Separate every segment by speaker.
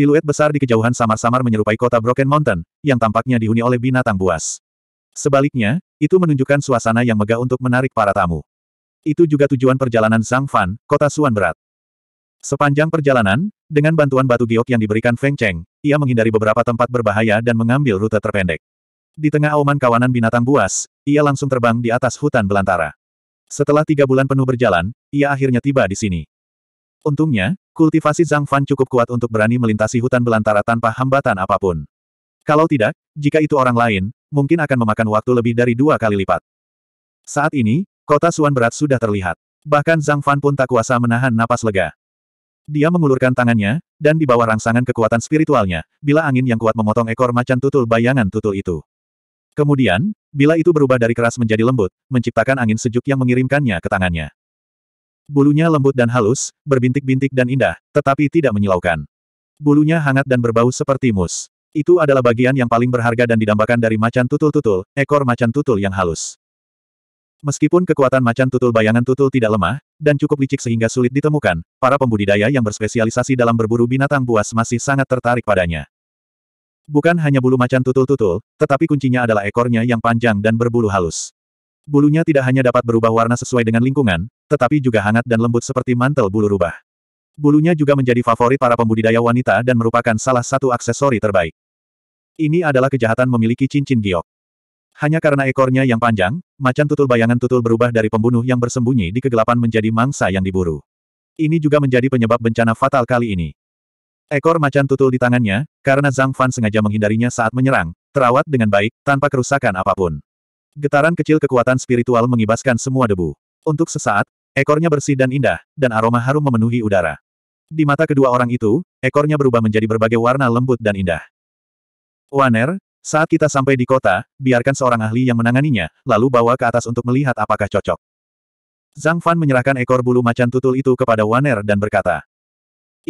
Speaker 1: Siluet besar di kejauhan samar-samar menyerupai kota Broken Mountain, yang tampaknya dihuni oleh binatang buas. Sebaliknya, itu menunjukkan suasana yang megah untuk menarik para tamu. Itu juga tujuan perjalanan Zhang Fan, kota Suan Berat. Sepanjang perjalanan, dengan bantuan batu giok yang diberikan Feng Cheng, ia menghindari beberapa tempat berbahaya dan mengambil rute terpendek. Di tengah auman kawanan binatang buas, ia langsung terbang di atas hutan belantara. Setelah tiga bulan penuh berjalan, ia akhirnya tiba di sini. Untungnya, Kultivasi Zhang Fan cukup kuat untuk berani melintasi hutan belantara tanpa hambatan apapun. Kalau tidak, jika itu orang lain, mungkin akan memakan waktu lebih dari dua kali lipat. Saat ini, kota Suan berat sudah terlihat. Bahkan Zhang Fan pun tak kuasa menahan napas lega. Dia mengulurkan tangannya, dan di bawah rangsangan kekuatan spiritualnya, bila angin yang kuat memotong ekor macan tutul bayangan tutul itu. Kemudian, bila itu berubah dari keras menjadi lembut, menciptakan angin sejuk yang mengirimkannya ke tangannya. Bulunya lembut dan halus, berbintik-bintik dan indah, tetapi tidak menyilaukan. Bulunya hangat dan berbau seperti mus. Itu adalah bagian yang paling berharga dan didambakan dari macan tutul-tutul, ekor macan tutul yang halus. Meskipun kekuatan macan tutul bayangan tutul tidak lemah, dan cukup licik sehingga sulit ditemukan, para pembudidaya yang berspesialisasi dalam berburu binatang buas masih sangat tertarik padanya. Bukan hanya bulu macan tutul-tutul, tetapi kuncinya adalah ekornya yang panjang dan berbulu halus. Bulunya tidak hanya dapat berubah warna sesuai dengan lingkungan, tetapi juga hangat dan lembut seperti mantel bulu rubah. Bulunya juga menjadi favorit para pembudidaya wanita dan merupakan salah satu aksesori terbaik. Ini adalah kejahatan memiliki cincin giok. Hanya karena ekornya yang panjang, macan tutul bayangan tutul berubah dari pembunuh yang bersembunyi di kegelapan menjadi mangsa yang diburu. Ini juga menjadi penyebab bencana fatal kali ini. Ekor macan tutul di tangannya, karena Zhang Fan sengaja menghindarinya saat menyerang, terawat dengan baik, tanpa kerusakan apapun. Getaran kecil kekuatan spiritual mengibaskan semua debu. Untuk sesaat, ekornya bersih dan indah, dan aroma harum memenuhi udara. Di mata kedua orang itu, ekornya berubah menjadi berbagai warna lembut dan indah. Waner, saat kita sampai di kota, biarkan seorang ahli yang menanganinya, lalu bawa ke atas untuk melihat apakah cocok. Zhang Fan menyerahkan ekor bulu macan tutul itu kepada Waner dan berkata,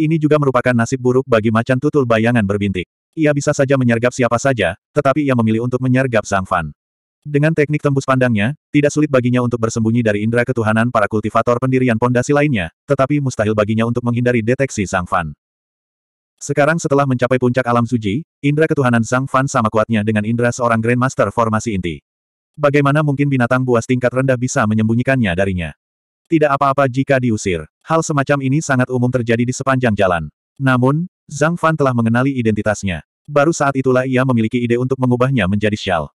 Speaker 1: ini juga merupakan nasib buruk bagi macan tutul bayangan berbintik. Ia bisa saja menyergap siapa saja, tetapi ia memilih untuk menyergap Zhang Fan. Dengan teknik tembus pandangnya, tidak sulit baginya untuk bersembunyi dari indera ketuhanan para kultivator pendirian pondasi lainnya, tetapi mustahil baginya untuk menghindari deteksi Sang Fan. Sekarang setelah mencapai puncak alam suji, indera ketuhanan Sang Fan sama kuatnya dengan indera seorang Grandmaster formasi inti. Bagaimana mungkin binatang buas tingkat rendah bisa menyembunyikannya darinya? Tidak apa-apa jika diusir. Hal semacam ini sangat umum terjadi di sepanjang jalan. Namun, Zhang Fan telah mengenali identitasnya. Baru saat itulah ia memiliki ide untuk mengubahnya menjadi Shal.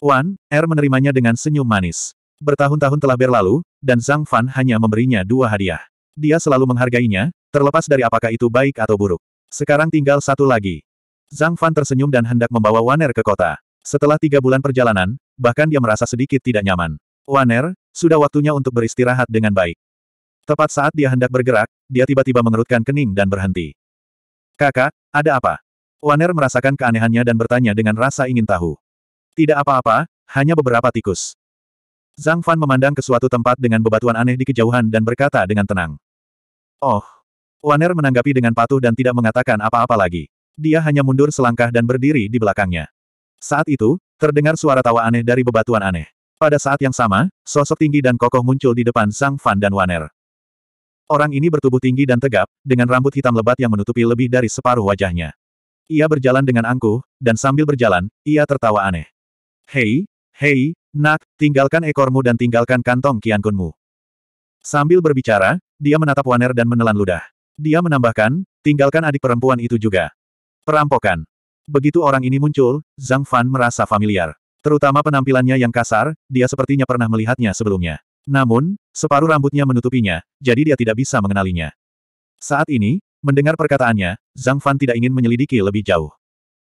Speaker 1: Wan, Er menerimanya dengan senyum manis. Bertahun-tahun telah berlalu, dan Zhang Fan hanya memberinya dua hadiah. Dia selalu menghargainya, terlepas dari apakah itu baik atau buruk. Sekarang tinggal satu lagi. Zhang Fan tersenyum dan hendak membawa Wan Er ke kota. Setelah tiga bulan perjalanan, bahkan dia merasa sedikit tidak nyaman. Wan Er, sudah waktunya untuk beristirahat dengan baik. Tepat saat dia hendak bergerak, dia tiba-tiba mengerutkan kening dan berhenti. Kakak, ada apa? Wan Er merasakan keanehannya dan bertanya dengan rasa ingin tahu. Tidak apa-apa, hanya beberapa tikus. Zhang Fan memandang ke suatu tempat dengan bebatuan aneh di kejauhan dan berkata dengan tenang. Oh. Waner menanggapi dengan patuh dan tidak mengatakan apa-apa lagi. Dia hanya mundur selangkah dan berdiri di belakangnya. Saat itu, terdengar suara tawa aneh dari bebatuan aneh. Pada saat yang sama, sosok tinggi dan kokoh muncul di depan Zhang Fan dan Waner. Orang ini bertubuh tinggi dan tegap, dengan rambut hitam lebat yang menutupi lebih dari separuh wajahnya. Ia berjalan dengan angkuh, dan sambil berjalan, ia tertawa aneh. Hei, hei, nak, tinggalkan ekormu dan tinggalkan kantong kiankunmu. Sambil berbicara, dia menatap Waner dan menelan ludah. Dia menambahkan, tinggalkan adik perempuan itu juga. Perampokan. Begitu orang ini muncul, Zhang Fan merasa familiar. Terutama penampilannya yang kasar, dia sepertinya pernah melihatnya sebelumnya. Namun, separuh rambutnya menutupinya, jadi dia tidak bisa mengenalinya. Saat ini, mendengar perkataannya, Zhang Fan tidak ingin menyelidiki lebih jauh.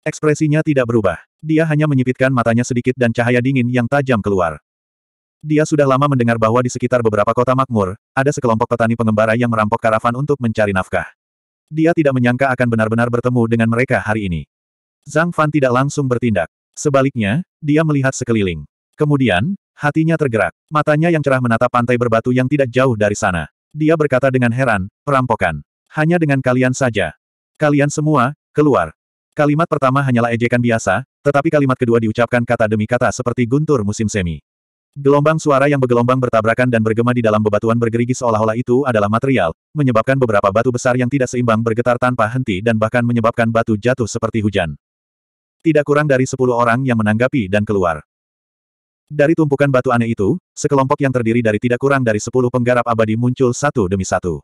Speaker 1: Ekspresinya tidak berubah. Dia hanya menyipitkan matanya sedikit dan cahaya dingin yang tajam keluar. Dia sudah lama mendengar bahwa di sekitar beberapa kota makmur, ada sekelompok petani pengembara yang merampok karavan untuk mencari nafkah. Dia tidak menyangka akan benar-benar bertemu dengan mereka hari ini. Zhang Fan tidak langsung bertindak. Sebaliknya, dia melihat sekeliling. Kemudian, hatinya tergerak. Matanya yang cerah menatap pantai berbatu yang tidak jauh dari sana. Dia berkata dengan heran, perampokan. Hanya dengan kalian saja. Kalian semua, keluar. Kalimat pertama hanyalah ejekan biasa, tetapi kalimat kedua diucapkan kata demi kata seperti guntur musim semi. Gelombang suara yang bergelombang bertabrakan dan bergema di dalam bebatuan bergerigi seolah-olah itu adalah material, menyebabkan beberapa batu besar yang tidak seimbang bergetar tanpa henti dan bahkan menyebabkan batu jatuh seperti hujan. Tidak kurang dari sepuluh orang yang menanggapi dan keluar. Dari tumpukan batu aneh itu, sekelompok yang terdiri dari tidak kurang dari sepuluh penggarap abadi muncul satu demi satu.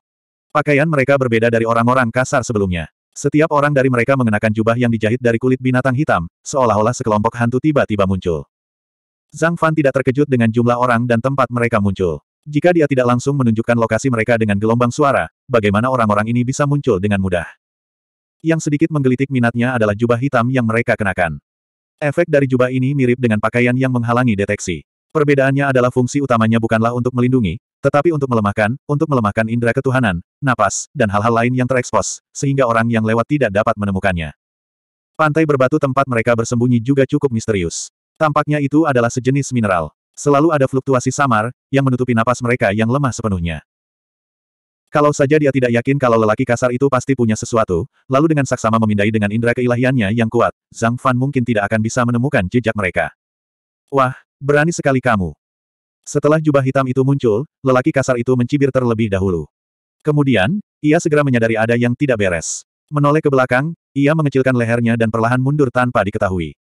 Speaker 1: Pakaian mereka berbeda dari orang-orang kasar sebelumnya. Setiap orang dari mereka mengenakan jubah yang dijahit dari kulit binatang hitam, seolah-olah sekelompok hantu tiba-tiba muncul. Zhang Fan tidak terkejut dengan jumlah orang dan tempat mereka muncul. Jika dia tidak langsung menunjukkan lokasi mereka dengan gelombang suara, bagaimana orang-orang ini bisa muncul dengan mudah? Yang sedikit menggelitik minatnya adalah jubah hitam yang mereka kenakan. Efek dari jubah ini mirip dengan pakaian yang menghalangi deteksi. Perbedaannya adalah fungsi utamanya bukanlah untuk melindungi, tetapi untuk melemahkan, untuk melemahkan indera ketuhanan, napas, dan hal-hal lain yang terekspos, sehingga orang yang lewat tidak dapat menemukannya. Pantai berbatu tempat mereka bersembunyi juga cukup misterius. Tampaknya itu adalah sejenis mineral. Selalu ada fluktuasi samar, yang menutupi napas mereka yang lemah sepenuhnya. Kalau saja dia tidak yakin kalau lelaki kasar itu pasti punya sesuatu, lalu dengan saksama memindai dengan indera keilahiannya yang kuat, Zhang Fan mungkin tidak akan bisa menemukan jejak mereka. Wah, Berani sekali kamu. Setelah jubah hitam itu muncul, lelaki kasar itu mencibir terlebih dahulu. Kemudian, ia segera menyadari ada yang tidak beres. Menoleh ke belakang, ia mengecilkan lehernya dan perlahan mundur tanpa diketahui.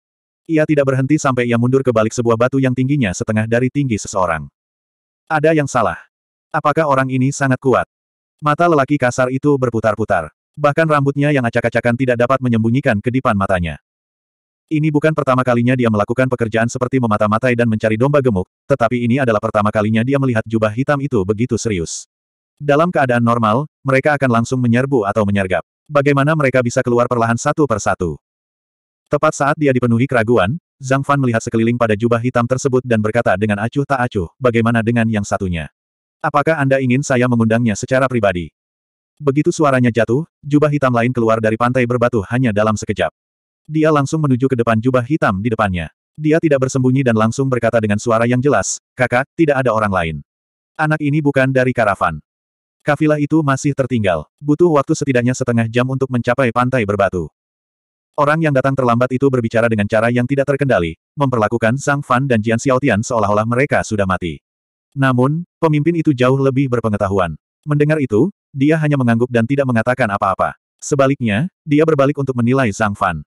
Speaker 1: Ia tidak berhenti sampai ia mundur ke balik sebuah batu yang tingginya setengah dari tinggi seseorang. Ada yang salah. Apakah orang ini sangat kuat? Mata lelaki kasar itu berputar-putar. Bahkan rambutnya yang acak-acakan tidak dapat menyembunyikan kedipan matanya. Ini bukan pertama kalinya dia melakukan pekerjaan seperti memata-matai dan mencari domba gemuk, tetapi ini adalah pertama kalinya dia melihat jubah hitam itu begitu serius. Dalam keadaan normal, mereka akan langsung menyerbu atau menyergap. Bagaimana mereka bisa keluar perlahan satu per satu? Tepat saat dia dipenuhi keraguan, Zhang Fan melihat sekeliling pada jubah hitam tersebut dan berkata dengan acuh tak acuh, bagaimana dengan yang satunya? Apakah Anda ingin saya mengundangnya secara pribadi? Begitu suaranya jatuh, jubah hitam lain keluar dari pantai berbatu hanya dalam sekejap. Dia langsung menuju ke depan jubah hitam di depannya. Dia tidak bersembunyi dan langsung berkata dengan suara yang jelas, kakak, tidak ada orang lain. Anak ini bukan dari karavan. Kafilah itu masih tertinggal. Butuh waktu setidaknya setengah jam untuk mencapai pantai berbatu. Orang yang datang terlambat itu berbicara dengan cara yang tidak terkendali, memperlakukan Sang Fan dan Jian Xiaotian seolah-olah mereka sudah mati. Namun, pemimpin itu jauh lebih berpengetahuan. Mendengar itu, dia hanya mengangguk dan tidak mengatakan apa-apa. Sebaliknya, dia berbalik untuk menilai Sang Fan.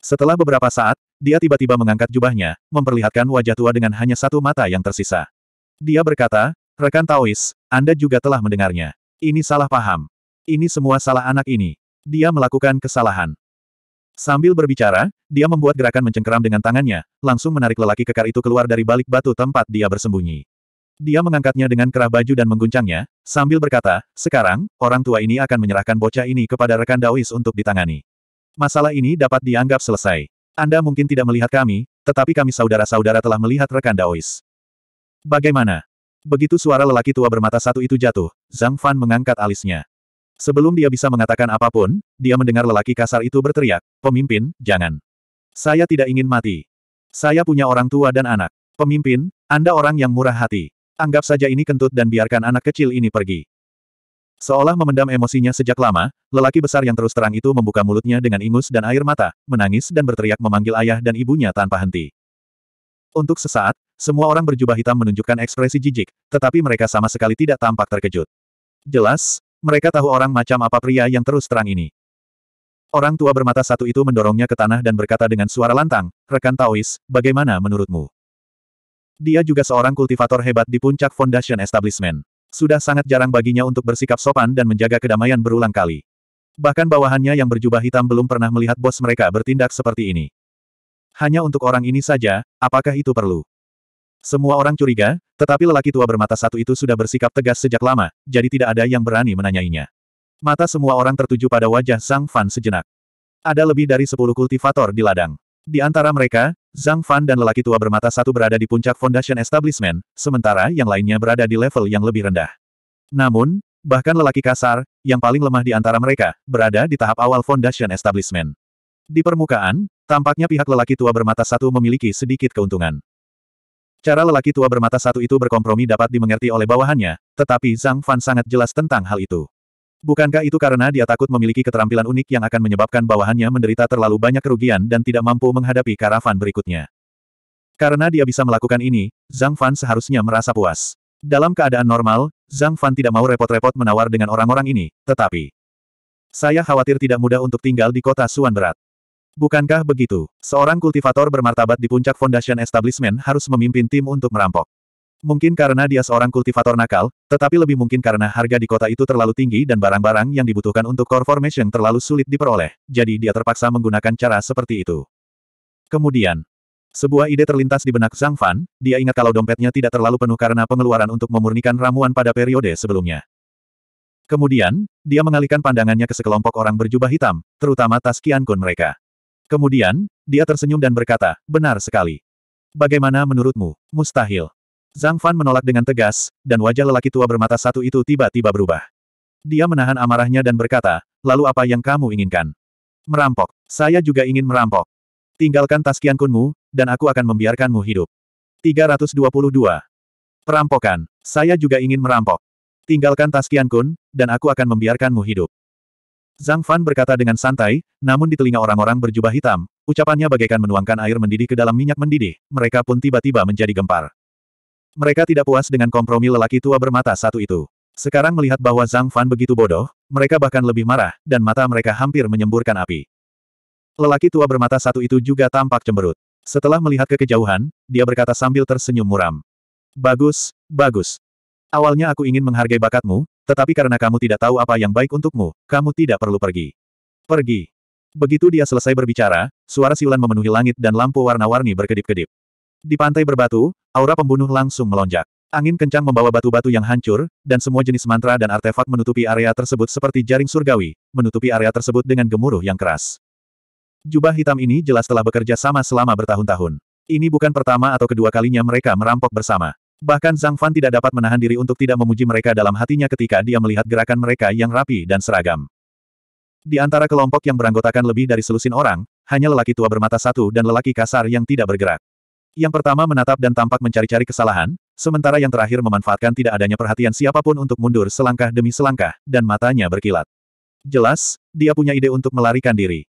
Speaker 1: Setelah beberapa saat, dia tiba-tiba mengangkat jubahnya, memperlihatkan wajah tua dengan hanya satu mata yang tersisa. Dia berkata, Rekan Taois, Anda juga telah mendengarnya. Ini salah paham. Ini semua salah anak ini. Dia melakukan kesalahan. Sambil berbicara, dia membuat gerakan mencengkeram dengan tangannya, langsung menarik lelaki kekar itu keluar dari balik batu tempat dia bersembunyi. Dia mengangkatnya dengan kerah baju dan mengguncangnya, sambil berkata, sekarang, orang tua ini akan menyerahkan bocah ini kepada rekan Dawis untuk ditangani masalah ini dapat dianggap selesai. Anda mungkin tidak melihat kami, tetapi kami saudara-saudara telah melihat rekan Daois. Bagaimana? Begitu suara lelaki tua bermata satu itu jatuh, Zhang Fan mengangkat alisnya. Sebelum dia bisa mengatakan apapun, dia mendengar lelaki kasar itu berteriak, Pemimpin, jangan. Saya tidak ingin mati. Saya punya orang tua dan anak. Pemimpin, Anda orang yang murah hati. Anggap saja ini kentut dan biarkan anak kecil ini pergi. Seolah memendam emosinya sejak lama, lelaki besar yang terus terang itu membuka mulutnya dengan ingus dan air mata, menangis dan berteriak memanggil ayah dan ibunya tanpa henti. Untuk sesaat, semua orang berjubah hitam menunjukkan ekspresi jijik, tetapi mereka sama sekali tidak tampak terkejut. Jelas, mereka tahu orang macam apa pria yang terus terang ini. Orang tua bermata satu itu mendorongnya ke tanah dan berkata dengan suara lantang, Rekan Taois, bagaimana menurutmu? Dia juga seorang kultivator hebat di puncak Foundation Establishment. Sudah sangat jarang baginya untuk bersikap sopan dan menjaga kedamaian berulang kali. Bahkan bawahannya yang berjubah hitam belum pernah melihat bos mereka bertindak seperti ini. Hanya untuk orang ini saja, apakah itu perlu? Semua orang curiga, tetapi lelaki tua bermata satu itu sudah bersikap tegas sejak lama, jadi tidak ada yang berani menanyainya. Mata semua orang tertuju pada wajah Sang Fan sejenak. Ada lebih dari sepuluh kultivator di ladang. Di antara mereka, Zhang Fan dan lelaki tua bermata satu berada di puncak Foundation Establishment, sementara yang lainnya berada di level yang lebih rendah. Namun, bahkan lelaki kasar, yang paling lemah di antara mereka, berada di tahap awal Foundation Establishment. Di permukaan, tampaknya pihak lelaki tua bermata satu memiliki sedikit keuntungan. Cara lelaki tua bermata satu itu berkompromi dapat dimengerti oleh bawahannya, tetapi Zhang Fan sangat jelas tentang hal itu. Bukankah itu karena dia takut memiliki keterampilan unik yang akan menyebabkan bawahannya menderita terlalu banyak kerugian dan tidak mampu menghadapi karavan berikutnya? Karena dia bisa melakukan ini, Zhang Fan seharusnya merasa puas. Dalam keadaan normal, Zhang Fan tidak mau repot-repot menawar dengan orang-orang ini, tetapi... Saya khawatir tidak mudah untuk tinggal di kota Suan Berat. Bukankah begitu? Seorang kultivator bermartabat di puncak Foundation Establishment harus memimpin tim untuk merampok. Mungkin karena dia seorang kultivator nakal, tetapi lebih mungkin karena harga di kota itu terlalu tinggi dan barang-barang yang dibutuhkan untuk core formation terlalu sulit diperoleh, jadi dia terpaksa menggunakan cara seperti itu. Kemudian, sebuah ide terlintas di benak Zhang Fan, dia ingat kalau dompetnya tidak terlalu penuh karena pengeluaran untuk memurnikan ramuan pada periode sebelumnya. Kemudian, dia mengalihkan pandangannya ke sekelompok orang berjubah hitam, terutama tas Kun mereka. Kemudian, dia tersenyum dan berkata, benar sekali. Bagaimana menurutmu, mustahil? Zhang Fan menolak dengan tegas, dan wajah lelaki tua bermata satu itu tiba-tiba berubah. Dia menahan amarahnya dan berkata, lalu apa yang kamu inginkan? Merampok. Saya juga ingin merampok. Tinggalkan tas Kunmu, dan aku akan membiarkanmu hidup. 322. Perampokan. Saya juga ingin merampok. Tinggalkan tas Kun, dan aku akan membiarkanmu hidup. Zhang Fan berkata dengan santai, namun di telinga orang-orang berjubah hitam, ucapannya bagaikan menuangkan air mendidih ke dalam minyak mendidih, mereka pun tiba-tiba menjadi gempar. Mereka tidak puas dengan kompromi lelaki tua bermata satu itu. Sekarang melihat bahwa Zhang Fan begitu bodoh, mereka bahkan lebih marah, dan mata mereka hampir menyemburkan api. Lelaki tua bermata satu itu juga tampak cemberut. Setelah melihat ke kejauhan, dia berkata sambil tersenyum muram. Bagus, bagus. Awalnya aku ingin menghargai bakatmu, tetapi karena kamu tidak tahu apa yang baik untukmu, kamu tidak perlu pergi. Pergi. Begitu dia selesai berbicara, suara siulan memenuhi langit dan lampu warna-warni berkedip-kedip. Di pantai berbatu, aura pembunuh langsung melonjak. Angin kencang membawa batu-batu yang hancur, dan semua jenis mantra dan artefak menutupi area tersebut seperti jaring surgawi, menutupi area tersebut dengan gemuruh yang keras. Jubah hitam ini jelas telah bekerja sama selama bertahun-tahun. Ini bukan pertama atau kedua kalinya mereka merampok bersama. Bahkan Zhang Fan tidak dapat menahan diri untuk tidak memuji mereka dalam hatinya ketika dia melihat gerakan mereka yang rapi dan seragam. Di antara kelompok yang beranggotakan lebih dari selusin orang, hanya lelaki tua bermata satu dan lelaki kasar yang tidak bergerak. Yang pertama menatap dan tampak mencari-cari kesalahan, sementara yang terakhir memanfaatkan tidak adanya perhatian siapapun untuk mundur selangkah demi selangkah, dan matanya berkilat. Jelas, dia punya ide untuk melarikan diri.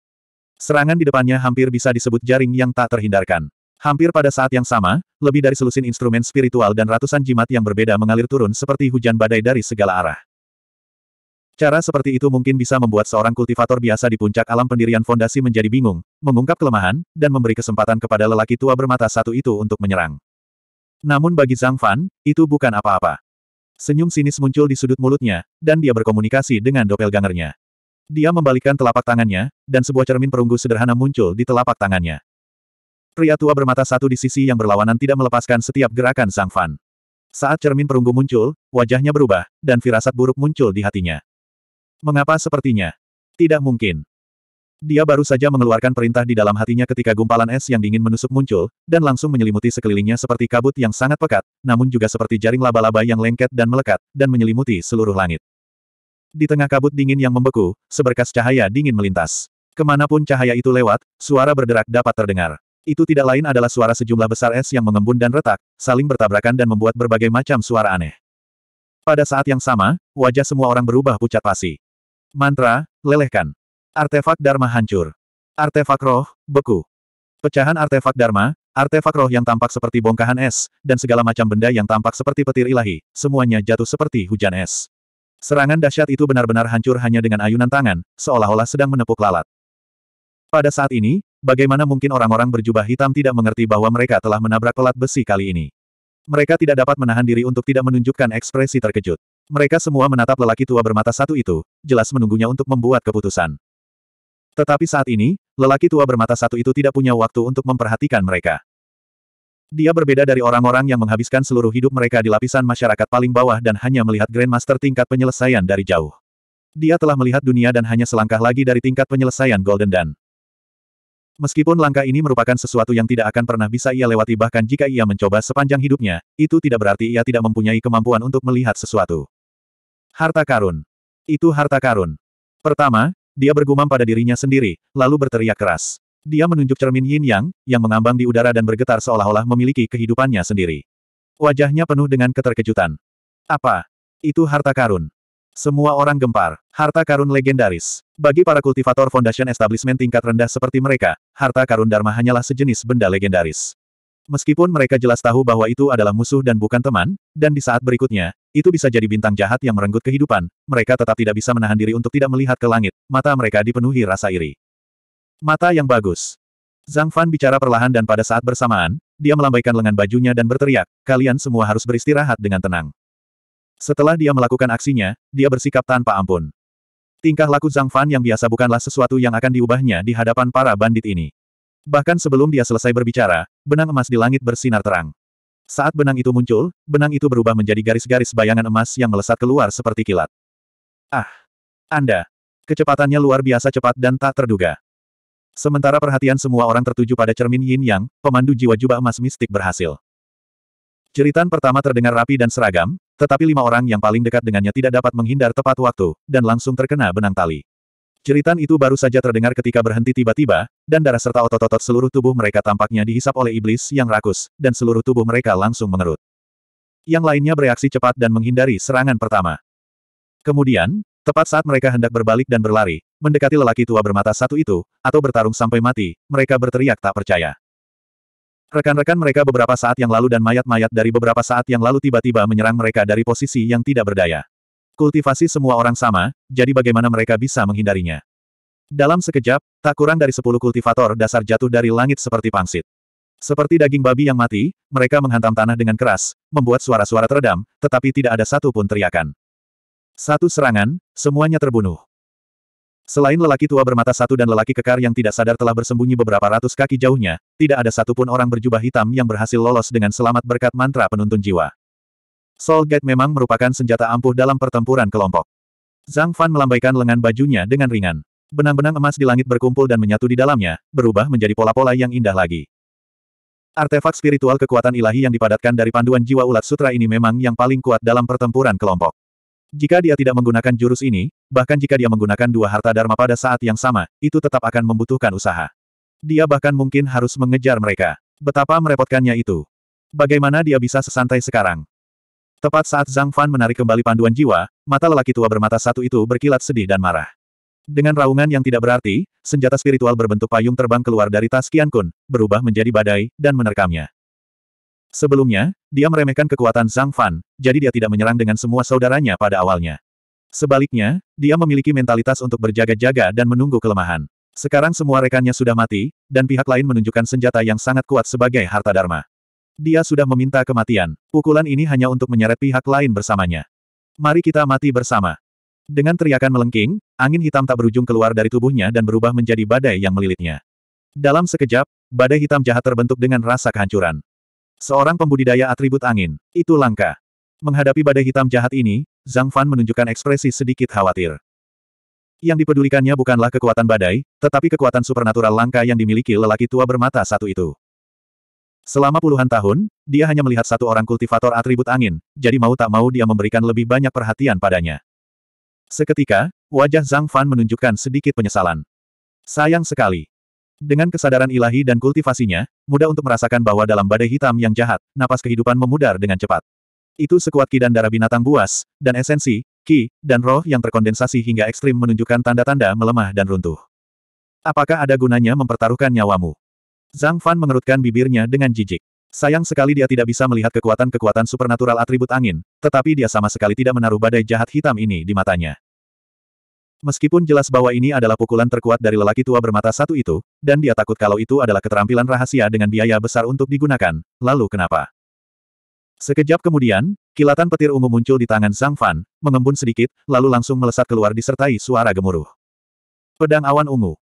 Speaker 1: Serangan di depannya hampir bisa disebut jaring yang tak terhindarkan. Hampir pada saat yang sama, lebih dari selusin instrumen spiritual dan ratusan jimat yang berbeda mengalir turun seperti hujan badai dari segala arah. Cara seperti itu mungkin bisa membuat seorang kultivator biasa di puncak alam pendirian fondasi menjadi bingung, mengungkap kelemahan, dan memberi kesempatan kepada lelaki tua bermata satu itu untuk menyerang. Namun bagi Zhang Fan, itu bukan apa-apa. Senyum sinis muncul di sudut mulutnya, dan dia berkomunikasi dengan doppelgangernya. Dia membalikkan telapak tangannya, dan sebuah cermin perunggu sederhana muncul di telapak tangannya. Pria tua bermata satu di sisi yang berlawanan tidak melepaskan setiap gerakan Zhang Fan. Saat cermin perunggu muncul, wajahnya berubah, dan firasat buruk muncul di hatinya. Mengapa sepertinya? Tidak mungkin. Dia baru saja mengeluarkan perintah di dalam hatinya ketika gumpalan es yang dingin menusuk muncul, dan langsung menyelimuti sekelilingnya seperti kabut yang sangat pekat, namun juga seperti jaring laba-laba yang lengket dan melekat, dan menyelimuti seluruh langit. Di tengah kabut dingin yang membeku, seberkas cahaya dingin melintas. Kemanapun cahaya itu lewat, suara berderak dapat terdengar. Itu tidak lain adalah suara sejumlah besar es yang mengembun dan retak, saling bertabrakan dan membuat berbagai macam suara aneh. Pada saat yang sama, wajah semua orang berubah pucat pasi. Mantra, lelehkan. Artefak Dharma hancur. Artefak roh, beku. Pecahan artefak Dharma, artefak roh yang tampak seperti bongkahan es, dan segala macam benda yang tampak seperti petir ilahi, semuanya jatuh seperti hujan es. Serangan dahsyat itu benar-benar hancur hanya dengan ayunan tangan, seolah-olah sedang menepuk lalat. Pada saat ini, bagaimana mungkin orang-orang berjubah hitam tidak mengerti bahwa mereka telah menabrak pelat besi kali ini? Mereka tidak dapat menahan diri untuk tidak menunjukkan ekspresi terkejut. Mereka semua menatap lelaki tua bermata satu itu, jelas menunggunya untuk membuat keputusan. Tetapi saat ini, lelaki tua bermata satu itu tidak punya waktu untuk memperhatikan mereka. Dia berbeda dari orang-orang yang menghabiskan seluruh hidup mereka di lapisan masyarakat paling bawah dan hanya melihat Grandmaster tingkat penyelesaian dari jauh. Dia telah melihat dunia dan hanya selangkah lagi dari tingkat penyelesaian Golden Dan. Meskipun langkah ini merupakan sesuatu yang tidak akan pernah bisa ia lewati bahkan jika ia mencoba sepanjang hidupnya, itu tidak berarti ia tidak mempunyai kemampuan untuk melihat sesuatu. Harta karun. Itu harta karun. Pertama, dia bergumam pada dirinya sendiri, lalu berteriak keras. Dia menunjuk cermin yin yang, yang mengambang di udara dan bergetar seolah-olah memiliki kehidupannya sendiri. Wajahnya penuh dengan keterkejutan. Apa? Itu harta karun. Semua orang gempar. Harta karun legendaris. Bagi para kultivator Foundation Establishment tingkat rendah seperti mereka, harta karun Dharma hanyalah sejenis benda legendaris. Meskipun mereka jelas tahu bahwa itu adalah musuh dan bukan teman, dan di saat berikutnya, itu bisa jadi bintang jahat yang merenggut kehidupan, mereka tetap tidak bisa menahan diri untuk tidak melihat ke langit, mata mereka dipenuhi rasa iri. Mata yang bagus. Zhang Fan bicara perlahan dan pada saat bersamaan, dia melambaikan lengan bajunya dan berteriak, kalian semua harus beristirahat dengan tenang. Setelah dia melakukan aksinya, dia bersikap tanpa ampun. Tingkah laku Zhang Fan yang biasa bukanlah sesuatu yang akan diubahnya di hadapan para bandit ini. Bahkan sebelum dia selesai berbicara, benang emas di langit bersinar terang. Saat benang itu muncul, benang itu berubah menjadi garis-garis bayangan emas yang melesat keluar seperti kilat. Ah! Anda! Kecepatannya luar biasa cepat dan tak terduga. Sementara perhatian semua orang tertuju pada cermin yin yang, pemandu jiwa jubah emas mistik berhasil. Ceritan pertama terdengar rapi dan seragam, tetapi lima orang yang paling dekat dengannya tidak dapat menghindar tepat waktu, dan langsung terkena benang tali. Jeritan itu baru saja terdengar ketika berhenti tiba-tiba, dan darah serta otot-otot seluruh tubuh mereka tampaknya dihisap oleh iblis yang rakus, dan seluruh tubuh mereka langsung mengerut. Yang lainnya bereaksi cepat dan menghindari serangan pertama. Kemudian, tepat saat mereka hendak berbalik dan berlari, mendekati lelaki tua bermata satu itu, atau bertarung sampai mati, mereka berteriak tak percaya. Rekan-rekan mereka beberapa saat yang lalu dan mayat-mayat dari beberapa saat yang lalu tiba-tiba menyerang mereka dari posisi yang tidak berdaya. Kultivasi semua orang sama, jadi bagaimana mereka bisa menghindarinya? Dalam sekejap, tak kurang dari sepuluh kultivator dasar jatuh dari langit seperti pangsit. Seperti daging babi yang mati, mereka menghantam tanah dengan keras, membuat suara-suara teredam, tetapi tidak ada satu pun teriakan. Satu serangan, semuanya terbunuh. Selain lelaki tua bermata satu dan lelaki kekar yang tidak sadar telah bersembunyi beberapa ratus kaki jauhnya, tidak ada satupun orang berjubah hitam yang berhasil lolos dengan selamat berkat mantra penuntun jiwa. Soul Gate memang merupakan senjata ampuh dalam pertempuran kelompok. Zhang Fan melambaikan lengan bajunya dengan ringan. Benang-benang emas di langit berkumpul dan menyatu di dalamnya, berubah menjadi pola-pola yang indah lagi. Artefak spiritual kekuatan ilahi yang dipadatkan dari panduan jiwa ulat sutra ini memang yang paling kuat dalam pertempuran kelompok. Jika dia tidak menggunakan jurus ini, bahkan jika dia menggunakan dua harta dharma pada saat yang sama, itu tetap akan membutuhkan usaha. Dia bahkan mungkin harus mengejar mereka. Betapa merepotkannya itu. Bagaimana dia bisa sesantai sekarang? Tepat saat Zhang Fan menarik kembali panduan jiwa, mata lelaki tua bermata satu itu berkilat sedih dan marah. Dengan raungan yang tidak berarti, senjata spiritual berbentuk payung terbang keluar dari tas Qian Kun, berubah menjadi badai, dan menerkamnya. Sebelumnya, dia meremehkan kekuatan Zhang Fan, jadi dia tidak menyerang dengan semua saudaranya pada awalnya. Sebaliknya, dia memiliki mentalitas untuk berjaga-jaga dan menunggu kelemahan. Sekarang semua rekannya sudah mati, dan pihak lain menunjukkan senjata yang sangat kuat sebagai harta dharma. Dia sudah meminta kematian. Pukulan ini hanya untuk menyeret pihak lain bersamanya. Mari kita mati bersama. Dengan teriakan melengking, angin hitam tak berujung keluar dari tubuhnya dan berubah menjadi badai yang melilitnya. Dalam sekejap, badai hitam jahat terbentuk dengan rasa kehancuran. Seorang pembudidaya atribut angin. Itu langka. Menghadapi badai hitam jahat ini, Zhang Fan menunjukkan ekspresi sedikit khawatir. Yang dipedulikannya bukanlah kekuatan badai, tetapi kekuatan supernatural langka yang dimiliki lelaki tua bermata satu itu. Selama puluhan tahun, dia hanya melihat satu orang kultivator atribut angin, jadi mau tak mau dia memberikan lebih banyak perhatian padanya. Seketika, wajah Zhang Fan menunjukkan sedikit penyesalan. Sayang sekali. Dengan kesadaran ilahi dan kultivasinya, mudah untuk merasakan bahwa dalam badai hitam yang jahat, napas kehidupan memudar dengan cepat. Itu sekuat ki dan darah binatang buas, dan esensi, ki, dan roh yang terkondensasi hingga ekstrim menunjukkan tanda-tanda melemah dan runtuh. Apakah ada gunanya mempertaruhkan nyawamu? Zhang Fan mengerutkan bibirnya dengan jijik. Sayang sekali dia tidak bisa melihat kekuatan-kekuatan supernatural atribut angin, tetapi dia sama sekali tidak menaruh badai jahat hitam ini di matanya. Meskipun jelas bahwa ini adalah pukulan terkuat dari lelaki tua bermata satu itu, dan dia takut kalau itu adalah keterampilan rahasia dengan biaya besar untuk digunakan, lalu kenapa? Sekejap kemudian, kilatan petir ungu muncul di tangan Zhang Fan, mengembun sedikit, lalu langsung melesat keluar disertai suara gemuruh. Pedang awan ungu,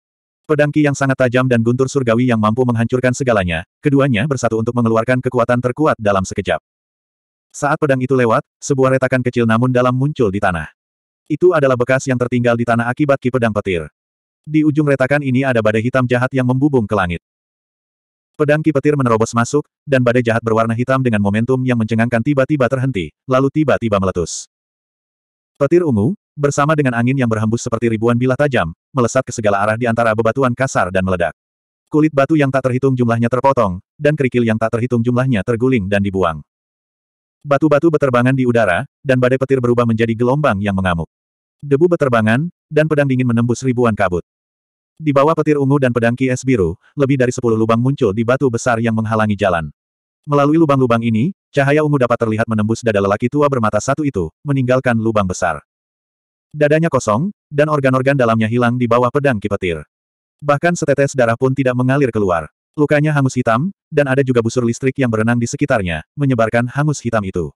Speaker 1: Pedang Ki yang sangat tajam dan guntur surgawi yang mampu menghancurkan segalanya, keduanya bersatu untuk mengeluarkan kekuatan terkuat dalam sekejap. Saat pedang itu lewat, sebuah retakan kecil namun dalam muncul di tanah. Itu adalah bekas yang tertinggal di tanah akibat Ki Pedang Petir. Di ujung retakan ini ada badai hitam jahat yang membubung ke langit. Pedang Ki Petir menerobos masuk, dan badai jahat berwarna hitam dengan momentum yang mencengangkan tiba-tiba terhenti, lalu tiba-tiba meletus. Petir ungu, bersama dengan angin yang berhembus seperti ribuan bilah tajam, melesat ke segala arah di antara bebatuan kasar dan meledak. Kulit batu yang tak terhitung jumlahnya terpotong, dan kerikil yang tak terhitung jumlahnya terguling dan dibuang. Batu-batu beterbangan di udara, dan badai petir berubah menjadi gelombang yang mengamuk. Debu beterbangan, dan pedang dingin menembus ribuan kabut. Di bawah petir ungu dan pedang kies biru, lebih dari sepuluh lubang muncul di batu besar yang menghalangi jalan. Melalui lubang-lubang ini, cahaya ungu dapat terlihat menembus dada lelaki tua bermata satu itu, meninggalkan lubang besar. Dadanya kosong, dan organ-organ dalamnya hilang di bawah pedang kipetir. Bahkan setetes darah pun tidak mengalir keluar. Lukanya hangus hitam, dan ada juga busur listrik yang berenang di sekitarnya, menyebarkan hangus hitam itu.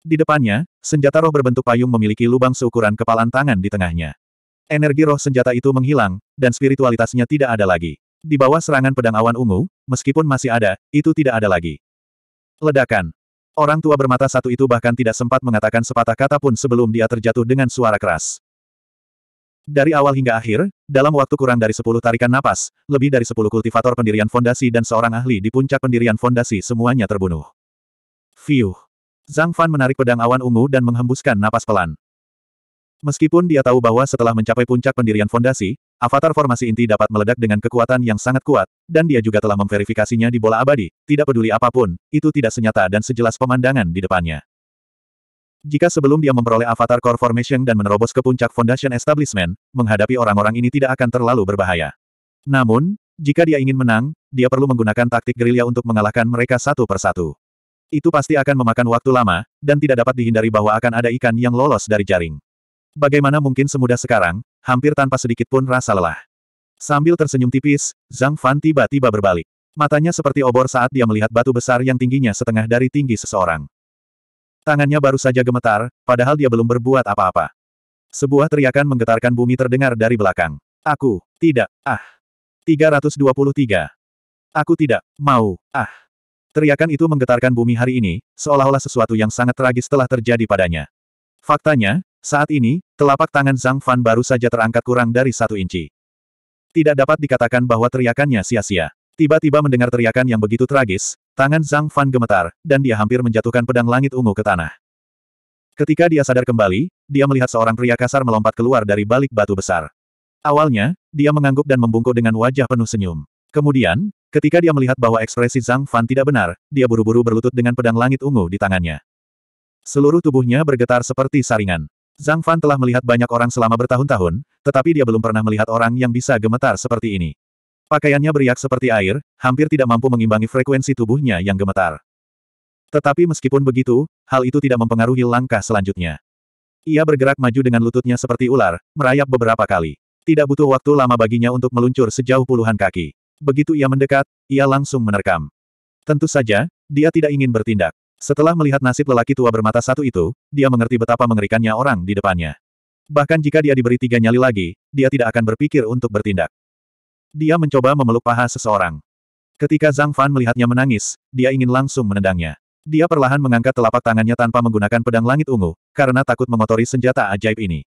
Speaker 1: Di depannya, senjata roh berbentuk payung memiliki lubang seukuran kepalan tangan di tengahnya. Energi roh senjata itu menghilang, dan spiritualitasnya tidak ada lagi. Di bawah serangan pedang awan ungu, meskipun masih ada, itu tidak ada lagi. Ledakan. Orang tua bermata satu itu bahkan tidak sempat mengatakan sepatah kata pun sebelum dia terjatuh dengan suara keras. Dari awal hingga akhir, dalam waktu kurang dari sepuluh tarikan napas, lebih dari sepuluh kultivator pendirian fondasi dan seorang ahli di puncak pendirian fondasi semuanya terbunuh. Fiuh! Zhang Fan menarik pedang awan ungu dan menghembuskan napas pelan. Meskipun dia tahu bahwa setelah mencapai puncak pendirian fondasi, avatar formasi inti dapat meledak dengan kekuatan yang sangat kuat, dan dia juga telah memverifikasinya di bola abadi, tidak peduli apapun, itu tidak senyata dan sejelas pemandangan di depannya. Jika sebelum dia memperoleh avatar core formation dan menerobos ke puncak foundation establishment, menghadapi orang-orang ini tidak akan terlalu berbahaya. Namun, jika dia ingin menang, dia perlu menggunakan taktik gerilya untuk mengalahkan mereka satu persatu. Itu pasti akan memakan waktu lama, dan tidak dapat dihindari bahwa akan ada ikan yang lolos dari jaring. Bagaimana mungkin semudah sekarang, hampir tanpa sedikit pun rasa lelah. Sambil tersenyum tipis, Zhang Fan tiba-tiba berbalik. Matanya seperti obor saat dia melihat batu besar yang tingginya setengah dari tinggi seseorang. Tangannya baru saja gemetar, padahal dia belum berbuat apa-apa. Sebuah teriakan menggetarkan bumi terdengar dari belakang. Aku, tidak, ah. 323. Aku tidak, mau, ah. Teriakan itu menggetarkan bumi hari ini, seolah-olah sesuatu yang sangat tragis telah terjadi padanya. Faktanya, saat ini, telapak tangan Zhang Fan baru saja terangkat kurang dari satu inci. Tidak dapat dikatakan bahwa teriakannya sia-sia. Tiba-tiba mendengar teriakan yang begitu tragis, tangan Zhang Fan gemetar, dan dia hampir menjatuhkan pedang langit ungu ke tanah. Ketika dia sadar kembali, dia melihat seorang pria kasar melompat keluar dari balik batu besar. Awalnya, dia mengangguk dan membungkuk dengan wajah penuh senyum. Kemudian, ketika dia melihat bahwa ekspresi Zhang Fan tidak benar, dia buru-buru berlutut dengan pedang langit ungu di tangannya. Seluruh tubuhnya bergetar seperti saringan. Zhang Fan telah melihat banyak orang selama bertahun-tahun, tetapi dia belum pernah melihat orang yang bisa gemetar seperti ini. Pakaiannya beriak seperti air, hampir tidak mampu mengimbangi frekuensi tubuhnya yang gemetar. Tetapi meskipun begitu, hal itu tidak mempengaruhi langkah selanjutnya. Ia bergerak maju dengan lututnya seperti ular, merayap beberapa kali. Tidak butuh waktu lama baginya untuk meluncur sejauh puluhan kaki. Begitu ia mendekat, ia langsung menerkam. Tentu saja, dia tidak ingin bertindak. Setelah melihat nasib lelaki tua bermata satu itu, dia mengerti betapa mengerikannya orang di depannya. Bahkan jika dia diberi tiga nyali lagi, dia tidak akan berpikir untuk bertindak. Dia mencoba memeluk paha seseorang. Ketika Zhang Fan melihatnya menangis, dia ingin langsung menendangnya. Dia perlahan mengangkat telapak tangannya tanpa menggunakan pedang langit ungu, karena takut mengotori senjata ajaib ini.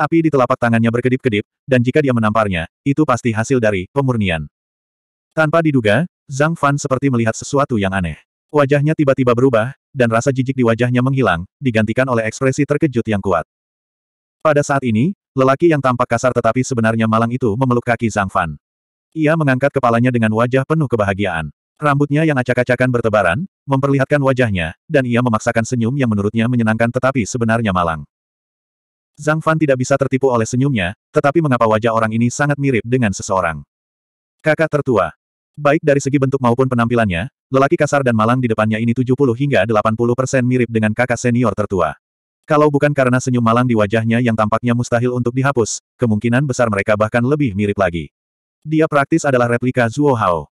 Speaker 1: Api di telapak tangannya berkedip-kedip, dan jika dia menamparnya, itu pasti hasil dari pemurnian. Tanpa diduga, Zhang Fan seperti melihat sesuatu yang aneh. Wajahnya tiba-tiba berubah, dan rasa jijik di wajahnya menghilang, digantikan oleh ekspresi terkejut yang kuat. Pada saat ini, lelaki yang tampak kasar tetapi sebenarnya malang itu memeluk kaki Zhang Fan. Ia mengangkat kepalanya dengan wajah penuh kebahagiaan. Rambutnya yang acak-acakan bertebaran, memperlihatkan wajahnya, dan ia memaksakan senyum yang menurutnya menyenangkan tetapi sebenarnya malang. Zhang Fan tidak bisa tertipu oleh senyumnya, tetapi mengapa wajah orang ini sangat mirip dengan seseorang. Kakak tertua. Baik dari segi bentuk maupun penampilannya, Lelaki kasar dan malang di depannya ini 70 hingga 80 persen mirip dengan kakak senior tertua. Kalau bukan karena senyum malang di wajahnya yang tampaknya mustahil untuk dihapus, kemungkinan besar mereka bahkan lebih mirip lagi. Dia praktis adalah replika Zuo Hao.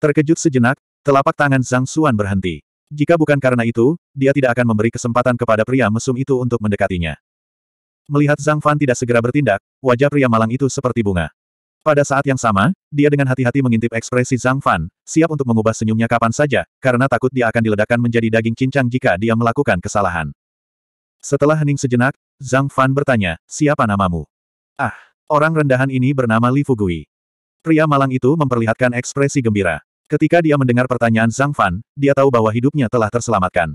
Speaker 1: Terkejut sejenak, telapak tangan Zhang Xuan berhenti. Jika bukan karena itu, dia tidak akan memberi kesempatan kepada pria mesum itu untuk mendekatinya. Melihat Zhang Fan tidak segera bertindak, wajah pria malang itu seperti bunga. Pada saat yang sama, dia dengan hati-hati mengintip ekspresi Zhang Fan, siap untuk mengubah senyumnya kapan saja, karena takut dia akan diledakkan menjadi daging cincang jika dia melakukan kesalahan. Setelah hening sejenak, Zhang Fan bertanya, siapa namamu? Ah, orang rendahan ini bernama Li Fugui. Pria malang itu memperlihatkan ekspresi gembira. Ketika dia mendengar pertanyaan Zhang Fan, dia tahu bahwa hidupnya telah terselamatkan.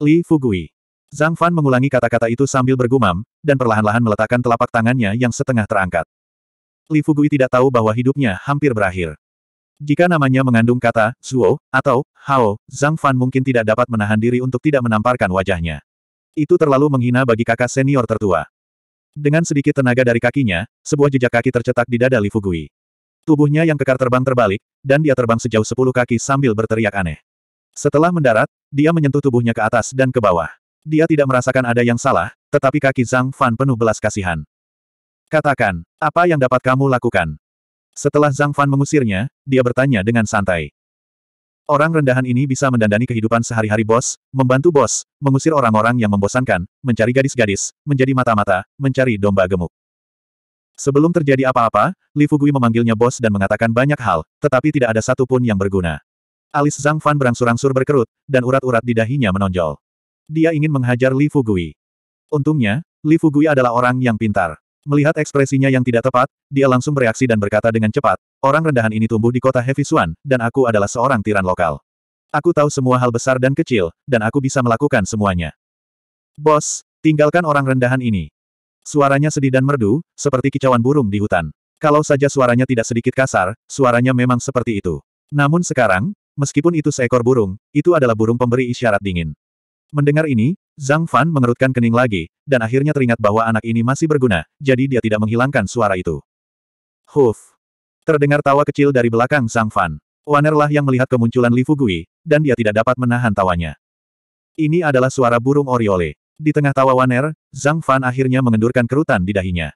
Speaker 1: Li Fugui. Zhang Fan mengulangi kata-kata itu sambil bergumam, dan perlahan-lahan meletakkan telapak tangannya yang setengah terangkat. Li Fugui tidak tahu bahwa hidupnya hampir berakhir. Jika namanya mengandung kata Zuo atau Hao, Zhang Fan mungkin tidak dapat menahan diri untuk tidak menamparkan wajahnya. Itu terlalu menghina bagi kakak senior tertua. Dengan sedikit tenaga dari kakinya, sebuah jejak kaki tercetak di dada Li Fugui. Tubuhnya yang kekar terbang terbalik, dan dia terbang sejauh sepuluh kaki sambil berteriak aneh. Setelah mendarat, dia menyentuh tubuhnya ke atas dan ke bawah. Dia tidak merasakan ada yang salah, tetapi kaki Zhang Fan penuh belas kasihan. Katakan, apa yang dapat kamu lakukan? Setelah Zhang Fan mengusirnya, dia bertanya dengan santai. Orang rendahan ini bisa mendandani kehidupan sehari-hari bos, membantu bos, mengusir orang-orang yang membosankan, mencari gadis-gadis, menjadi mata-mata, mencari domba gemuk. Sebelum terjadi apa-apa, Li Fugui memanggilnya bos dan mengatakan banyak hal, tetapi tidak ada satupun yang berguna. Alis Zhang Fan berangsur-angsur berkerut, dan urat-urat di dahinya menonjol. Dia ingin menghajar Li Fugui. Untungnya, Li Fugui adalah orang yang pintar. Melihat ekspresinya yang tidak tepat, dia langsung bereaksi dan berkata dengan cepat, orang rendahan ini tumbuh di kota Swan, dan aku adalah seorang tiran lokal. Aku tahu semua hal besar dan kecil, dan aku bisa melakukan semuanya. Bos, tinggalkan orang rendahan ini. Suaranya sedih dan merdu, seperti kicauan burung di hutan. Kalau saja suaranya tidak sedikit kasar, suaranya memang seperti itu. Namun sekarang, meskipun itu seekor burung, itu adalah burung pemberi isyarat dingin. Mendengar ini, Zhang Fan mengerutkan kening lagi, dan akhirnya teringat bahwa anak ini masih berguna, jadi dia tidak menghilangkan suara itu. Huf! Terdengar tawa kecil dari belakang Zhang Fan. Wanerlah yang melihat kemunculan Li Fugui, dan dia tidak dapat menahan tawanya. Ini adalah suara burung Oriole. Di tengah tawa Waner, Zhang Fan akhirnya mengendurkan kerutan di dahinya.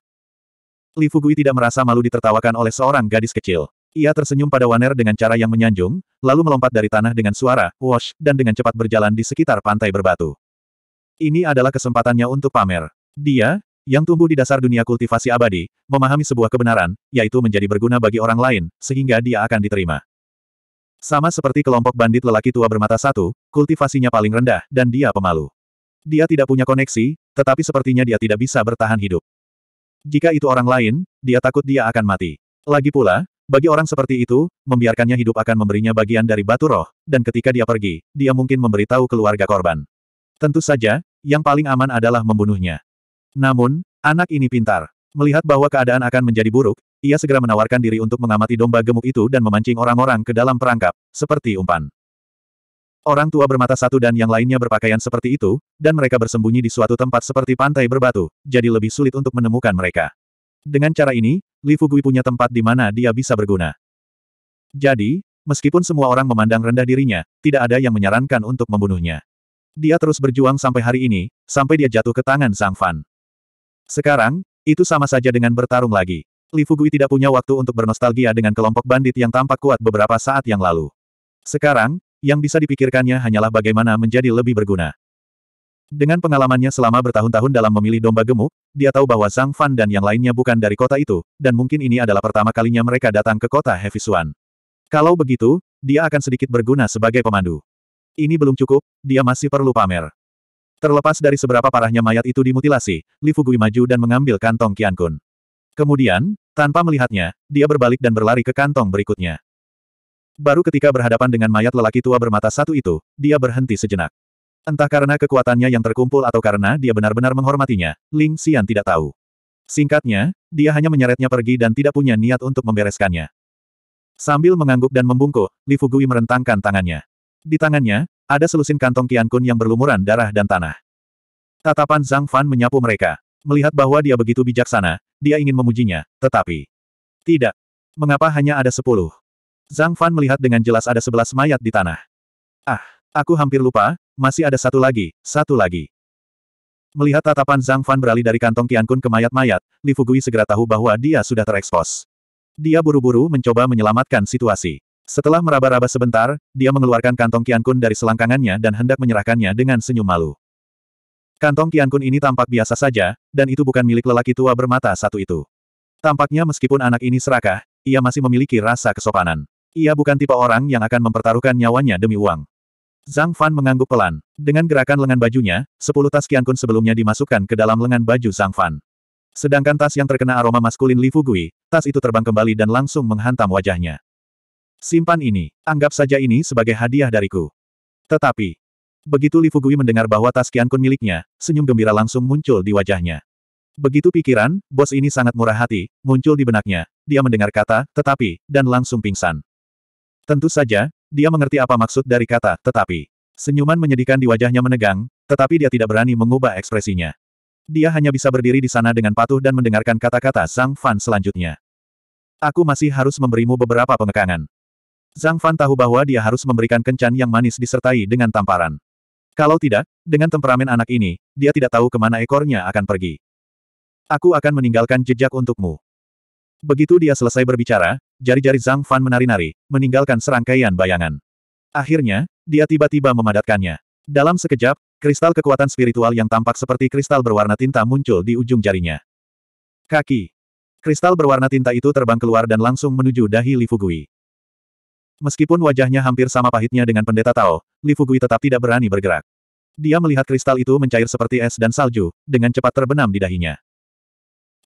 Speaker 1: Li Fugui tidak merasa malu ditertawakan oleh seorang gadis kecil. Ia tersenyum pada Waner dengan cara yang menyanjung, lalu melompat dari tanah dengan suara, wash, dan dengan cepat berjalan di sekitar pantai berbatu. Ini adalah kesempatannya untuk pamer. Dia, yang tumbuh di dasar dunia kultivasi abadi, memahami sebuah kebenaran, yaitu menjadi berguna bagi orang lain, sehingga dia akan diterima. Sama seperti kelompok bandit lelaki tua bermata satu, kultivasinya paling rendah, dan dia pemalu. Dia tidak punya koneksi, tetapi sepertinya dia tidak bisa bertahan hidup. Jika itu orang lain, dia takut dia akan mati. Lagi pula, bagi orang seperti itu, membiarkannya hidup akan memberinya bagian dari batu roh, dan ketika dia pergi, dia mungkin memberitahu keluarga korban. Tentu saja, yang paling aman adalah membunuhnya. Namun, anak ini pintar. Melihat bahwa keadaan akan menjadi buruk, ia segera menawarkan diri untuk mengamati domba gemuk itu dan memancing orang-orang ke dalam perangkap, seperti umpan. Orang tua bermata satu dan yang lainnya berpakaian seperti itu, dan mereka bersembunyi di suatu tempat seperti pantai berbatu, jadi lebih sulit untuk menemukan mereka. Dengan cara ini, Li Fugui punya tempat di mana dia bisa berguna. Jadi, meskipun semua orang memandang rendah dirinya, tidak ada yang menyarankan untuk membunuhnya. Dia terus berjuang sampai hari ini, sampai dia jatuh ke tangan Zhang Fan. Sekarang, itu sama saja dengan bertarung lagi. Li Fugui tidak punya waktu untuk bernostalgia dengan kelompok bandit yang tampak kuat beberapa saat yang lalu. Sekarang, yang bisa dipikirkannya hanyalah bagaimana menjadi lebih berguna. Dengan pengalamannya selama bertahun-tahun dalam memilih domba gemuk, dia tahu bahwa Zhang Fan dan yang lainnya bukan dari kota itu, dan mungkin ini adalah pertama kalinya mereka datang ke kota Heavy Kalau begitu, dia akan sedikit berguna sebagai pemandu. Ini belum cukup, dia masih perlu pamer. Terlepas dari seberapa parahnya mayat itu dimutilasi, Li Fugui maju dan mengambil kantong Qian Kun. Kemudian, tanpa melihatnya, dia berbalik dan berlari ke kantong berikutnya. Baru ketika berhadapan dengan mayat lelaki tua bermata satu itu, dia berhenti sejenak. Entah karena kekuatannya yang terkumpul atau karena dia benar-benar menghormatinya, Ling Xian tidak tahu. Singkatnya, dia hanya menyeretnya pergi dan tidak punya niat untuk membereskannya. Sambil mengangguk dan membungkuk, Li Fugui merentangkan tangannya. Di tangannya, ada selusin kantong Kun yang berlumuran darah dan tanah. Tatapan Zhang Fan menyapu mereka. Melihat bahwa dia begitu bijaksana, dia ingin memujinya, tetapi... Tidak. Mengapa hanya ada sepuluh? Zhang Fan melihat dengan jelas ada sebelas mayat di tanah. Ah, aku hampir lupa, masih ada satu lagi, satu lagi. Melihat tatapan Zhang Fan beralih dari kantong Kun ke mayat-mayat, Li Fugui segera tahu bahwa dia sudah terekspos. Dia buru-buru mencoba menyelamatkan situasi. Setelah meraba-raba sebentar, dia mengeluarkan kantong Kiankun dari selangkangannya dan hendak menyerahkannya dengan senyum malu. Kantong Kiankun ini tampak biasa saja, dan itu bukan milik lelaki tua bermata satu itu. Tampaknya meskipun anak ini serakah, ia masih memiliki rasa kesopanan. Ia bukan tipe orang yang akan mempertaruhkan nyawanya demi uang. Zhang Fan mengangguk pelan. Dengan gerakan lengan bajunya, sepuluh tas Kiankun sebelumnya dimasukkan ke dalam lengan baju Zhang Fan. Sedangkan tas yang terkena aroma maskulin Li Fugui, tas itu terbang kembali dan langsung menghantam wajahnya. Simpan ini. Anggap saja ini sebagai hadiah dariku. Tetapi, begitu Li Fugui mendengar bahwa tas kun miliknya, senyum gembira langsung muncul di wajahnya. Begitu pikiran, bos ini sangat murah hati, muncul di benaknya. Dia mendengar kata, tetapi, dan langsung pingsan. Tentu saja, dia mengerti apa maksud dari kata, tetapi. Senyuman menyedihkan di wajahnya menegang, tetapi dia tidak berani mengubah ekspresinya. Dia hanya bisa berdiri di sana dengan patuh dan mendengarkan kata-kata sang Fan selanjutnya. Aku masih harus memberimu beberapa pengekangan. Zhang Fan tahu bahwa dia harus memberikan kencan yang manis disertai dengan tamparan. Kalau tidak, dengan temperamen anak ini, dia tidak tahu kemana ekornya akan pergi. Aku akan meninggalkan jejak untukmu. Begitu dia selesai berbicara, jari-jari Zhang Fan menari-nari, meninggalkan serangkaian bayangan. Akhirnya, dia tiba-tiba memadatkannya. Dalam sekejap, kristal kekuatan spiritual yang tampak seperti kristal berwarna tinta muncul di ujung jarinya. Kaki. Kristal berwarna tinta itu terbang keluar dan langsung menuju dahi Li Fugui. Meskipun wajahnya hampir sama pahitnya dengan pendeta Tao, Li Fugui tetap tidak berani bergerak. Dia melihat kristal itu mencair seperti es dan salju, dengan cepat terbenam di dahinya.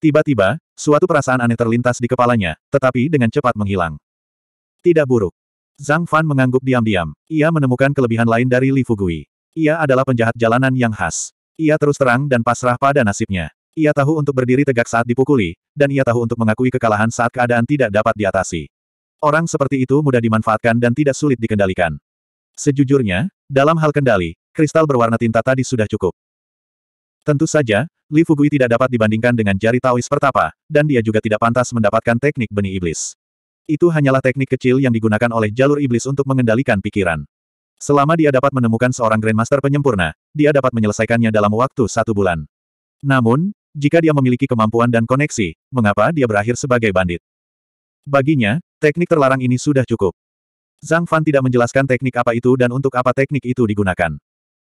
Speaker 1: Tiba-tiba, suatu perasaan aneh terlintas di kepalanya, tetapi dengan cepat menghilang. Tidak buruk. Zhang Fan mengangguk diam-diam. Ia menemukan kelebihan lain dari Li Fugui. Ia adalah penjahat jalanan yang khas. Ia terus terang dan pasrah pada nasibnya. Ia tahu untuk berdiri tegak saat dipukuli, dan ia tahu untuk mengakui kekalahan saat keadaan tidak dapat diatasi. Orang seperti itu mudah dimanfaatkan dan tidak sulit dikendalikan. Sejujurnya, dalam hal kendali, kristal berwarna tinta tadi sudah cukup. Tentu saja, Li Fugui tidak dapat dibandingkan dengan jari Taois pertapa, dan dia juga tidak pantas mendapatkan teknik benih iblis. Itu hanyalah teknik kecil yang digunakan oleh jalur iblis untuk mengendalikan pikiran. Selama dia dapat menemukan seorang Grandmaster penyempurna, dia dapat menyelesaikannya dalam waktu satu bulan. Namun, jika dia memiliki kemampuan dan koneksi, mengapa dia berakhir sebagai bandit? Baginya, Teknik terlarang ini sudah cukup. Zhang Fan tidak menjelaskan teknik apa itu dan untuk apa teknik itu digunakan.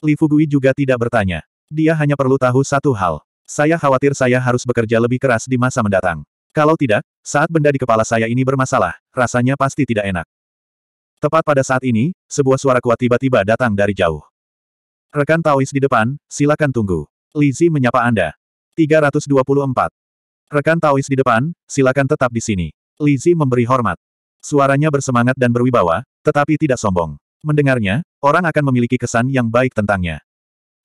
Speaker 1: Li Fugui juga tidak bertanya. Dia hanya perlu tahu satu hal. Saya khawatir saya harus bekerja lebih keras di masa mendatang. Kalau tidak, saat benda di kepala saya ini bermasalah, rasanya pasti tidak enak. Tepat pada saat ini, sebuah suara kuat tiba-tiba datang dari jauh. Rekan Taois di depan, silakan tunggu. Li Zi menyapa Anda. 324. Rekan Taois di depan, silakan tetap di sini. Lizzy memberi hormat. Suaranya bersemangat dan berwibawa, tetapi tidak sombong. Mendengarnya, orang akan memiliki kesan yang baik tentangnya.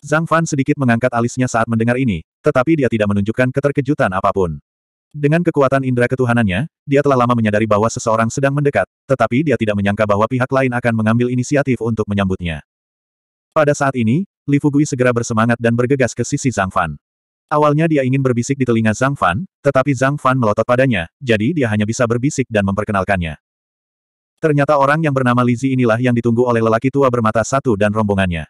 Speaker 1: Zhang Fan sedikit mengangkat alisnya saat mendengar ini, tetapi dia tidak menunjukkan keterkejutan apapun. Dengan kekuatan indera ketuhanannya, dia telah lama menyadari bahwa seseorang sedang mendekat, tetapi dia tidak menyangka bahwa pihak lain akan mengambil inisiatif untuk menyambutnya. Pada saat ini, Li Fugui segera bersemangat dan bergegas ke sisi Zhang Fan. Awalnya dia ingin berbisik di telinga Zhang Fan, tetapi Zhang Fan melotot padanya, jadi dia hanya bisa berbisik dan memperkenalkannya. Ternyata orang yang bernama Lizi inilah yang ditunggu oleh lelaki tua bermata satu dan rombongannya.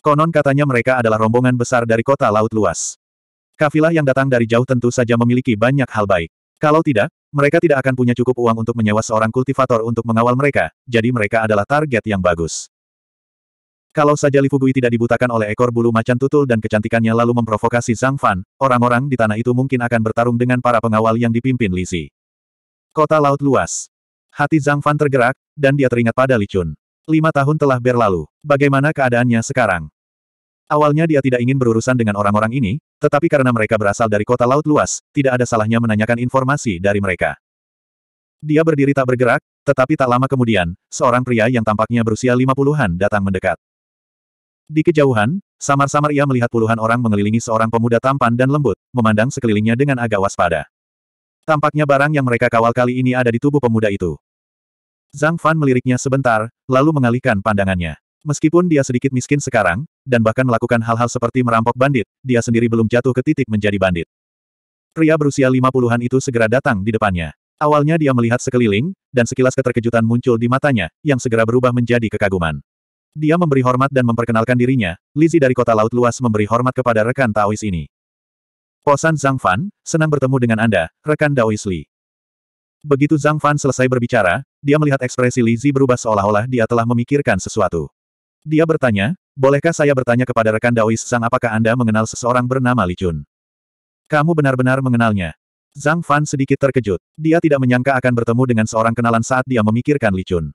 Speaker 1: Konon katanya mereka adalah rombongan besar dari kota laut luas. Kafilah yang datang dari jauh tentu saja memiliki banyak hal baik. Kalau tidak, mereka tidak akan punya cukup uang untuk menyewa seorang kultivator untuk mengawal mereka, jadi mereka adalah target yang bagus. Kalau saja Li Fugui tidak dibutakan oleh ekor bulu macan tutul dan kecantikannya lalu memprovokasi Zhang Fan, orang-orang di tanah itu mungkin akan bertarung dengan para pengawal yang dipimpin Li Xi. Kota laut luas. Hati Zhang Fan tergerak, dan dia teringat pada Li Chun. Lima tahun telah berlalu. Bagaimana keadaannya sekarang? Awalnya dia tidak ingin berurusan dengan orang-orang ini, tetapi karena mereka berasal dari kota laut luas, tidak ada salahnya menanyakan informasi dari mereka. Dia berdiri tak bergerak, tetapi tak lama kemudian, seorang pria yang tampaknya berusia lima puluhan datang mendekat. Di kejauhan, samar-samar ia melihat puluhan orang mengelilingi seorang pemuda tampan dan lembut, memandang sekelilingnya dengan agak waspada. Tampaknya barang yang mereka kawal kali ini ada di tubuh pemuda itu. Zhang Fan meliriknya sebentar, lalu mengalihkan pandangannya. Meskipun dia sedikit miskin sekarang, dan bahkan melakukan hal-hal seperti merampok bandit, dia sendiri belum jatuh ke titik menjadi bandit. Pria berusia lima puluhan itu segera datang di depannya. Awalnya dia melihat sekeliling, dan sekilas keterkejutan muncul di matanya, yang segera berubah menjadi kekaguman. Dia memberi hormat dan memperkenalkan dirinya, Lizzie dari kota laut luas memberi hormat kepada rekan Taois ini. Posan Zhang Fan, senang bertemu dengan Anda, rekan Daois Li. Begitu Zhang Fan selesai berbicara, dia melihat ekspresi Lizzie berubah seolah-olah dia telah memikirkan sesuatu. Dia bertanya, bolehkah saya bertanya kepada rekan Daois sang apakah Anda mengenal seseorang bernama Li Jun? Kamu benar-benar mengenalnya. Zhang Fan sedikit terkejut. Dia tidak menyangka akan bertemu dengan seorang kenalan saat dia memikirkan Li Jun.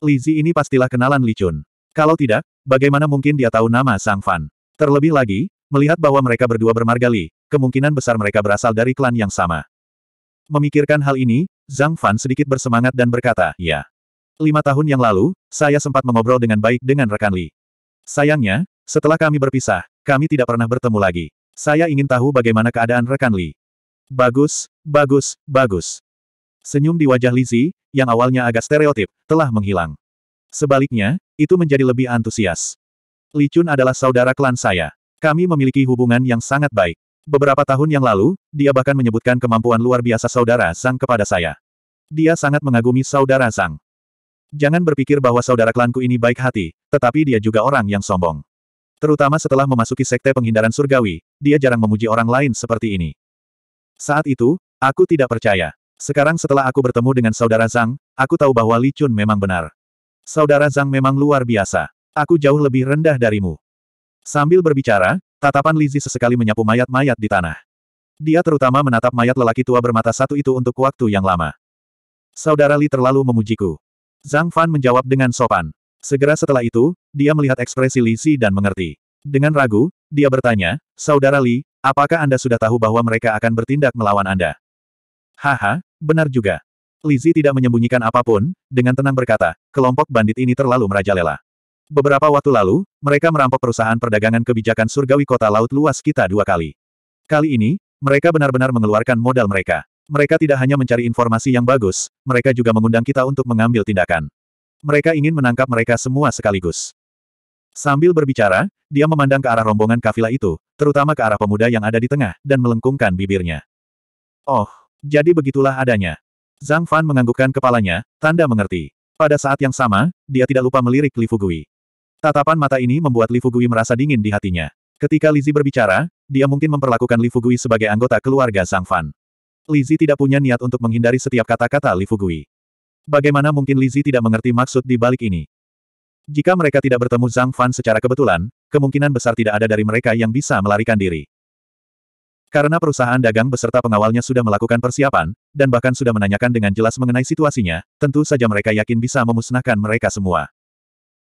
Speaker 1: Lizzie ini pastilah kenalan Li Jun. Kalau tidak, bagaimana mungkin dia tahu nama Sang Fan? Terlebih lagi, melihat bahwa mereka berdua bermargali, kemungkinan besar mereka berasal dari klan yang sama. Memikirkan hal ini, Zhang Fan sedikit bersemangat dan berkata, Ya. Lima tahun yang lalu, saya sempat mengobrol dengan baik dengan rekan Li. Sayangnya, setelah kami berpisah, kami tidak pernah bertemu lagi. Saya ingin tahu bagaimana keadaan rekan Li. Bagus, bagus, bagus. Senyum di wajah Lizzie, yang awalnya agak stereotip, telah menghilang. Sebaliknya, itu menjadi lebih antusias. Li Chun adalah saudara klan saya. Kami memiliki hubungan yang sangat baik. Beberapa tahun yang lalu, dia bahkan menyebutkan kemampuan luar biasa saudara Sang kepada saya. Dia sangat mengagumi saudara Sang. Jangan berpikir bahwa saudara klanku ini baik hati, tetapi dia juga orang yang sombong. Terutama setelah memasuki sekte penghindaran surgawi, dia jarang memuji orang lain seperti ini. Saat itu, aku tidak percaya. Sekarang setelah aku bertemu dengan saudara Zhang, aku tahu bahwa Li Chun memang benar. Saudara Zhang memang luar biasa. Aku jauh lebih rendah darimu. Sambil berbicara, tatapan Lizzie sesekali menyapu mayat-mayat di tanah. Dia terutama menatap mayat lelaki tua bermata satu itu untuk waktu yang lama. Saudara Li terlalu memujiku. Zhang Fan menjawab dengan sopan. Segera setelah itu, dia melihat ekspresi Lizzie dan mengerti. Dengan ragu, dia bertanya, Saudara Li, apakah Anda sudah tahu bahwa mereka akan bertindak melawan Anda? Haha, benar juga. Lizzie tidak menyembunyikan apapun, dengan tenang berkata, kelompok bandit ini terlalu merajalela. Beberapa waktu lalu, mereka merampok perusahaan perdagangan kebijakan surgawi kota laut luas kita dua kali. Kali ini, mereka benar-benar mengeluarkan modal mereka. Mereka tidak hanya mencari informasi yang bagus, mereka juga mengundang kita untuk mengambil tindakan. Mereka ingin menangkap mereka semua sekaligus. Sambil berbicara, dia memandang ke arah rombongan kafilah itu, terutama ke arah pemuda yang ada di tengah, dan melengkungkan bibirnya. Oh, jadi begitulah adanya. Zhang Fan menganggukkan kepalanya, tanda mengerti. Pada saat yang sama, dia tidak lupa melirik Li Fugui. Tatapan mata ini membuat Li Fugui merasa dingin di hatinya. Ketika Lizi berbicara, dia mungkin memperlakukan Li Fugui sebagai anggota keluarga Zhang Fan. Lizi tidak punya niat untuk menghindari setiap kata-kata Li Fugui. Bagaimana mungkin Lizi tidak mengerti maksud di balik ini? Jika mereka tidak bertemu Zhang Fan secara kebetulan, kemungkinan besar tidak ada dari mereka yang bisa melarikan diri. Karena perusahaan dagang beserta pengawalnya sudah melakukan persiapan, dan bahkan sudah menanyakan dengan jelas mengenai situasinya, tentu saja mereka yakin bisa memusnahkan mereka semua.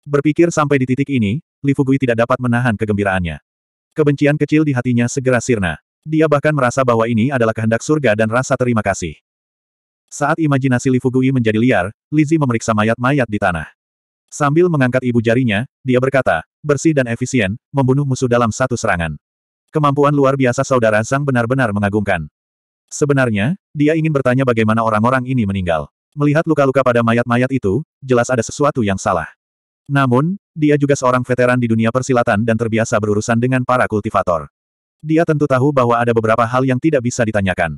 Speaker 1: Berpikir sampai di titik ini, Li Fugui tidak dapat menahan kegembiraannya. Kebencian kecil di hatinya segera sirna. Dia bahkan merasa bahwa ini adalah kehendak surga dan rasa terima kasih. Saat imajinasi Li Fugui menjadi liar, Lizzie memeriksa mayat-mayat di tanah. Sambil mengangkat ibu jarinya, dia berkata, bersih dan efisien, membunuh musuh dalam satu serangan. Kemampuan luar biasa saudara Zhang benar-benar mengagumkan. Sebenarnya, dia ingin bertanya bagaimana orang-orang ini meninggal. Melihat luka-luka pada mayat-mayat itu, jelas ada sesuatu yang salah. Namun, dia juga seorang veteran di dunia persilatan dan terbiasa berurusan dengan para kultivator. Dia tentu tahu bahwa ada beberapa hal yang tidak bisa ditanyakan.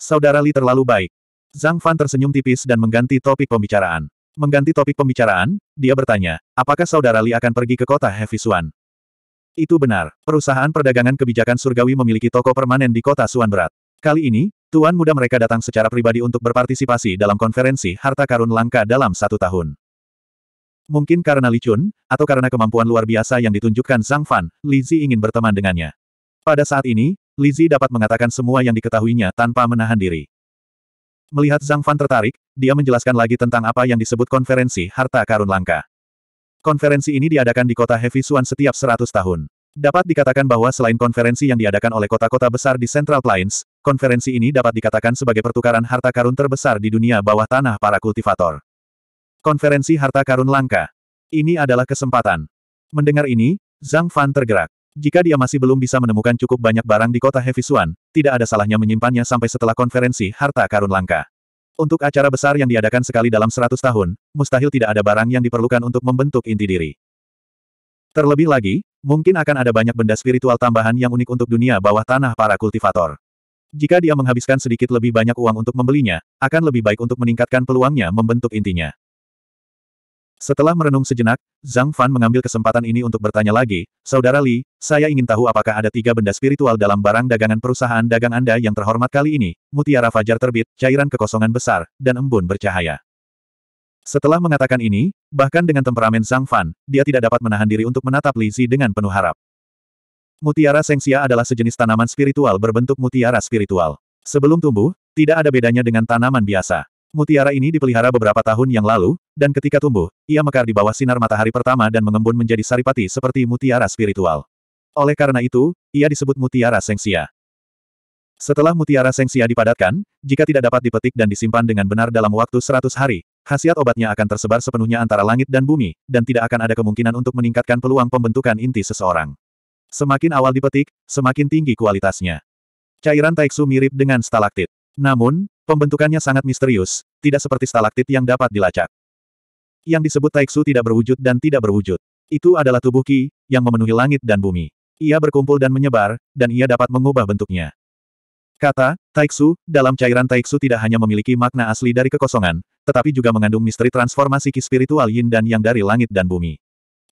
Speaker 1: Saudara Li terlalu baik. Zhang Fan tersenyum tipis dan mengganti topik pembicaraan. Mengganti topik pembicaraan, dia bertanya, apakah saudara Li akan pergi ke kota Hefisuan? Itu benar, perusahaan perdagangan kebijakan surgawi memiliki toko permanen di kota Suan Kali ini, tuan muda mereka datang secara pribadi untuk berpartisipasi dalam konferensi harta karun langka dalam satu tahun. Mungkin karena licun, atau karena kemampuan luar biasa yang ditunjukkan Zhang Fan, Lizzie ingin berteman dengannya. Pada saat ini, Lizzie dapat mengatakan semua yang diketahuinya tanpa menahan diri. Melihat Zhang Fan tertarik, dia menjelaskan lagi tentang apa yang disebut konferensi harta karun langka. Konferensi ini diadakan di kota Swan setiap 100 tahun. Dapat dikatakan bahwa selain konferensi yang diadakan oleh kota-kota besar di Central Plains, konferensi ini dapat dikatakan sebagai pertukaran harta karun terbesar di dunia bawah tanah para kultivator. Konferensi harta karun langka. Ini adalah kesempatan. Mendengar ini, Zhang Fan tergerak. Jika dia masih belum bisa menemukan cukup banyak barang di kota Swan, tidak ada salahnya menyimpannya sampai setelah konferensi harta karun langka. Untuk acara besar yang diadakan sekali dalam seratus tahun, mustahil tidak ada barang yang diperlukan untuk membentuk inti diri. Terlebih lagi, mungkin akan ada banyak benda spiritual tambahan yang unik untuk dunia bawah tanah para kultivator. Jika dia menghabiskan sedikit lebih banyak uang untuk membelinya, akan lebih baik untuk meningkatkan peluangnya membentuk intinya. Setelah merenung sejenak, Zhang Fan mengambil kesempatan ini untuk bertanya lagi, Saudara Li, saya ingin tahu apakah ada tiga benda spiritual dalam barang dagangan perusahaan dagang Anda yang terhormat kali ini, mutiara fajar terbit, cairan kekosongan besar, dan embun bercahaya. Setelah mengatakan ini, bahkan dengan temperamen Zhang Fan, dia tidak dapat menahan diri untuk menatap Li Zi dengan penuh harap. Mutiara Sengsia adalah sejenis tanaman spiritual berbentuk mutiara spiritual. Sebelum tumbuh, tidak ada bedanya dengan tanaman biasa. Mutiara ini dipelihara beberapa tahun yang lalu, dan ketika tumbuh, ia mekar di bawah sinar matahari pertama dan mengembun menjadi saripati seperti mutiara spiritual. Oleh karena itu, ia disebut mutiara sengsia. Setelah mutiara sengsia dipadatkan, jika tidak dapat dipetik dan disimpan dengan benar dalam waktu 100 hari, khasiat obatnya akan tersebar sepenuhnya antara langit dan bumi, dan tidak akan ada kemungkinan untuk meningkatkan peluang pembentukan inti seseorang. Semakin awal dipetik, semakin tinggi kualitasnya. Cairan taiksu mirip dengan stalaktit. Namun, pembentukannya sangat misterius, tidak seperti stalaktit yang dapat dilacak. Yang disebut Taiksu tidak berwujud dan tidak berwujud. Itu adalah tubuh Ki, yang memenuhi langit dan bumi. Ia berkumpul dan menyebar, dan ia dapat mengubah bentuknya. Kata, Taiksu, dalam cairan Taiksu tidak hanya memiliki makna asli dari kekosongan, tetapi juga mengandung misteri transformasi ki spiritual yin dan yang dari langit dan bumi.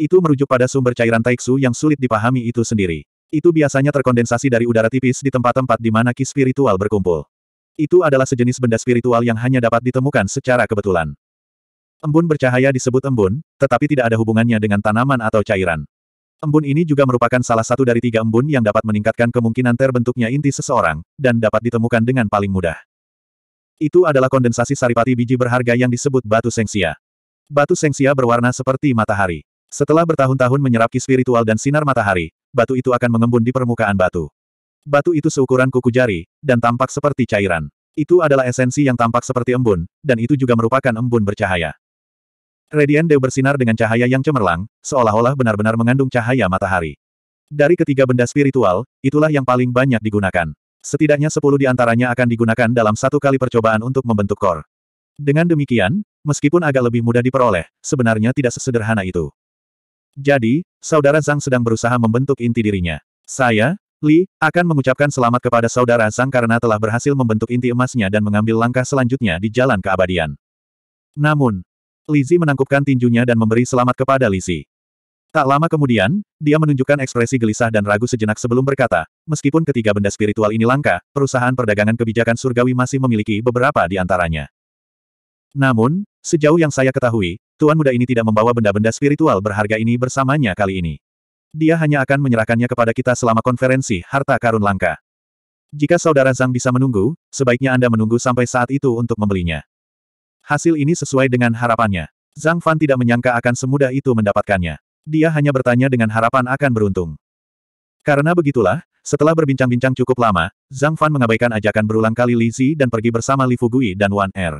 Speaker 1: Itu merujuk pada sumber cairan Taiksu yang sulit dipahami itu sendiri. Itu biasanya terkondensasi dari udara tipis di tempat-tempat di mana ki spiritual berkumpul. Itu adalah sejenis benda spiritual yang hanya dapat ditemukan secara kebetulan. Embun bercahaya disebut embun, tetapi tidak ada hubungannya dengan tanaman atau cairan. Embun ini juga merupakan salah satu dari tiga embun yang dapat meningkatkan kemungkinan terbentuknya inti seseorang, dan dapat ditemukan dengan paling mudah. Itu adalah kondensasi saripati biji berharga yang disebut batu sengsia. Batu sengsia berwarna seperti matahari. Setelah bertahun-tahun menyerap ki spiritual dan sinar matahari, batu itu akan mengembun di permukaan batu. Batu itu seukuran kuku jari, dan tampak seperti cairan. Itu adalah esensi yang tampak seperti embun, dan itu juga merupakan embun bercahaya. Radiant Dew bersinar dengan cahaya yang cemerlang, seolah-olah benar-benar mengandung cahaya matahari. Dari ketiga benda spiritual, itulah yang paling banyak digunakan. Setidaknya sepuluh di antaranya akan digunakan dalam satu kali percobaan untuk membentuk kor. Dengan demikian, meskipun agak lebih mudah diperoleh, sebenarnya tidak sesederhana itu. Jadi, saudara Zhang sedang berusaha membentuk inti dirinya. Saya, Li, akan mengucapkan selamat kepada saudara Zhang karena telah berhasil membentuk inti emasnya dan mengambil langkah selanjutnya di jalan keabadian. Namun, Lizzie menangkupkan tinjunya dan memberi selamat kepada Lizzie. Tak lama kemudian, dia menunjukkan ekspresi gelisah dan ragu sejenak sebelum berkata, meskipun ketiga benda spiritual ini langka, perusahaan perdagangan kebijakan surgawi masih memiliki beberapa di antaranya. Namun, sejauh yang saya ketahui, Tuan Muda ini tidak membawa benda-benda spiritual berharga ini bersamanya kali ini dia hanya akan menyerahkannya kepada kita selama konferensi harta karun langka. Jika saudara Zhang bisa menunggu, sebaiknya Anda menunggu sampai saat itu untuk membelinya. Hasil ini sesuai dengan harapannya. Zhang Fan tidak menyangka akan semudah itu mendapatkannya. Dia hanya bertanya dengan harapan akan beruntung. Karena begitulah, setelah berbincang-bincang cukup lama, Zhang Fan mengabaikan ajakan berulang kali Li Zi dan pergi bersama Li Fugui dan Wan Er.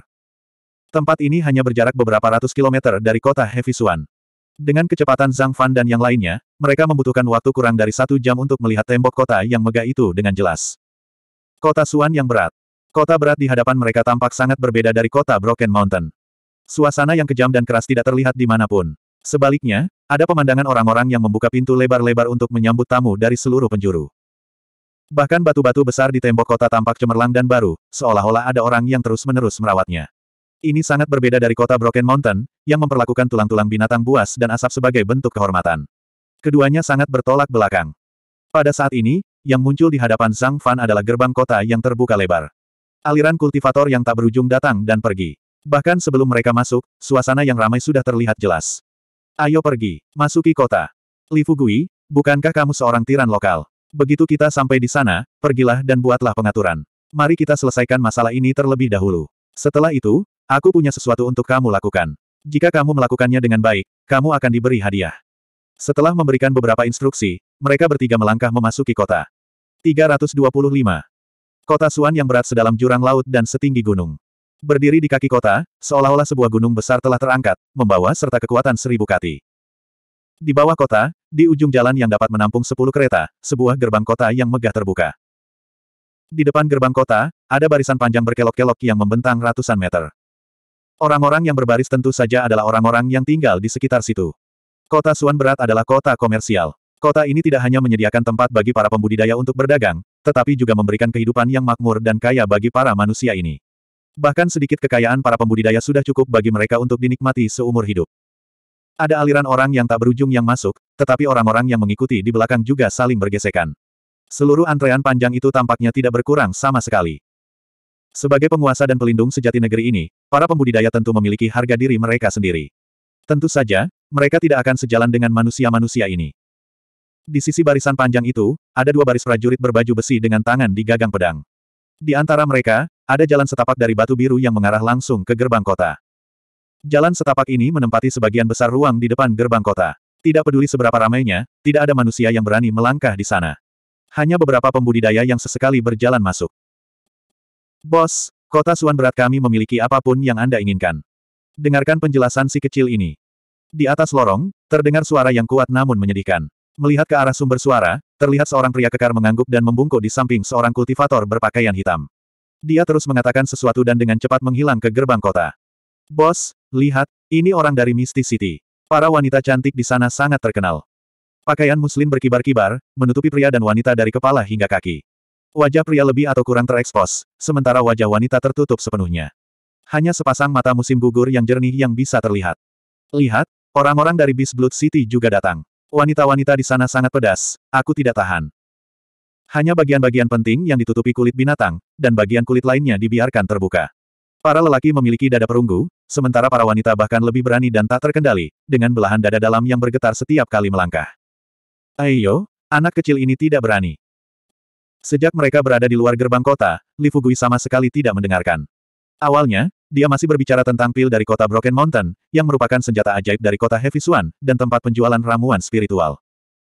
Speaker 1: Tempat ini hanya berjarak beberapa ratus kilometer dari kota Hefisuan. Dengan kecepatan Zhang Fan dan yang lainnya, mereka membutuhkan waktu kurang dari satu jam untuk melihat tembok kota yang megah itu dengan jelas. Kota Suan yang berat. Kota berat di hadapan mereka tampak sangat berbeda dari kota Broken Mountain. Suasana yang kejam dan keras tidak terlihat di dimanapun. Sebaliknya, ada pemandangan orang-orang yang membuka pintu lebar-lebar untuk menyambut tamu dari seluruh penjuru. Bahkan batu-batu besar di tembok kota tampak cemerlang dan baru, seolah-olah ada orang yang terus-menerus merawatnya. Ini sangat berbeda dari kota Broken Mountain, yang memperlakukan tulang-tulang binatang buas dan asap sebagai bentuk kehormatan. Keduanya sangat bertolak belakang. Pada saat ini, yang muncul di hadapan Zhang Fan adalah gerbang kota yang terbuka lebar. Aliran kultivator yang tak berujung datang dan pergi. Bahkan sebelum mereka masuk, suasana yang ramai sudah terlihat jelas. Ayo pergi, masuki kota. Li Fugui, bukankah kamu seorang tiran lokal? Begitu kita sampai di sana, pergilah dan buatlah pengaturan. Mari kita selesaikan masalah ini terlebih dahulu. Setelah itu, Aku punya sesuatu untuk kamu lakukan. Jika kamu melakukannya dengan baik, kamu akan diberi hadiah. Setelah memberikan beberapa instruksi, mereka bertiga melangkah memasuki kota. 325. Kota Suan yang berat sedalam jurang laut dan setinggi gunung. Berdiri di kaki kota, seolah-olah sebuah gunung besar telah terangkat, membawa serta kekuatan seribu kati. Di bawah kota, di ujung jalan yang dapat menampung sepuluh kereta, sebuah gerbang kota yang megah terbuka. Di depan gerbang kota, ada barisan panjang berkelok-kelok yang membentang ratusan meter. Orang-orang yang berbaris tentu saja adalah orang-orang yang tinggal di sekitar situ. Kota Suan Berat adalah kota komersial. Kota ini tidak hanya menyediakan tempat bagi para pembudidaya untuk berdagang, tetapi juga memberikan kehidupan yang makmur dan kaya bagi para manusia ini. Bahkan sedikit kekayaan para pembudidaya sudah cukup bagi mereka untuk dinikmati seumur hidup. Ada aliran orang yang tak berujung yang masuk, tetapi orang-orang yang mengikuti di belakang juga saling bergesekan. Seluruh antrean panjang itu tampaknya tidak berkurang sama sekali. Sebagai penguasa dan pelindung sejati negeri ini, para pembudidaya tentu memiliki harga diri mereka sendiri. Tentu saja, mereka tidak akan sejalan dengan manusia-manusia ini. Di sisi barisan panjang itu, ada dua baris prajurit berbaju besi dengan tangan di gagang pedang. Di antara mereka, ada jalan setapak dari batu biru yang mengarah langsung ke gerbang kota. Jalan setapak ini menempati sebagian besar ruang di depan gerbang kota. Tidak peduli seberapa ramainya, tidak ada manusia yang berani melangkah di sana. Hanya beberapa pembudidaya yang sesekali berjalan masuk. Bos, kota Suan berat kami memiliki apapun yang Anda inginkan. Dengarkan penjelasan si kecil ini. Di atas lorong, terdengar suara yang kuat namun menyedihkan. Melihat ke arah sumber suara, terlihat seorang pria kekar mengangguk dan membungkuk di samping seorang kultivator berpakaian hitam. Dia terus mengatakan sesuatu dan dengan cepat menghilang ke gerbang kota. Bos, lihat, ini orang dari Misty City. Para wanita cantik di sana sangat terkenal. Pakaian muslim berkibar-kibar, menutupi pria dan wanita dari kepala hingga kaki. Wajah pria lebih atau kurang terekspos, sementara wajah wanita tertutup sepenuhnya. Hanya sepasang mata musim gugur yang jernih yang bisa terlihat. Lihat, orang-orang dari Beast Blood City juga datang. Wanita-wanita di sana sangat pedas, aku tidak tahan. Hanya bagian-bagian penting yang ditutupi kulit binatang, dan bagian kulit lainnya dibiarkan terbuka. Para lelaki memiliki dada perunggu, sementara para wanita bahkan lebih berani dan tak terkendali, dengan belahan dada dalam yang bergetar setiap kali melangkah. Ayo, anak kecil ini tidak berani. Sejak mereka berada di luar gerbang kota, Li Fugui sama sekali tidak mendengarkan. Awalnya, dia masih berbicara tentang pil dari kota Broken Mountain, yang merupakan senjata ajaib dari kota Heavy Swan, dan tempat penjualan ramuan spiritual.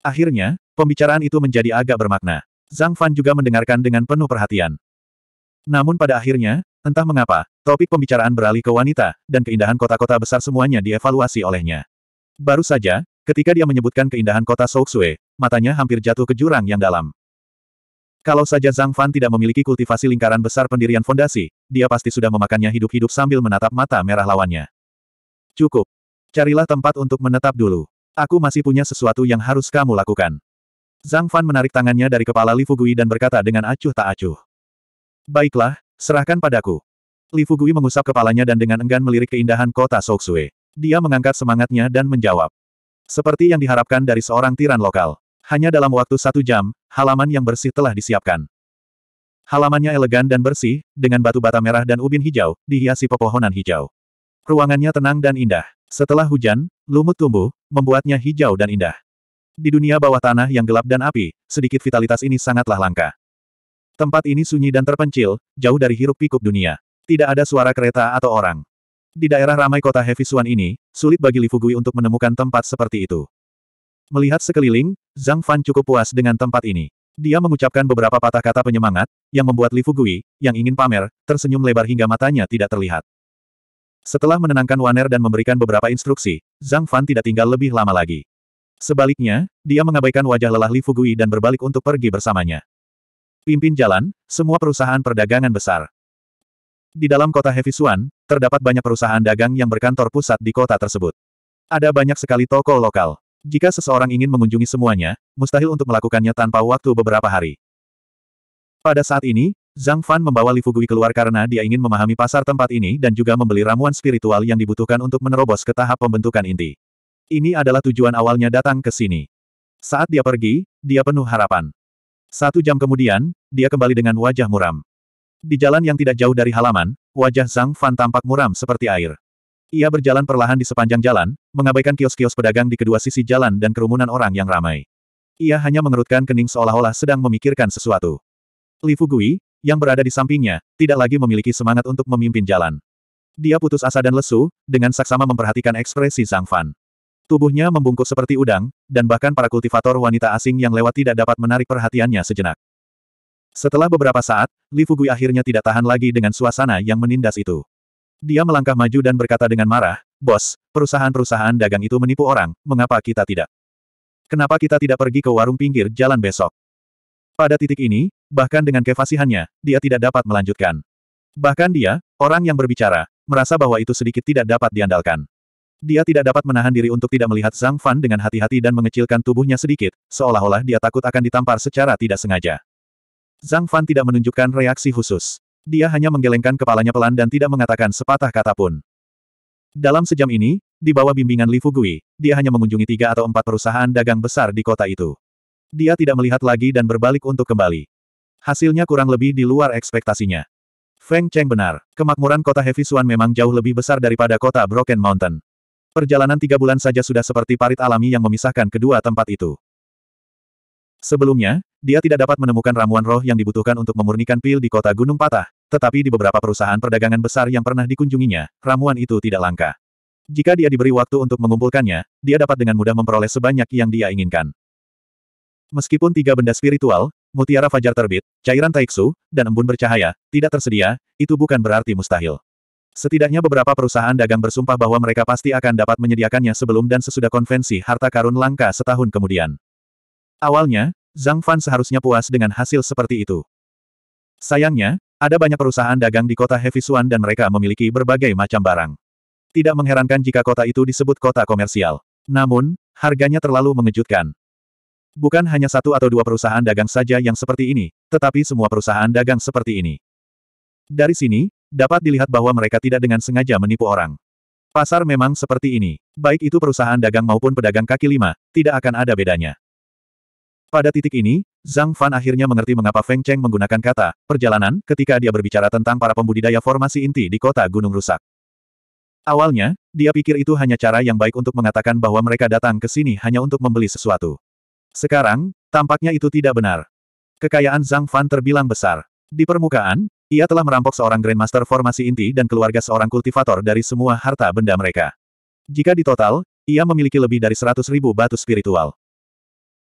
Speaker 1: Akhirnya, pembicaraan itu menjadi agak bermakna. Zhang Fan juga mendengarkan dengan penuh perhatian. Namun pada akhirnya, entah mengapa, topik pembicaraan beralih ke wanita, dan keindahan kota-kota besar semuanya dievaluasi olehnya. Baru saja, ketika dia menyebutkan keindahan kota Souksue, matanya hampir jatuh ke jurang yang dalam. Kalau saja Zhang Fan tidak memiliki kultivasi lingkaran besar pendirian fondasi, dia pasti sudah memakannya hidup-hidup sambil menatap mata merah lawannya. Cukup. Carilah tempat untuk menetap dulu. Aku masih punya sesuatu yang harus kamu lakukan. Zhang Fan menarik tangannya dari kepala Li Fugui dan berkata dengan acuh tak acuh. Baiklah, serahkan padaku. Li Fugui mengusap kepalanya dan dengan enggan melirik keindahan kota Soksue. Dia mengangkat semangatnya dan menjawab. Seperti yang diharapkan dari seorang tiran lokal. Hanya dalam waktu satu jam, halaman yang bersih telah disiapkan. Halamannya elegan dan bersih, dengan batu bata merah dan ubin hijau, dihiasi pepohonan hijau. Ruangannya tenang dan indah. Setelah hujan, lumut tumbuh, membuatnya hijau dan indah. Di dunia bawah tanah yang gelap dan api, sedikit vitalitas ini sangatlah langka. Tempat ini sunyi dan terpencil, jauh dari hiruk-pikuk dunia. Tidak ada suara kereta atau orang. Di daerah ramai kota Heavy ini, sulit bagi Lifugui untuk menemukan tempat seperti itu. Melihat sekeliling, Zhang Fan cukup puas dengan tempat ini. Dia mengucapkan beberapa patah kata penyemangat, yang membuat Li Fugui, yang ingin pamer, tersenyum lebar hingga matanya tidak terlihat. Setelah menenangkan Waner dan memberikan beberapa instruksi, Zhang Fan tidak tinggal lebih lama lagi. Sebaliknya, dia mengabaikan wajah lelah Li Fugui dan berbalik untuk pergi bersamanya. Pimpin jalan, semua perusahaan perdagangan besar. Di dalam kota Hefisuan, terdapat banyak perusahaan dagang yang berkantor pusat di kota tersebut. Ada banyak sekali toko lokal. Jika seseorang ingin mengunjungi semuanya, mustahil untuk melakukannya tanpa waktu beberapa hari. Pada saat ini, Zhang Fan membawa Li Fugui keluar karena dia ingin memahami pasar tempat ini dan juga membeli ramuan spiritual yang dibutuhkan untuk menerobos ke tahap pembentukan inti. Ini adalah tujuan awalnya datang ke sini. Saat dia pergi, dia penuh harapan. Satu jam kemudian, dia kembali dengan wajah muram. Di jalan yang tidak jauh dari halaman, wajah Zhang Fan tampak muram seperti air. Ia berjalan perlahan di sepanjang jalan, mengabaikan kios-kios pedagang di kedua sisi jalan dan kerumunan orang yang ramai. Ia hanya mengerutkan kening seolah-olah sedang memikirkan sesuatu. Li Fugui, yang berada di sampingnya, tidak lagi memiliki semangat untuk memimpin jalan. Dia putus asa dan lesu, dengan saksama memperhatikan ekspresi Zhang Fan. Tubuhnya membungkuk seperti udang, dan bahkan para kultivator wanita asing yang lewat tidak dapat menarik perhatiannya sejenak. Setelah beberapa saat, Li Fugui akhirnya tidak tahan lagi dengan suasana yang menindas itu. Dia melangkah maju dan berkata dengan marah, Bos, perusahaan-perusahaan dagang itu menipu orang, mengapa kita tidak? Kenapa kita tidak pergi ke warung pinggir jalan besok? Pada titik ini, bahkan dengan kefasihannya, dia tidak dapat melanjutkan. Bahkan dia, orang yang berbicara, merasa bahwa itu sedikit tidak dapat diandalkan. Dia tidak dapat menahan diri untuk tidak melihat Zhang Fan dengan hati-hati dan mengecilkan tubuhnya sedikit, seolah-olah dia takut akan ditampar secara tidak sengaja. Zhang Fan tidak menunjukkan reaksi khusus dia hanya menggelengkan kepalanya pelan dan tidak mengatakan sepatah kata pun. Dalam sejam ini, di bawah bimbingan Li Fugui, dia hanya mengunjungi tiga atau empat perusahaan dagang besar di kota itu. Dia tidak melihat lagi dan berbalik untuk kembali. Hasilnya kurang lebih di luar ekspektasinya. Feng Cheng benar, kemakmuran kota Heavy Suan memang jauh lebih besar daripada kota Broken Mountain. Perjalanan tiga bulan saja sudah seperti parit alami yang memisahkan kedua tempat itu. Sebelumnya, dia tidak dapat menemukan ramuan roh yang dibutuhkan untuk memurnikan pil di kota Gunung Patah, tetapi di beberapa perusahaan perdagangan besar yang pernah dikunjunginya, ramuan itu tidak langka. Jika dia diberi waktu untuk mengumpulkannya, dia dapat dengan mudah memperoleh sebanyak yang dia inginkan. Meskipun tiga benda spiritual, mutiara fajar terbit, cairan taiksu, dan embun bercahaya, tidak tersedia, itu bukan berarti mustahil. Setidaknya beberapa perusahaan dagang bersumpah bahwa mereka pasti akan dapat menyediakannya sebelum dan sesudah konvensi harta karun langka setahun kemudian. Awalnya, Zhang Fan seharusnya puas dengan hasil seperti itu. Sayangnya, ada banyak perusahaan dagang di kota Hefisuan dan mereka memiliki berbagai macam barang. Tidak mengherankan jika kota itu disebut kota komersial. Namun, harganya terlalu mengejutkan. Bukan hanya satu atau dua perusahaan dagang saja yang seperti ini, tetapi semua perusahaan dagang seperti ini. Dari sini, dapat dilihat bahwa mereka tidak dengan sengaja menipu orang. Pasar memang seperti ini. Baik itu perusahaan dagang maupun pedagang kaki lima, tidak akan ada bedanya. Pada titik ini, Zhang Fan akhirnya mengerti mengapa Feng Cheng menggunakan kata perjalanan ketika dia berbicara tentang para pembudidaya formasi inti di kota Gunung Rusak. Awalnya, dia pikir itu hanya cara yang baik untuk mengatakan bahwa mereka datang ke sini hanya untuk membeli sesuatu. Sekarang, tampaknya itu tidak benar. Kekayaan Zhang Fan terbilang besar. Di permukaan, ia telah merampok seorang Grandmaster formasi inti dan keluarga seorang kultivator dari semua harta benda mereka. Jika ditotal, ia memiliki lebih dari 100 ribu batu spiritual.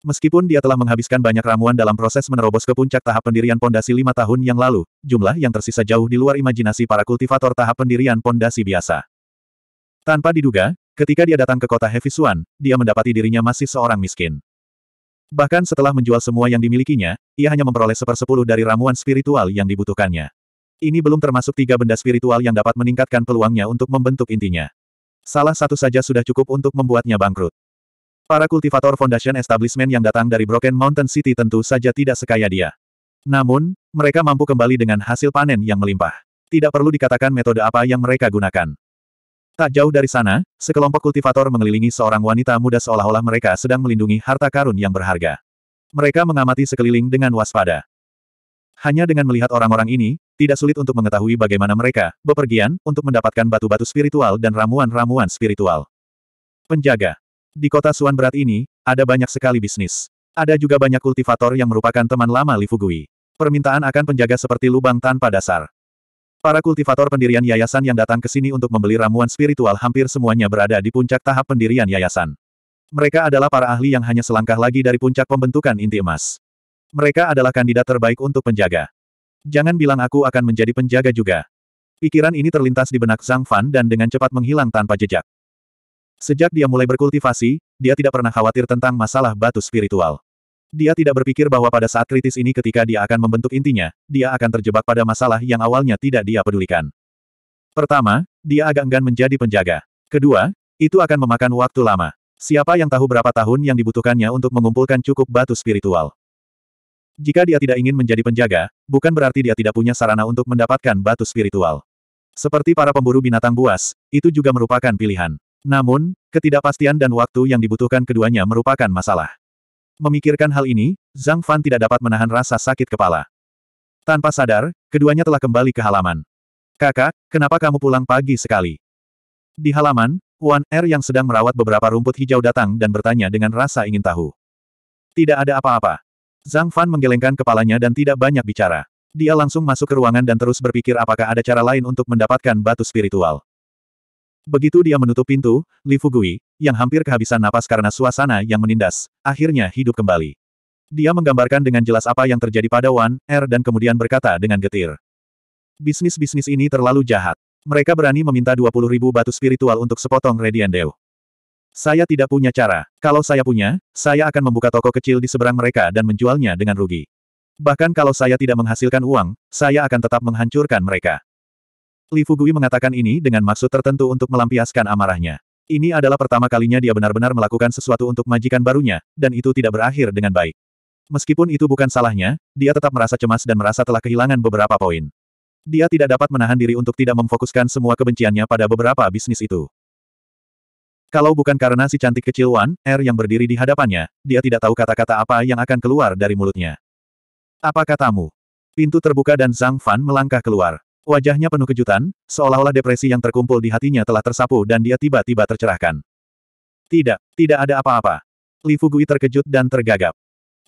Speaker 1: Meskipun dia telah menghabiskan banyak ramuan dalam proses menerobos ke puncak tahap pendirian pondasi lima tahun yang lalu, jumlah yang tersisa jauh di luar imajinasi para kultivator tahap pendirian pondasi biasa. Tanpa diduga, ketika dia datang ke kota Hefisuan, dia mendapati dirinya masih seorang miskin. Bahkan setelah menjual semua yang dimilikinya, ia hanya memperoleh sepersepuluh dari ramuan spiritual yang dibutuhkannya. Ini belum termasuk tiga benda spiritual yang dapat meningkatkan peluangnya untuk membentuk intinya. Salah satu saja sudah cukup untuk membuatnya bangkrut. Para kultivator Foundation Establishment yang datang dari Broken Mountain City tentu saja tidak sekaya dia. Namun, mereka mampu kembali dengan hasil panen yang melimpah. Tidak perlu dikatakan metode apa yang mereka gunakan. Tak jauh dari sana, sekelompok kultivator mengelilingi seorang wanita muda seolah-olah mereka sedang melindungi harta karun yang berharga. Mereka mengamati sekeliling dengan waspada. Hanya dengan melihat orang-orang ini, tidak sulit untuk mengetahui bagaimana mereka bepergian untuk mendapatkan batu-batu spiritual dan ramuan-ramuan spiritual. Penjaga di kota Suan berat ini, ada banyak sekali bisnis. Ada juga banyak kultivator yang merupakan teman lama Li Fugui. Permintaan akan penjaga seperti lubang tanpa dasar. Para kultivator pendirian yayasan yang datang ke sini untuk membeli ramuan spiritual hampir semuanya berada di puncak tahap pendirian yayasan. Mereka adalah para ahli yang hanya selangkah lagi dari puncak pembentukan inti emas. Mereka adalah kandidat terbaik untuk penjaga. Jangan bilang aku akan menjadi penjaga juga. Pikiran ini terlintas di benak Zhang Fan dan dengan cepat menghilang tanpa jejak. Sejak dia mulai berkultivasi, dia tidak pernah khawatir tentang masalah batu spiritual. Dia tidak berpikir bahwa pada saat kritis ini ketika dia akan membentuk intinya, dia akan terjebak pada masalah yang awalnya tidak dia pedulikan. Pertama, dia agak enggan menjadi penjaga. Kedua, itu akan memakan waktu lama. Siapa yang tahu berapa tahun yang dibutuhkannya untuk mengumpulkan cukup batu spiritual? Jika dia tidak ingin menjadi penjaga, bukan berarti dia tidak punya sarana untuk mendapatkan batu spiritual. Seperti para pemburu binatang buas, itu juga merupakan pilihan. Namun, ketidakpastian dan waktu yang dibutuhkan keduanya merupakan masalah. Memikirkan hal ini, Zhang Fan tidak dapat menahan rasa sakit kepala. Tanpa sadar, keduanya telah kembali ke halaman. Kakak, kenapa kamu pulang pagi sekali? Di halaman, Wan Er yang sedang merawat beberapa rumput hijau datang dan bertanya dengan rasa ingin tahu. Tidak ada apa-apa. Zhang Fan menggelengkan kepalanya dan tidak banyak bicara. Dia langsung masuk ke ruangan dan terus berpikir apakah ada cara lain untuk mendapatkan batu spiritual. Begitu dia menutup pintu, Li Fugui, yang hampir kehabisan napas karena suasana yang menindas, akhirnya hidup kembali. Dia menggambarkan dengan jelas apa yang terjadi pada Wan, Er dan kemudian berkata dengan getir. Bisnis-bisnis ini terlalu jahat. Mereka berani meminta 20 ribu batu spiritual untuk sepotong Radian Dew. Saya tidak punya cara. Kalau saya punya, saya akan membuka toko kecil di seberang mereka dan menjualnya dengan rugi. Bahkan kalau saya tidak menghasilkan uang, saya akan tetap menghancurkan mereka. Li Fugui mengatakan ini dengan maksud tertentu untuk melampiaskan amarahnya. Ini adalah pertama kalinya dia benar-benar melakukan sesuatu untuk majikan barunya, dan itu tidak berakhir dengan baik. Meskipun itu bukan salahnya, dia tetap merasa cemas dan merasa telah kehilangan beberapa poin. Dia tidak dapat menahan diri untuk tidak memfokuskan semua kebenciannya pada beberapa bisnis itu. Kalau bukan karena si cantik kecil Wan, R er yang berdiri di hadapannya, dia tidak tahu kata-kata apa yang akan keluar dari mulutnya. Apa katamu? Pintu terbuka dan Zhang Fan melangkah keluar. Wajahnya penuh kejutan, seolah-olah depresi yang terkumpul di hatinya telah tersapu dan dia tiba-tiba tercerahkan. Tidak, tidak ada apa-apa. Li Fugui terkejut dan tergagap.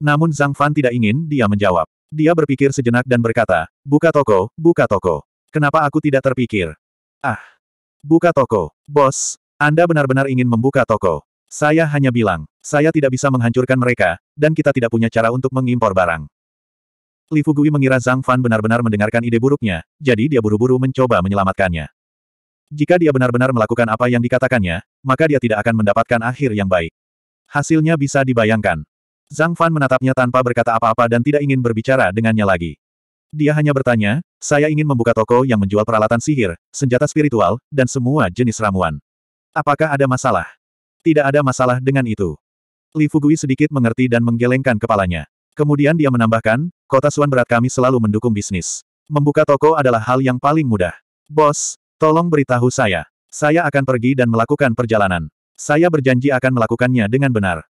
Speaker 1: Namun Zhang Fan tidak ingin dia menjawab. Dia berpikir sejenak dan berkata, buka toko, buka toko. Kenapa aku tidak terpikir? Ah, buka toko. Bos, Anda benar-benar ingin membuka toko. Saya hanya bilang, saya tidak bisa menghancurkan mereka, dan kita tidak punya cara untuk mengimpor barang. Li Fugui mengira Zhang Fan benar-benar mendengarkan ide buruknya, jadi dia buru-buru mencoba menyelamatkannya. Jika dia benar-benar melakukan apa yang dikatakannya, maka dia tidak akan mendapatkan akhir yang baik. Hasilnya bisa dibayangkan. Zhang Fan menatapnya tanpa berkata apa-apa dan tidak ingin berbicara dengannya lagi. Dia hanya bertanya, saya ingin membuka toko yang menjual peralatan sihir, senjata spiritual, dan semua jenis ramuan. Apakah ada masalah? Tidak ada masalah dengan itu. Li Fugui sedikit mengerti dan menggelengkan kepalanya. Kemudian dia menambahkan, kota Suan berat kami selalu mendukung bisnis. Membuka toko adalah hal yang paling mudah. Bos, tolong beritahu saya. Saya akan pergi dan melakukan perjalanan. Saya berjanji akan melakukannya dengan benar.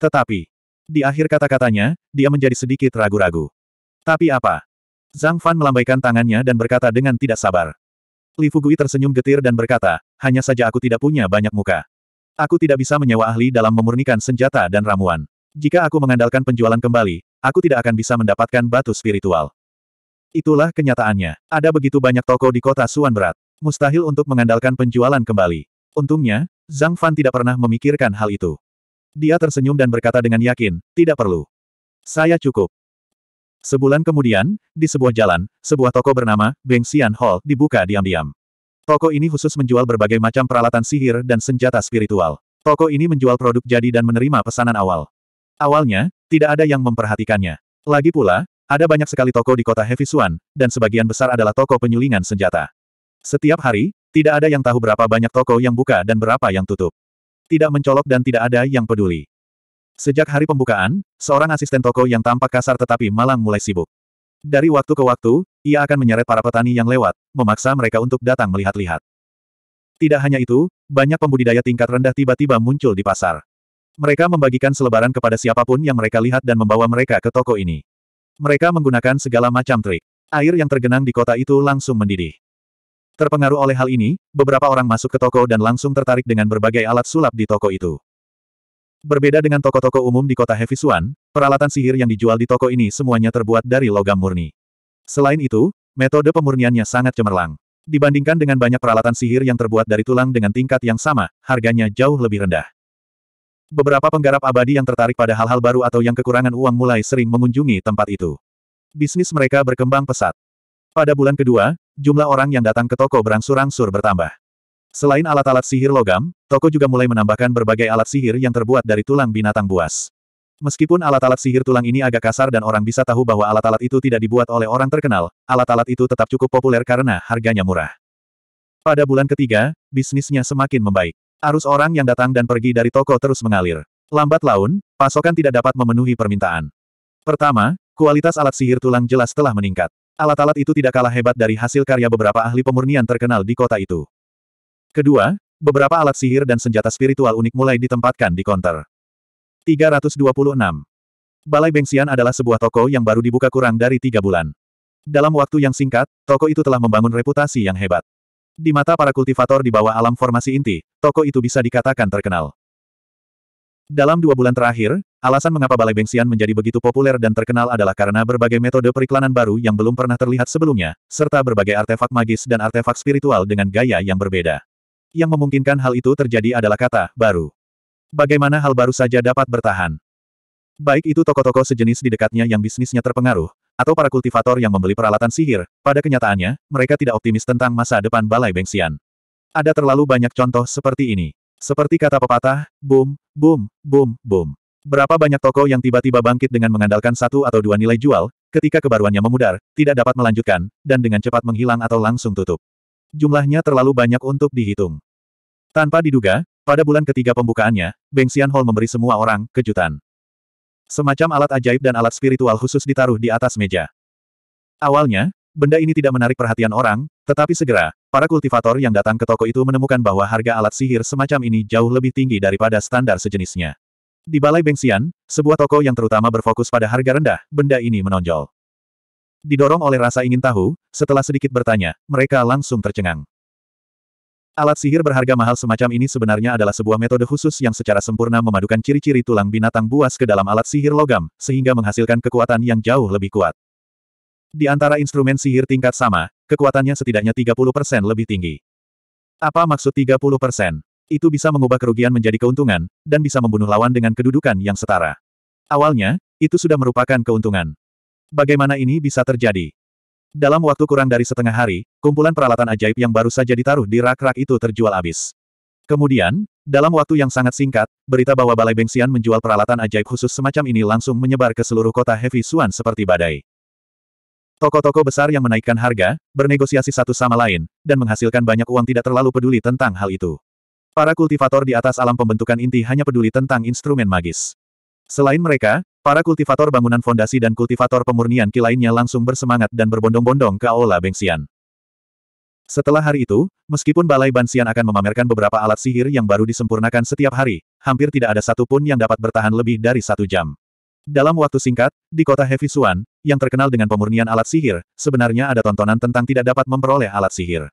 Speaker 1: Tetapi, di akhir kata-katanya, dia menjadi sedikit ragu-ragu. Tapi apa? Zhang Fan melambaikan tangannya dan berkata dengan tidak sabar. Li Fugui tersenyum getir dan berkata, hanya saja aku tidak punya banyak muka. Aku tidak bisa menyewa ahli dalam memurnikan senjata dan ramuan. Jika aku mengandalkan penjualan kembali, aku tidak akan bisa mendapatkan batu spiritual. Itulah kenyataannya. Ada begitu banyak toko di kota Suan Berat. Mustahil untuk mengandalkan penjualan kembali. Untungnya, Zhang Fan tidak pernah memikirkan hal itu. Dia tersenyum dan berkata dengan yakin, tidak perlu. Saya cukup. Sebulan kemudian, di sebuah jalan, sebuah toko bernama Beng Xian Hall dibuka diam-diam. Toko ini khusus menjual berbagai macam peralatan sihir dan senjata spiritual. Toko ini menjual produk jadi dan menerima pesanan awal. Awalnya, tidak ada yang memperhatikannya. Lagi pula, ada banyak sekali toko di kota Swan, dan sebagian besar adalah toko penyulingan senjata. Setiap hari, tidak ada yang tahu berapa banyak toko yang buka dan berapa yang tutup. Tidak mencolok dan tidak ada yang peduli. Sejak hari pembukaan, seorang asisten toko yang tampak kasar tetapi malang mulai sibuk. Dari waktu ke waktu, ia akan menyeret para petani yang lewat, memaksa mereka untuk datang melihat-lihat. Tidak hanya itu, banyak pembudidaya tingkat rendah tiba-tiba muncul di pasar. Mereka membagikan selebaran kepada siapapun yang mereka lihat dan membawa mereka ke toko ini. Mereka menggunakan segala macam trik. Air yang tergenang di kota itu langsung mendidih. Terpengaruh oleh hal ini, beberapa orang masuk ke toko dan langsung tertarik dengan berbagai alat sulap di toko itu. Berbeda dengan toko-toko umum di kota Hefisuan, peralatan sihir yang dijual di toko ini semuanya terbuat dari logam murni. Selain itu, metode pemurniannya sangat cemerlang. Dibandingkan dengan banyak peralatan sihir yang terbuat dari tulang dengan tingkat yang sama, harganya jauh lebih rendah. Beberapa penggarap abadi yang tertarik pada hal-hal baru atau yang kekurangan uang mulai sering mengunjungi tempat itu. Bisnis mereka berkembang pesat. Pada bulan kedua, jumlah orang yang datang ke toko berangsur-angsur bertambah. Selain alat-alat sihir logam, toko juga mulai menambahkan berbagai alat sihir yang terbuat dari tulang binatang buas. Meskipun alat-alat sihir tulang ini agak kasar dan orang bisa tahu bahwa alat-alat itu tidak dibuat oleh orang terkenal, alat-alat itu tetap cukup populer karena harganya murah. Pada bulan ketiga, bisnisnya semakin membaik. Arus orang yang datang dan pergi dari toko terus mengalir. Lambat laun, pasokan tidak dapat memenuhi permintaan. Pertama, kualitas alat sihir tulang jelas telah meningkat. Alat-alat itu tidak kalah hebat dari hasil karya beberapa ahli pemurnian terkenal di kota itu. Kedua, beberapa alat sihir dan senjata spiritual unik mulai ditempatkan di konter. 326. Balai Bengsian adalah sebuah toko yang baru dibuka kurang dari tiga bulan. Dalam waktu yang singkat, toko itu telah membangun reputasi yang hebat. Di mata para kultivator di bawah alam formasi inti, toko itu bisa dikatakan terkenal. Dalam dua bulan terakhir, alasan mengapa Balai Bengsian menjadi begitu populer dan terkenal adalah karena berbagai metode periklanan baru yang belum pernah terlihat sebelumnya, serta berbagai artefak magis dan artefak spiritual dengan gaya yang berbeda. Yang memungkinkan hal itu terjadi adalah kata, baru. Bagaimana hal baru saja dapat bertahan? Baik itu toko-toko sejenis di dekatnya yang bisnisnya terpengaruh, atau para kultivator yang membeli peralatan sihir, pada kenyataannya, mereka tidak optimis tentang masa depan Balai Bengsian. Ada terlalu banyak contoh seperti ini. Seperti kata pepatah, boom, boom, boom, boom. Berapa banyak toko yang tiba-tiba bangkit dengan mengandalkan satu atau dua nilai jual, ketika kebaruannya memudar, tidak dapat melanjutkan, dan dengan cepat menghilang atau langsung tutup. Jumlahnya terlalu banyak untuk dihitung. Tanpa diduga, pada bulan ketiga pembukaannya, Bengsian Hall memberi semua orang kejutan. Semacam alat ajaib dan alat spiritual khusus ditaruh di atas meja. Awalnya, benda ini tidak menarik perhatian orang, tetapi segera, para kultivator yang datang ke toko itu menemukan bahwa harga alat sihir semacam ini jauh lebih tinggi daripada standar sejenisnya. Di Balai Bengsian, sebuah toko yang terutama berfokus pada harga rendah, benda ini menonjol. Didorong oleh rasa ingin tahu, setelah sedikit bertanya, mereka langsung tercengang. Alat sihir berharga mahal semacam ini sebenarnya adalah sebuah metode khusus yang secara sempurna memadukan ciri-ciri tulang binatang buas ke dalam alat sihir logam, sehingga menghasilkan kekuatan yang jauh lebih kuat. Di antara instrumen sihir tingkat sama, kekuatannya setidaknya 30% lebih tinggi. Apa maksud 30%? Itu bisa mengubah kerugian menjadi keuntungan, dan bisa membunuh lawan dengan kedudukan yang setara. Awalnya, itu sudah merupakan keuntungan. Bagaimana ini bisa terjadi? Dalam waktu kurang dari setengah hari, kumpulan peralatan ajaib yang baru saja ditaruh di rak-rak itu terjual habis. Kemudian, dalam waktu yang sangat singkat, berita bahwa Balai Bengsian menjual peralatan ajaib khusus semacam ini langsung menyebar ke seluruh kota Heavy Suan seperti badai. Toko-toko besar yang menaikkan harga, bernegosiasi satu sama lain, dan menghasilkan banyak uang tidak terlalu peduli tentang hal itu. Para kultivator di atas alam pembentukan inti hanya peduli tentang instrumen magis. Selain mereka, Para kultivator bangunan fondasi dan kultivator pemurnian ki lainnya langsung bersemangat dan berbondong-bondong ke Aula Bengsian. Setelah hari itu, meskipun Balai Bansian akan memamerkan beberapa alat sihir yang baru disempurnakan setiap hari, hampir tidak ada satupun yang dapat bertahan lebih dari satu jam. Dalam waktu singkat, di kota Heavy Suan, yang terkenal dengan pemurnian alat sihir, sebenarnya ada tontonan tentang tidak dapat memperoleh alat sihir.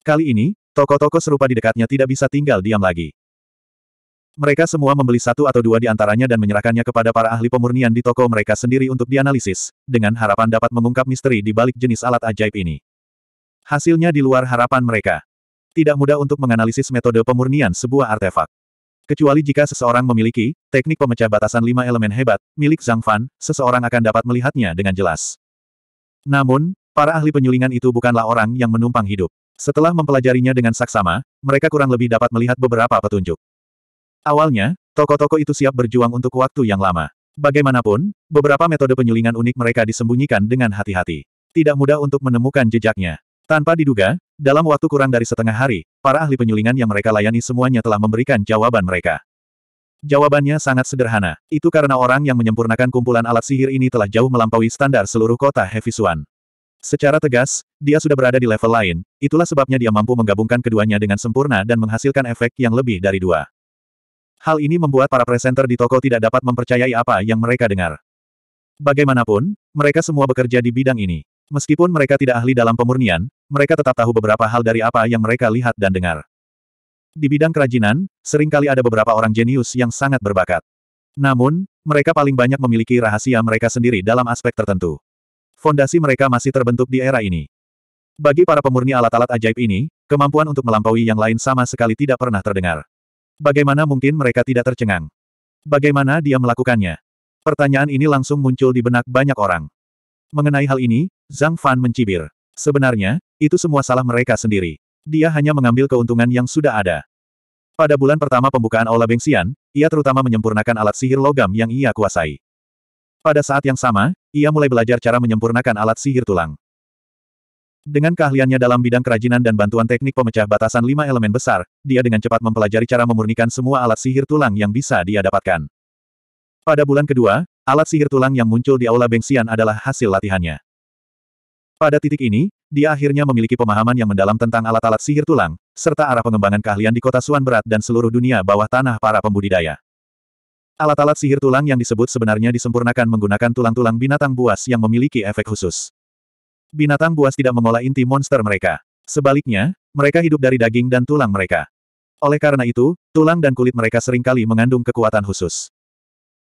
Speaker 1: Kali ini, toko-toko serupa di dekatnya tidak bisa tinggal diam lagi. Mereka semua membeli satu atau dua di antaranya dan menyerahkannya kepada para ahli pemurnian di toko mereka sendiri untuk dianalisis, dengan harapan dapat mengungkap misteri di balik jenis alat ajaib ini. Hasilnya di luar harapan mereka. Tidak mudah untuk menganalisis metode pemurnian sebuah artefak. Kecuali jika seseorang memiliki teknik pemecah batasan lima elemen hebat, milik Zhang Fan, seseorang akan dapat melihatnya dengan jelas. Namun, para ahli penyulingan itu bukanlah orang yang menumpang hidup. Setelah mempelajarinya dengan saksama, mereka kurang lebih dapat melihat beberapa petunjuk. Awalnya, toko-toko itu siap berjuang untuk waktu yang lama. Bagaimanapun, beberapa metode penyulingan unik mereka disembunyikan dengan hati-hati. Tidak mudah untuk menemukan jejaknya. Tanpa diduga, dalam waktu kurang dari setengah hari, para ahli penyulingan yang mereka layani semuanya telah memberikan jawaban mereka. Jawabannya sangat sederhana. Itu karena orang yang menyempurnakan kumpulan alat sihir ini telah jauh melampaui standar seluruh kota Hefisuan. Secara tegas, dia sudah berada di level lain, itulah sebabnya dia mampu menggabungkan keduanya dengan sempurna dan menghasilkan efek yang lebih dari dua. Hal ini membuat para presenter di toko tidak dapat mempercayai apa yang mereka dengar. Bagaimanapun, mereka semua bekerja di bidang ini. Meskipun mereka tidak ahli dalam pemurnian, mereka tetap tahu beberapa hal dari apa yang mereka lihat dan dengar. Di bidang kerajinan, seringkali ada beberapa orang jenius yang sangat berbakat. Namun, mereka paling banyak memiliki rahasia mereka sendiri dalam aspek tertentu. Fondasi mereka masih terbentuk di era ini. Bagi para pemurni alat-alat ajaib ini, kemampuan untuk melampaui yang lain sama sekali tidak pernah terdengar. Bagaimana mungkin mereka tidak tercengang? Bagaimana dia melakukannya? Pertanyaan ini langsung muncul di benak banyak orang. Mengenai hal ini, Zhang Fan mencibir. Sebenarnya, itu semua salah mereka sendiri. Dia hanya mengambil keuntungan yang sudah ada. Pada bulan pertama pembukaan Aula Bengsian, ia terutama menyempurnakan alat sihir logam yang ia kuasai. Pada saat yang sama, ia mulai belajar cara menyempurnakan alat sihir tulang. Dengan keahliannya dalam bidang kerajinan dan bantuan teknik pemecah batasan lima elemen besar, dia dengan cepat mempelajari cara memurnikan semua alat sihir tulang yang bisa dia dapatkan. Pada bulan kedua, alat sihir tulang yang muncul di Aula Bengsian adalah hasil latihannya. Pada titik ini, dia akhirnya memiliki pemahaman yang mendalam tentang alat-alat sihir tulang, serta arah pengembangan keahlian di kota Suan Berat dan seluruh dunia bawah tanah para pembudidaya. Alat-alat sihir tulang yang disebut sebenarnya disempurnakan menggunakan tulang-tulang binatang buas yang memiliki efek khusus. Binatang buas tidak mengolah inti monster mereka. Sebaliknya, mereka hidup dari daging dan tulang mereka. Oleh karena itu, tulang dan kulit mereka seringkali mengandung kekuatan khusus.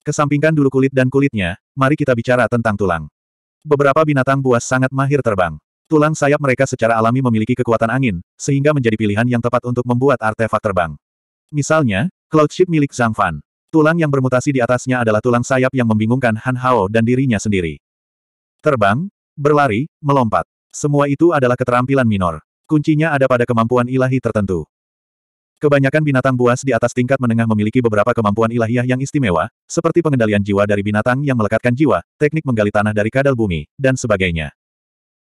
Speaker 1: Kesampingkan dulu kulit dan kulitnya, mari kita bicara tentang tulang. Beberapa binatang buas sangat mahir terbang. Tulang sayap mereka secara alami memiliki kekuatan angin, sehingga menjadi pilihan yang tepat untuk membuat artefak terbang. Misalnya, Cloud Ship milik Zhang Fan. Tulang yang bermutasi di atasnya adalah tulang sayap yang membingungkan Han Hao dan dirinya sendiri. Terbang, Berlari, melompat. Semua itu adalah keterampilan minor. Kuncinya ada pada kemampuan ilahi tertentu. Kebanyakan binatang buas di atas tingkat menengah memiliki beberapa kemampuan ilahiyah yang istimewa, seperti pengendalian jiwa dari binatang yang melekatkan jiwa, teknik menggali tanah dari kadal bumi, dan sebagainya.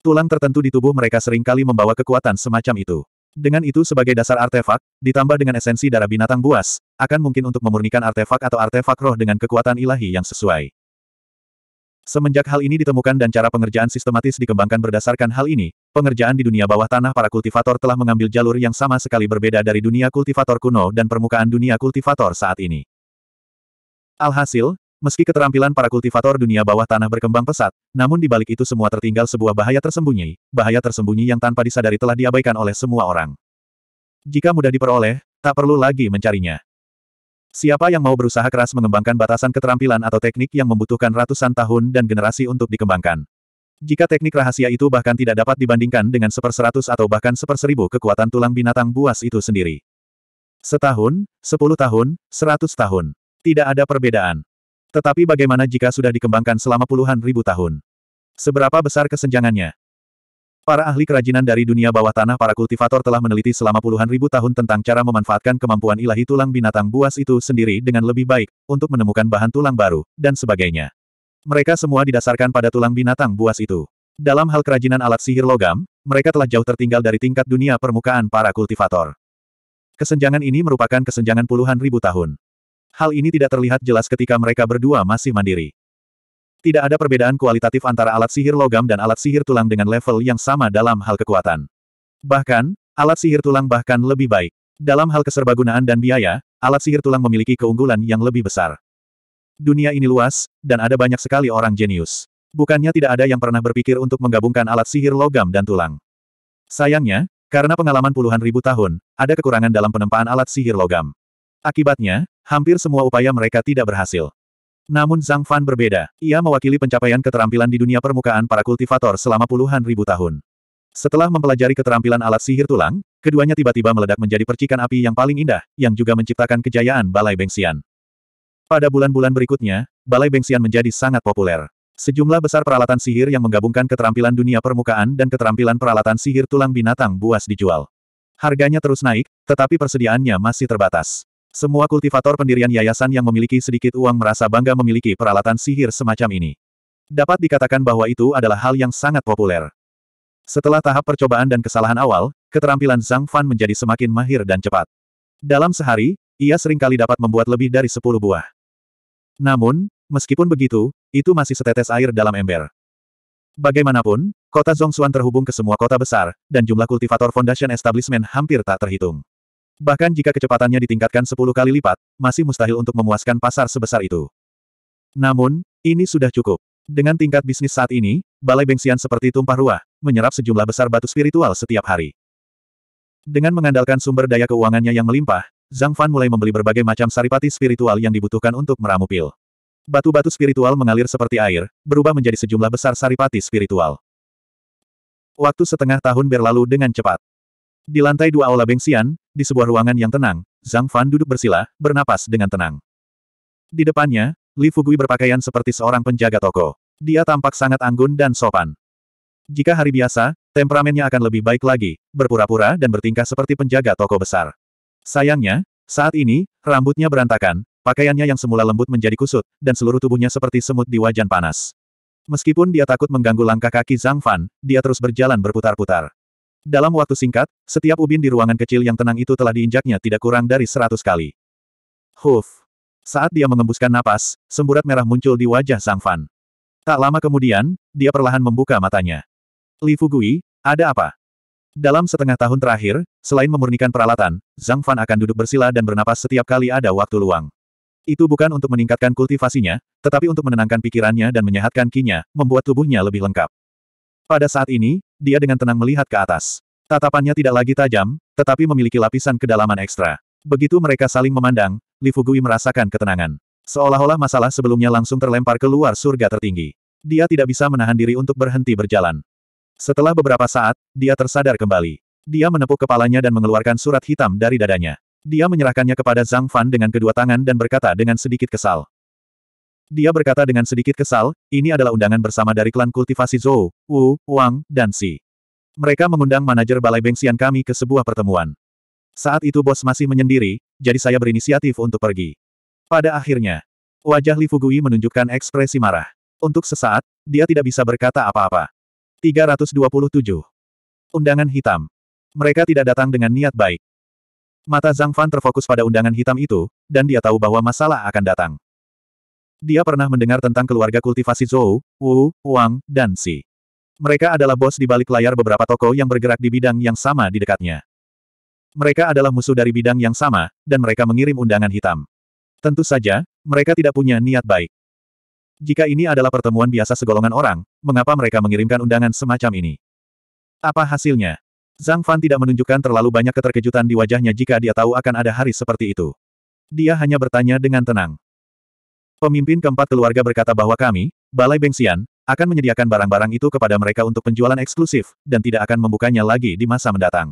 Speaker 1: Tulang tertentu di tubuh mereka seringkali membawa kekuatan semacam itu. Dengan itu sebagai dasar artefak, ditambah dengan esensi darah binatang buas, akan mungkin untuk memurnikan artefak atau artefak roh dengan kekuatan ilahi yang sesuai. Semenjak hal ini ditemukan dan cara pengerjaan sistematis dikembangkan berdasarkan hal ini, pengerjaan di dunia bawah tanah para kultivator telah mengambil jalur yang sama sekali berbeda dari dunia kultivator kuno dan permukaan dunia kultivator saat ini. Alhasil, meski keterampilan para kultivator dunia bawah tanah berkembang pesat, namun di balik itu semua tertinggal sebuah bahaya tersembunyi, bahaya tersembunyi yang tanpa disadari telah diabaikan oleh semua orang. Jika mudah diperoleh, tak perlu lagi mencarinya. Siapa yang mau berusaha keras mengembangkan batasan keterampilan atau teknik yang membutuhkan ratusan tahun dan generasi untuk dikembangkan? Jika teknik rahasia itu bahkan tidak dapat dibandingkan dengan seperseratus atau bahkan seperseribu kekuatan tulang binatang buas itu sendiri. Setahun, sepuluh tahun, seratus tahun. Tidak ada perbedaan. Tetapi bagaimana jika sudah dikembangkan selama puluhan ribu tahun? Seberapa besar kesenjangannya? Para ahli kerajinan dari dunia bawah tanah para kultivator telah meneliti selama puluhan ribu tahun tentang cara memanfaatkan kemampuan ilahi tulang binatang buas itu sendiri dengan lebih baik, untuk menemukan bahan tulang baru, dan sebagainya. Mereka semua didasarkan pada tulang binatang buas itu. Dalam hal kerajinan alat sihir logam, mereka telah jauh tertinggal dari tingkat dunia permukaan para kultivator. Kesenjangan ini merupakan kesenjangan puluhan ribu tahun. Hal ini tidak terlihat jelas ketika mereka berdua masih mandiri. Tidak ada perbedaan kualitatif antara alat sihir logam dan alat sihir tulang dengan level yang sama dalam hal kekuatan. Bahkan, alat sihir tulang bahkan lebih baik. Dalam hal keserbagunaan dan biaya, alat sihir tulang memiliki keunggulan yang lebih besar. Dunia ini luas, dan ada banyak sekali orang jenius. Bukannya tidak ada yang pernah berpikir untuk menggabungkan alat sihir logam dan tulang. Sayangnya, karena pengalaman puluhan ribu tahun, ada kekurangan dalam penempaan alat sihir logam. Akibatnya, hampir semua upaya mereka tidak berhasil. Namun Zhang Fan berbeda, ia mewakili pencapaian keterampilan di dunia permukaan para kultivator selama puluhan ribu tahun. Setelah mempelajari keterampilan alat sihir tulang, keduanya tiba-tiba meledak menjadi percikan api yang paling indah, yang juga menciptakan kejayaan Balai Bengsian. Pada bulan-bulan berikutnya, Balai Bengsian menjadi sangat populer. Sejumlah besar peralatan sihir yang menggabungkan keterampilan dunia permukaan dan keterampilan peralatan sihir tulang binatang buas dijual. Harganya terus naik, tetapi persediaannya masih terbatas. Semua kultivator pendirian yayasan yang memiliki sedikit uang merasa bangga memiliki peralatan sihir semacam ini. Dapat dikatakan bahwa itu adalah hal yang sangat populer. Setelah tahap percobaan dan kesalahan awal, keterampilan Zhang Fan menjadi semakin mahir dan cepat. Dalam sehari, ia seringkali dapat membuat lebih dari 10 buah. Namun, meskipun begitu, itu masih setetes air dalam ember. Bagaimanapun, kota Zhongxuan terhubung ke semua kota besar, dan jumlah kultivator Foundation Establishment hampir tak terhitung. Bahkan jika kecepatannya ditingkatkan 10 kali lipat, masih mustahil untuk memuaskan pasar sebesar itu. Namun, ini sudah cukup. Dengan tingkat bisnis saat ini, Balai Bengsian seperti tumpah ruah, menyerap sejumlah besar batu spiritual setiap hari. Dengan mengandalkan sumber daya keuangannya yang melimpah, Zhang Fan mulai membeli berbagai macam saripati spiritual yang dibutuhkan untuk meramu pil. Batu-batu spiritual mengalir seperti air, berubah menjadi sejumlah besar saripati spiritual. Waktu setengah tahun berlalu dengan cepat. Di lantai dua Aula Bengsian, di sebuah ruangan yang tenang, Zhang Fan duduk bersila, bernapas dengan tenang. Di depannya, Li Fugui berpakaian seperti seorang penjaga toko. Dia tampak sangat anggun dan sopan. Jika hari biasa, temperamennya akan lebih baik lagi, berpura-pura dan bertingkah seperti penjaga toko besar. Sayangnya, saat ini, rambutnya berantakan, pakaiannya yang semula lembut menjadi kusut, dan seluruh tubuhnya seperti semut di wajan panas. Meskipun dia takut mengganggu langkah kaki Zhang Fan, dia terus berjalan berputar-putar. Dalam waktu singkat, setiap ubin di ruangan kecil yang tenang itu telah diinjaknya tidak kurang dari seratus kali. Huf! Saat dia mengembuskan napas, semburat merah muncul di wajah Zhang Fan. Tak lama kemudian, dia perlahan membuka matanya. Li Fugui, ada apa? Dalam setengah tahun terakhir, selain memurnikan peralatan, Zhang Fan akan duduk bersila dan bernapas setiap kali ada waktu luang. Itu bukan untuk meningkatkan kultivasinya, tetapi untuk menenangkan pikirannya dan menyehatkan kinya, membuat tubuhnya lebih lengkap. Pada saat ini, dia dengan tenang melihat ke atas. Tatapannya tidak lagi tajam, tetapi memiliki lapisan kedalaman ekstra. Begitu mereka saling memandang, Li Fugui merasakan ketenangan. Seolah-olah masalah sebelumnya langsung terlempar keluar surga tertinggi. Dia tidak bisa menahan diri untuk berhenti berjalan. Setelah beberapa saat, dia tersadar kembali. Dia menepuk kepalanya dan mengeluarkan surat hitam dari dadanya. Dia menyerahkannya kepada Zhang Fan dengan kedua tangan dan berkata dengan sedikit kesal. Dia berkata dengan sedikit kesal, ini adalah undangan bersama dari klan kultivasi Zhou, Wu, Wang, dan Si. Mereka mengundang manajer Balai Bengsian kami ke sebuah pertemuan. Saat itu bos masih menyendiri, jadi saya berinisiatif untuk pergi. Pada akhirnya, wajah Li Fugui menunjukkan ekspresi marah. Untuk sesaat, dia tidak bisa berkata apa-apa. 327. Undangan hitam. Mereka tidak datang dengan niat baik. Mata Zhang Fan terfokus pada undangan hitam itu, dan dia tahu bahwa masalah akan datang. Dia pernah mendengar tentang keluarga kultivasi Zhou, Wu, Wang, dan Si. Mereka adalah bos di balik layar beberapa toko yang bergerak di bidang yang sama di dekatnya. Mereka adalah musuh dari bidang yang sama, dan mereka mengirim undangan hitam. Tentu saja, mereka tidak punya niat baik. Jika ini adalah pertemuan biasa segolongan orang, mengapa mereka mengirimkan undangan semacam ini? Apa hasilnya? Zhang Fan tidak menunjukkan terlalu banyak keterkejutan di wajahnya jika dia tahu akan ada hari seperti itu. Dia hanya bertanya dengan tenang. Pemimpin keempat keluarga berkata bahwa kami, Balai Bengsian, akan menyediakan barang-barang itu kepada mereka untuk penjualan eksklusif, dan tidak akan membukanya lagi di masa mendatang.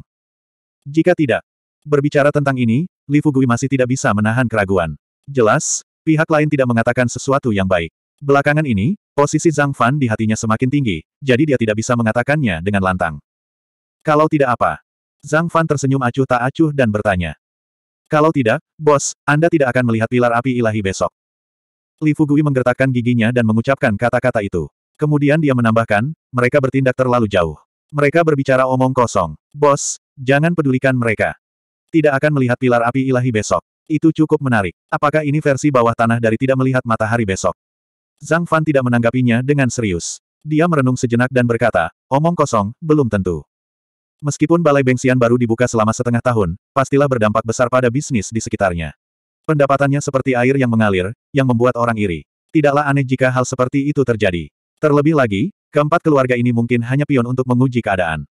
Speaker 1: Jika tidak, berbicara tentang ini, Li Fugui masih tidak bisa menahan keraguan. Jelas, pihak lain tidak mengatakan sesuatu yang baik. Belakangan ini, posisi Zhang Fan di hatinya semakin tinggi, jadi dia tidak bisa mengatakannya dengan lantang. Kalau tidak apa? Zhang Fan tersenyum acuh tak acuh dan bertanya. Kalau tidak, bos, Anda tidak akan melihat pilar api ilahi besok. Li Fugui menggertakkan giginya dan mengucapkan kata-kata itu. Kemudian dia menambahkan, mereka bertindak terlalu jauh. Mereka berbicara omong kosong. Bos, jangan pedulikan mereka. Tidak akan melihat pilar api ilahi besok. Itu cukup menarik. Apakah ini versi bawah tanah dari tidak melihat matahari besok? Zhang Fan tidak menanggapinya dengan serius. Dia merenung sejenak dan berkata, omong kosong, belum tentu. Meskipun Balai Bengsian baru dibuka selama setengah tahun, pastilah berdampak besar pada bisnis di sekitarnya. Pendapatannya seperti air yang mengalir, yang membuat orang iri. Tidaklah aneh jika hal seperti itu terjadi. Terlebih lagi, keempat keluarga ini mungkin hanya pion untuk menguji keadaan.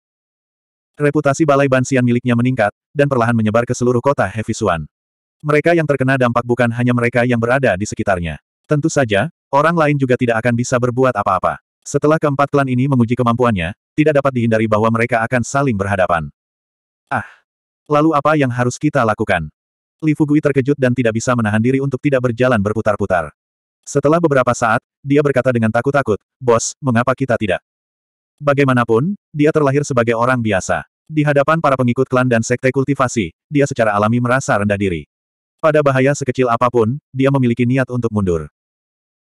Speaker 1: Reputasi Balai Bansian miliknya meningkat, dan perlahan menyebar ke seluruh kota Hefisuan. Mereka yang terkena dampak bukan hanya mereka yang berada di sekitarnya. Tentu saja, orang lain juga tidak akan bisa berbuat apa-apa. Setelah keempat klan ini menguji kemampuannya, tidak dapat dihindari bahwa mereka akan saling berhadapan. Ah! Lalu apa yang harus kita lakukan? Li Fugui terkejut dan tidak bisa menahan diri untuk tidak berjalan berputar-putar. Setelah beberapa saat, dia berkata dengan takut-takut, Bos, mengapa kita tidak? Bagaimanapun, dia terlahir sebagai orang biasa. Di hadapan para pengikut klan dan sekte kultivasi, dia secara alami merasa rendah diri. Pada bahaya sekecil apapun, dia memiliki niat untuk mundur.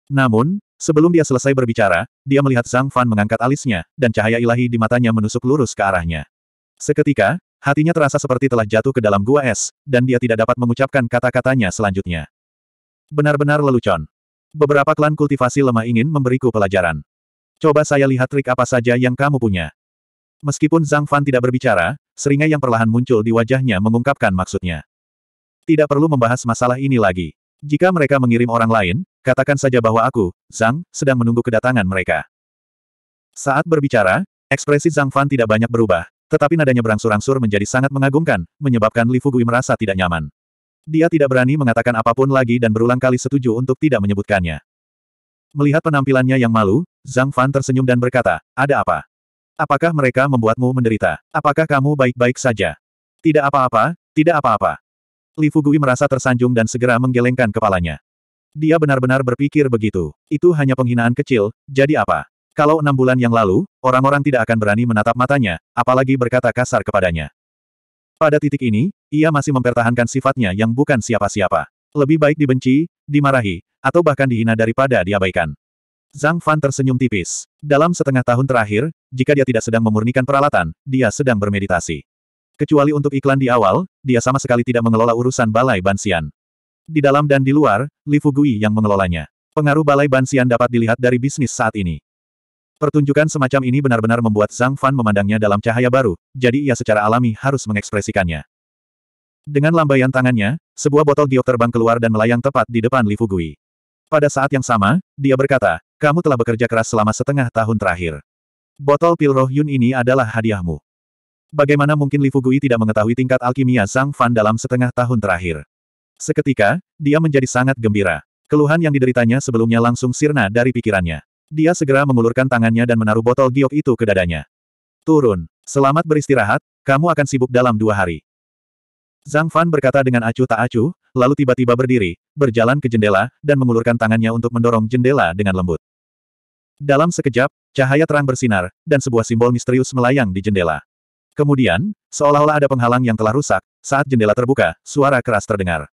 Speaker 1: Namun, sebelum dia selesai berbicara, dia melihat Zhang Fan mengangkat alisnya, dan cahaya ilahi di matanya menusuk lurus ke arahnya. Seketika, Hatinya terasa seperti telah jatuh ke dalam gua es, dan dia tidak dapat mengucapkan kata-katanya selanjutnya. Benar-benar lelucon. Beberapa klan kultivasi lemah ingin memberiku pelajaran. Coba saya lihat trik apa saja yang kamu punya. Meskipun Zhang Fan tidak berbicara, seringai yang perlahan muncul di wajahnya mengungkapkan maksudnya. Tidak perlu membahas masalah ini lagi. Jika mereka mengirim orang lain, katakan saja bahwa aku, Zhang, sedang menunggu kedatangan mereka. Saat berbicara, ekspresi Zhang Fan tidak banyak berubah, tetapi nadanya berangsur-angsur menjadi sangat mengagumkan, menyebabkan Li Fugui merasa tidak nyaman. Dia tidak berani mengatakan apapun lagi dan berulang kali setuju untuk tidak menyebutkannya. Melihat penampilannya yang malu, Zhang Fan tersenyum dan berkata, ada apa? Apakah mereka membuatmu menderita? Apakah kamu baik-baik saja? Tidak apa-apa, tidak apa-apa. Li Fugui merasa tersanjung dan segera menggelengkan kepalanya. Dia benar-benar berpikir begitu. Itu hanya penghinaan kecil, jadi apa? Kalau enam bulan yang lalu, orang-orang tidak akan berani menatap matanya, apalagi berkata kasar kepadanya. Pada titik ini, ia masih mempertahankan sifatnya yang bukan siapa-siapa. Lebih baik dibenci, dimarahi, atau bahkan dihina daripada diabaikan. Zhang Fan tersenyum tipis. Dalam setengah tahun terakhir, jika dia tidak sedang memurnikan peralatan, dia sedang bermeditasi. Kecuali untuk iklan di awal, dia sama sekali tidak mengelola urusan Balai Bansian. Di dalam dan di luar, Li Fugui yang mengelolanya. Pengaruh Balai Bansian dapat dilihat dari bisnis saat ini. Pertunjukan semacam ini benar-benar membuat Zhang Fan memandangnya dalam cahaya baru, jadi ia secara alami harus mengekspresikannya. Dengan lambaian tangannya, sebuah botol giok terbang keluar dan melayang tepat di depan Li Fugui. Pada saat yang sama, dia berkata, kamu telah bekerja keras selama setengah tahun terakhir. Botol pil roh Yun ini adalah hadiahmu. Bagaimana mungkin Li Fugui tidak mengetahui tingkat alkimia Zhang Fan dalam setengah tahun terakhir? Seketika, dia menjadi sangat gembira. Keluhan yang dideritanya sebelumnya langsung sirna dari pikirannya. Dia segera mengulurkan tangannya dan menaruh botol giok itu ke dadanya. Turun. Selamat beristirahat, kamu akan sibuk dalam dua hari. Zhang Fan berkata dengan acuh tak acuh, lalu tiba-tiba berdiri, berjalan ke jendela, dan mengulurkan tangannya untuk mendorong jendela dengan lembut. Dalam sekejap, cahaya terang bersinar, dan sebuah simbol misterius melayang di jendela. Kemudian, seolah-olah ada penghalang yang telah rusak, saat jendela terbuka, suara keras terdengar.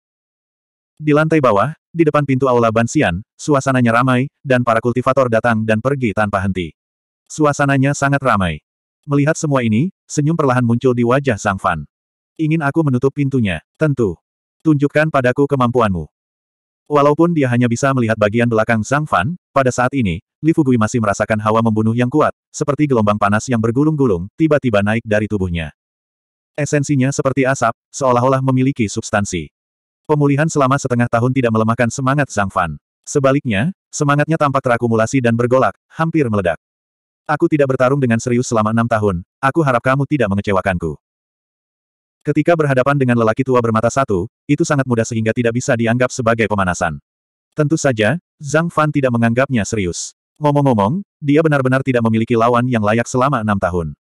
Speaker 1: Di lantai bawah, di depan pintu aula Bansian, suasananya ramai, dan para kultivator datang dan pergi tanpa henti. Suasananya sangat ramai. Melihat semua ini, senyum perlahan muncul di wajah Sang Fan. Ingin aku menutup pintunya? Tentu. Tunjukkan padaku kemampuanmu. Walaupun dia hanya bisa melihat bagian belakang Sang Fan, pada saat ini, Li Fugui masih merasakan hawa membunuh yang kuat, seperti gelombang panas yang bergulung-gulung, tiba-tiba naik dari tubuhnya. Esensinya seperti asap, seolah-olah memiliki substansi. Pemulihan selama setengah tahun tidak melemahkan semangat Zhang Fan. Sebaliknya, semangatnya tampak terakumulasi dan bergolak, hampir meledak. Aku tidak bertarung dengan serius selama enam tahun, aku harap kamu tidak mengecewakanku. Ketika berhadapan dengan lelaki tua bermata satu, itu sangat mudah sehingga tidak bisa dianggap sebagai pemanasan. Tentu saja, Zhang Fan tidak menganggapnya serius. Ngomong-ngomong, dia benar-benar tidak memiliki lawan yang layak selama enam tahun.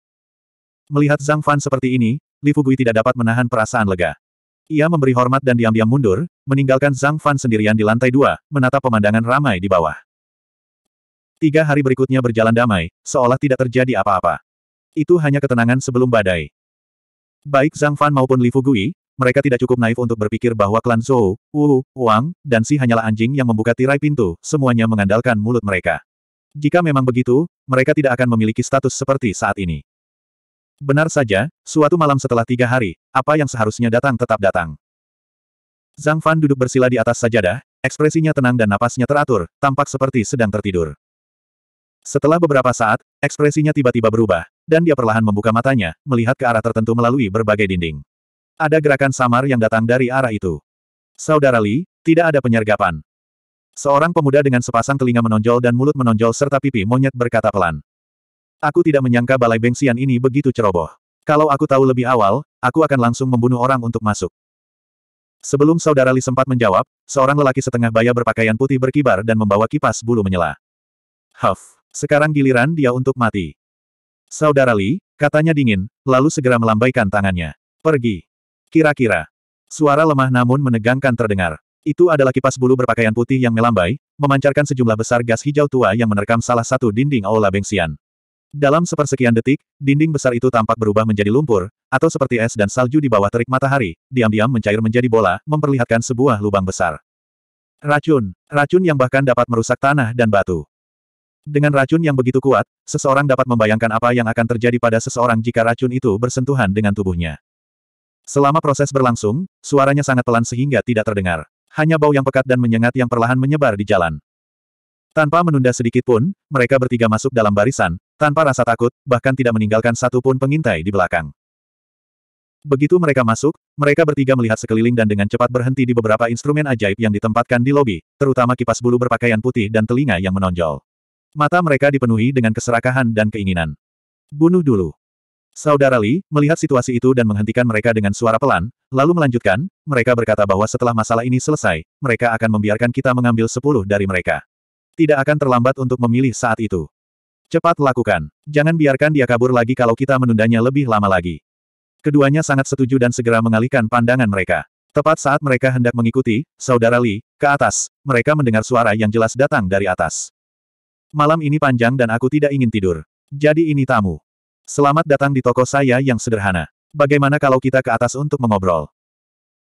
Speaker 1: Melihat Zhang Fan seperti ini, Li Fugui tidak dapat menahan perasaan lega. Ia memberi hormat dan diam-diam mundur, meninggalkan Zhang Fan sendirian di lantai dua, menatap pemandangan ramai di bawah. Tiga hari berikutnya berjalan damai, seolah tidak terjadi apa-apa. Itu hanya ketenangan sebelum badai. Baik Zhang Fan maupun Li Fugui, mereka tidak cukup naif untuk berpikir bahwa klan Zhou, Wu, Wang, dan Si hanyalah anjing yang membuka tirai pintu, semuanya mengandalkan mulut mereka. Jika memang begitu, mereka tidak akan memiliki status seperti saat ini. Benar saja, suatu malam setelah tiga hari, apa yang seharusnya datang tetap datang. Zhang Fan duduk bersila di atas sajadah, ekspresinya tenang dan napasnya teratur, tampak seperti sedang tertidur. Setelah beberapa saat, ekspresinya tiba-tiba berubah, dan dia perlahan membuka matanya, melihat ke arah tertentu melalui berbagai dinding. Ada gerakan samar yang datang dari arah itu. Saudara Li, tidak ada penyergapan. Seorang pemuda dengan sepasang telinga menonjol dan mulut menonjol serta pipi monyet berkata pelan. Aku tidak menyangka balai bengsian ini begitu ceroboh. Kalau aku tahu lebih awal, aku akan langsung membunuh orang untuk masuk. Sebelum saudara Li sempat menjawab, seorang lelaki setengah baya berpakaian putih berkibar dan membawa kipas bulu menyela. Huff, sekarang giliran dia untuk mati. Saudara Li, katanya dingin, lalu segera melambaikan tangannya. Pergi. Kira-kira. Suara lemah namun menegangkan terdengar. Itu adalah kipas bulu berpakaian putih yang melambai, memancarkan sejumlah besar gas hijau tua yang menerkam salah satu dinding aula Bengsian. Dalam sepersekian detik, dinding besar itu tampak berubah menjadi lumpur, atau seperti es dan salju di bawah terik matahari, diam-diam mencair menjadi bola, memperlihatkan sebuah lubang besar. Racun. Racun yang bahkan dapat merusak tanah dan batu. Dengan racun yang begitu kuat, seseorang dapat membayangkan apa yang akan terjadi pada seseorang jika racun itu bersentuhan dengan tubuhnya. Selama proses berlangsung, suaranya sangat pelan sehingga tidak terdengar. Hanya bau yang pekat dan menyengat yang perlahan menyebar di jalan. Tanpa menunda sedikit pun, mereka bertiga masuk dalam barisan, tanpa rasa takut, bahkan tidak meninggalkan satu pun pengintai di belakang. Begitu mereka masuk, mereka bertiga melihat sekeliling dan dengan cepat berhenti di beberapa instrumen ajaib yang ditempatkan di lobi, terutama kipas bulu berpakaian putih dan telinga yang menonjol. Mata mereka dipenuhi dengan keserakahan dan keinginan. Bunuh dulu. Saudara Li melihat situasi itu dan menghentikan mereka dengan suara pelan, lalu melanjutkan, mereka berkata bahwa setelah masalah ini selesai, mereka akan membiarkan kita mengambil sepuluh dari mereka. Tidak akan terlambat untuk memilih saat itu. Cepat lakukan. Jangan biarkan dia kabur lagi kalau kita menundanya lebih lama lagi. Keduanya sangat setuju dan segera mengalihkan pandangan mereka. Tepat saat mereka hendak mengikuti, Saudara Li, ke atas, mereka mendengar suara yang jelas datang dari atas. Malam ini panjang dan aku tidak ingin tidur. Jadi ini tamu. Selamat datang di toko saya yang sederhana. Bagaimana kalau kita ke atas untuk mengobrol?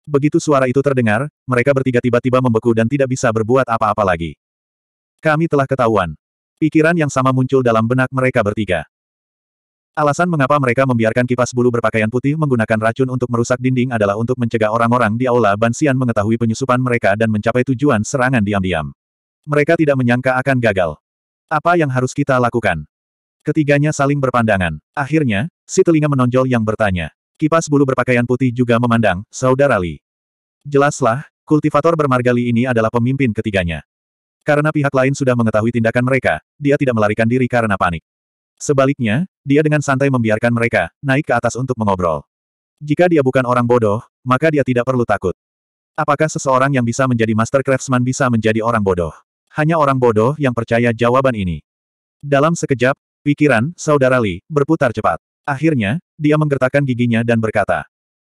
Speaker 1: Begitu suara itu terdengar, mereka bertiga tiba-tiba membeku dan tidak bisa berbuat apa-apa lagi. Kami telah ketahuan, Pikiran yang sama muncul dalam benak mereka bertiga. Alasan mengapa mereka membiarkan kipas bulu berpakaian putih menggunakan racun untuk merusak dinding adalah untuk mencegah orang-orang di Aula Bansian mengetahui penyusupan mereka dan mencapai tujuan serangan diam-diam. Mereka tidak menyangka akan gagal. Apa yang harus kita lakukan? Ketiganya saling berpandangan. Akhirnya, si telinga menonjol yang bertanya. Kipas bulu berpakaian putih juga memandang, Saudara Li. Jelaslah, kultivator bermargali ini adalah pemimpin ketiganya. Karena pihak lain sudah mengetahui tindakan mereka, dia tidak melarikan diri karena panik. Sebaliknya, dia dengan santai membiarkan mereka naik ke atas untuk mengobrol. Jika dia bukan orang bodoh, maka dia tidak perlu takut. Apakah seseorang yang bisa menjadi master craftsman bisa menjadi orang bodoh? Hanya orang bodoh yang percaya jawaban ini. Dalam sekejap, pikiran saudara Li berputar cepat. Akhirnya, dia menggertakkan giginya dan berkata,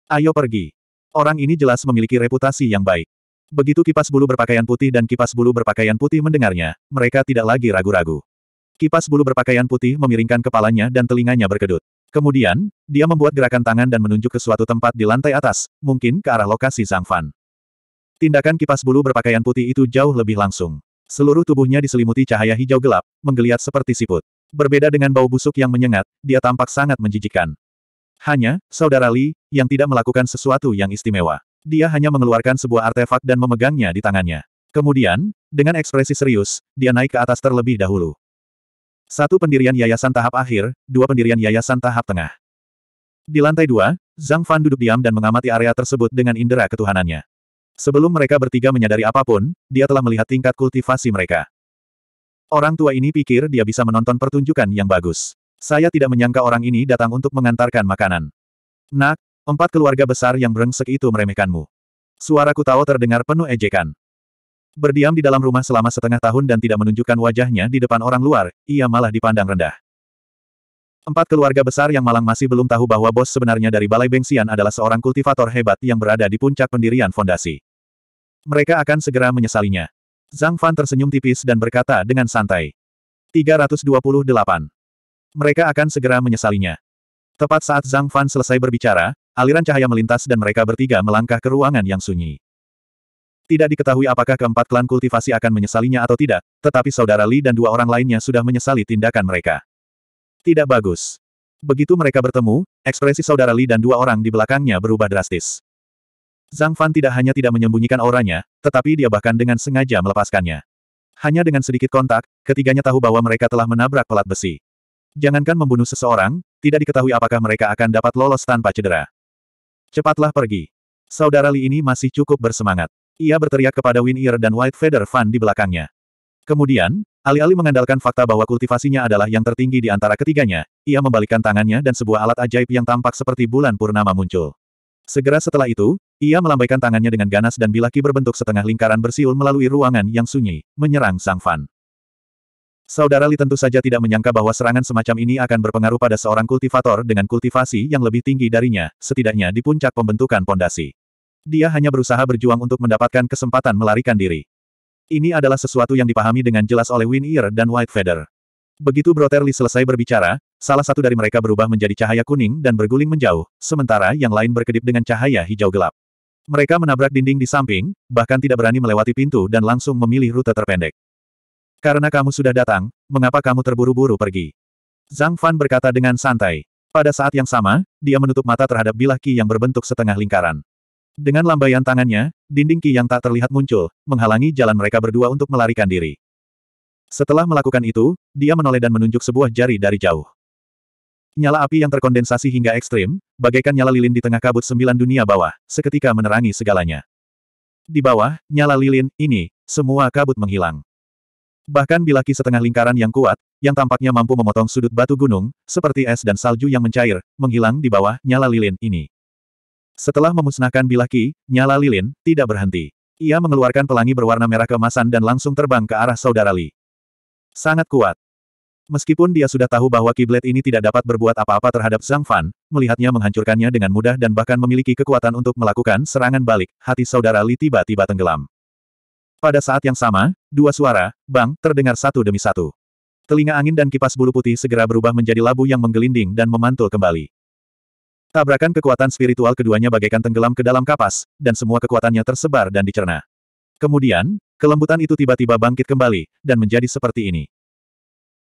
Speaker 1: "Ayo pergi. Orang ini jelas memiliki reputasi yang baik. Begitu kipas bulu berpakaian putih dan kipas bulu berpakaian putih mendengarnya, mereka tidak lagi ragu-ragu. Kipas bulu berpakaian putih memiringkan kepalanya dan telinganya berkedut. Kemudian, dia membuat gerakan tangan dan menunjuk ke suatu tempat di lantai atas, mungkin ke arah lokasi Zhang Fan. Tindakan kipas bulu berpakaian putih itu jauh lebih langsung. Seluruh tubuhnya diselimuti cahaya hijau gelap, menggeliat seperti siput. Berbeda dengan bau busuk yang menyengat, dia tampak sangat menjijikkan. Hanya, saudara Li, yang tidak melakukan sesuatu yang istimewa dia hanya mengeluarkan sebuah artefak dan memegangnya di tangannya. Kemudian, dengan ekspresi serius, dia naik ke atas terlebih dahulu. Satu pendirian yayasan tahap akhir, dua pendirian yayasan tahap tengah. Di lantai dua, Zhang Fan duduk diam dan mengamati area tersebut dengan indera ketuhanannya. Sebelum mereka bertiga menyadari apapun, dia telah melihat tingkat kultivasi mereka. Orang tua ini pikir dia bisa menonton pertunjukan yang bagus. Saya tidak menyangka orang ini datang untuk mengantarkan makanan. Nak, Empat keluarga besar yang brengsek itu meremehkanmu. Suara tahu terdengar penuh ejekan. Berdiam di dalam rumah selama setengah tahun dan tidak menunjukkan wajahnya di depan orang luar, ia malah dipandang rendah. Empat keluarga besar yang malang masih belum tahu bahwa bos sebenarnya dari Balai Bengsian adalah seorang kultivator hebat yang berada di puncak pendirian fondasi. Mereka akan segera menyesalinya. Zhang Fan tersenyum tipis dan berkata dengan santai. 328. Mereka akan segera menyesalinya. Tepat saat Zhang Fan selesai berbicara, Aliran cahaya melintas dan mereka bertiga melangkah ke ruangan yang sunyi. Tidak diketahui apakah keempat klan kultivasi akan menyesalinya atau tidak, tetapi saudara Li dan dua orang lainnya sudah menyesali tindakan mereka. Tidak bagus. Begitu mereka bertemu, ekspresi saudara Li dan dua orang di belakangnya berubah drastis. Zhang Fan tidak hanya tidak menyembunyikan auranya, tetapi dia bahkan dengan sengaja melepaskannya. Hanya dengan sedikit kontak, ketiganya tahu bahwa mereka telah menabrak pelat besi. Jangankan membunuh seseorang, tidak diketahui apakah mereka akan dapat lolos tanpa cedera. Cepatlah pergi. Saudara Li ini masih cukup bersemangat. Ia berteriak kepada Win Ear dan White Feather Fan di belakangnya. Kemudian, alih-alih mengandalkan fakta bahwa kultivasinya adalah yang tertinggi di antara ketiganya, ia membalikkan tangannya dan sebuah alat ajaib yang tampak seperti bulan purnama muncul. Segera setelah itu, ia melambaikan tangannya dengan ganas dan bilaki berbentuk setengah lingkaran bersiul melalui ruangan yang sunyi, menyerang Sang Fan. Saudara Li tentu saja tidak menyangka bahwa serangan semacam ini akan berpengaruh pada seorang kultivator dengan kultivasi yang lebih tinggi darinya, setidaknya di puncak pembentukan pondasi. Dia hanya berusaha berjuang untuk mendapatkan kesempatan melarikan diri. Ini adalah sesuatu yang dipahami dengan jelas oleh Win Ear dan White Feather. Begitu Brother Li selesai berbicara, salah satu dari mereka berubah menjadi cahaya kuning dan berguling menjauh, sementara yang lain berkedip dengan cahaya hijau gelap. Mereka menabrak dinding di samping, bahkan tidak berani melewati pintu dan langsung memilih rute terpendek. Karena kamu sudah datang, mengapa kamu terburu-buru pergi? Zhang Fan berkata dengan santai. Pada saat yang sama, dia menutup mata terhadap bilah ki yang berbentuk setengah lingkaran. Dengan lambaian tangannya, dinding ki yang tak terlihat muncul, menghalangi jalan mereka berdua untuk melarikan diri. Setelah melakukan itu, dia menoleh dan menunjuk sebuah jari dari jauh. Nyala api yang terkondensasi hingga ekstrim, bagaikan nyala lilin di tengah kabut sembilan dunia bawah, seketika menerangi segalanya. Di bawah, nyala lilin, ini, semua kabut menghilang. Bahkan bila ki setengah lingkaran yang kuat, yang tampaknya mampu memotong sudut batu gunung, seperti es dan salju yang mencair, menghilang di bawah nyala lilin ini. Setelah memusnahkan bila ki, nyala lilin, tidak berhenti. Ia mengeluarkan pelangi berwarna merah keemasan dan langsung terbang ke arah saudara Li. Sangat kuat. Meskipun dia sudah tahu bahwa kiblet ini tidak dapat berbuat apa-apa terhadap Zhang Fan, melihatnya menghancurkannya dengan mudah dan bahkan memiliki kekuatan untuk melakukan serangan balik, hati saudara Li tiba-tiba tenggelam. Pada saat yang sama, dua suara, bang, terdengar satu demi satu. Telinga angin dan kipas bulu putih segera berubah menjadi labu yang menggelinding dan memantul kembali. Tabrakan kekuatan spiritual keduanya bagaikan tenggelam ke dalam kapas, dan semua kekuatannya tersebar dan dicerna. Kemudian, kelembutan itu tiba-tiba bangkit kembali, dan menjadi seperti ini.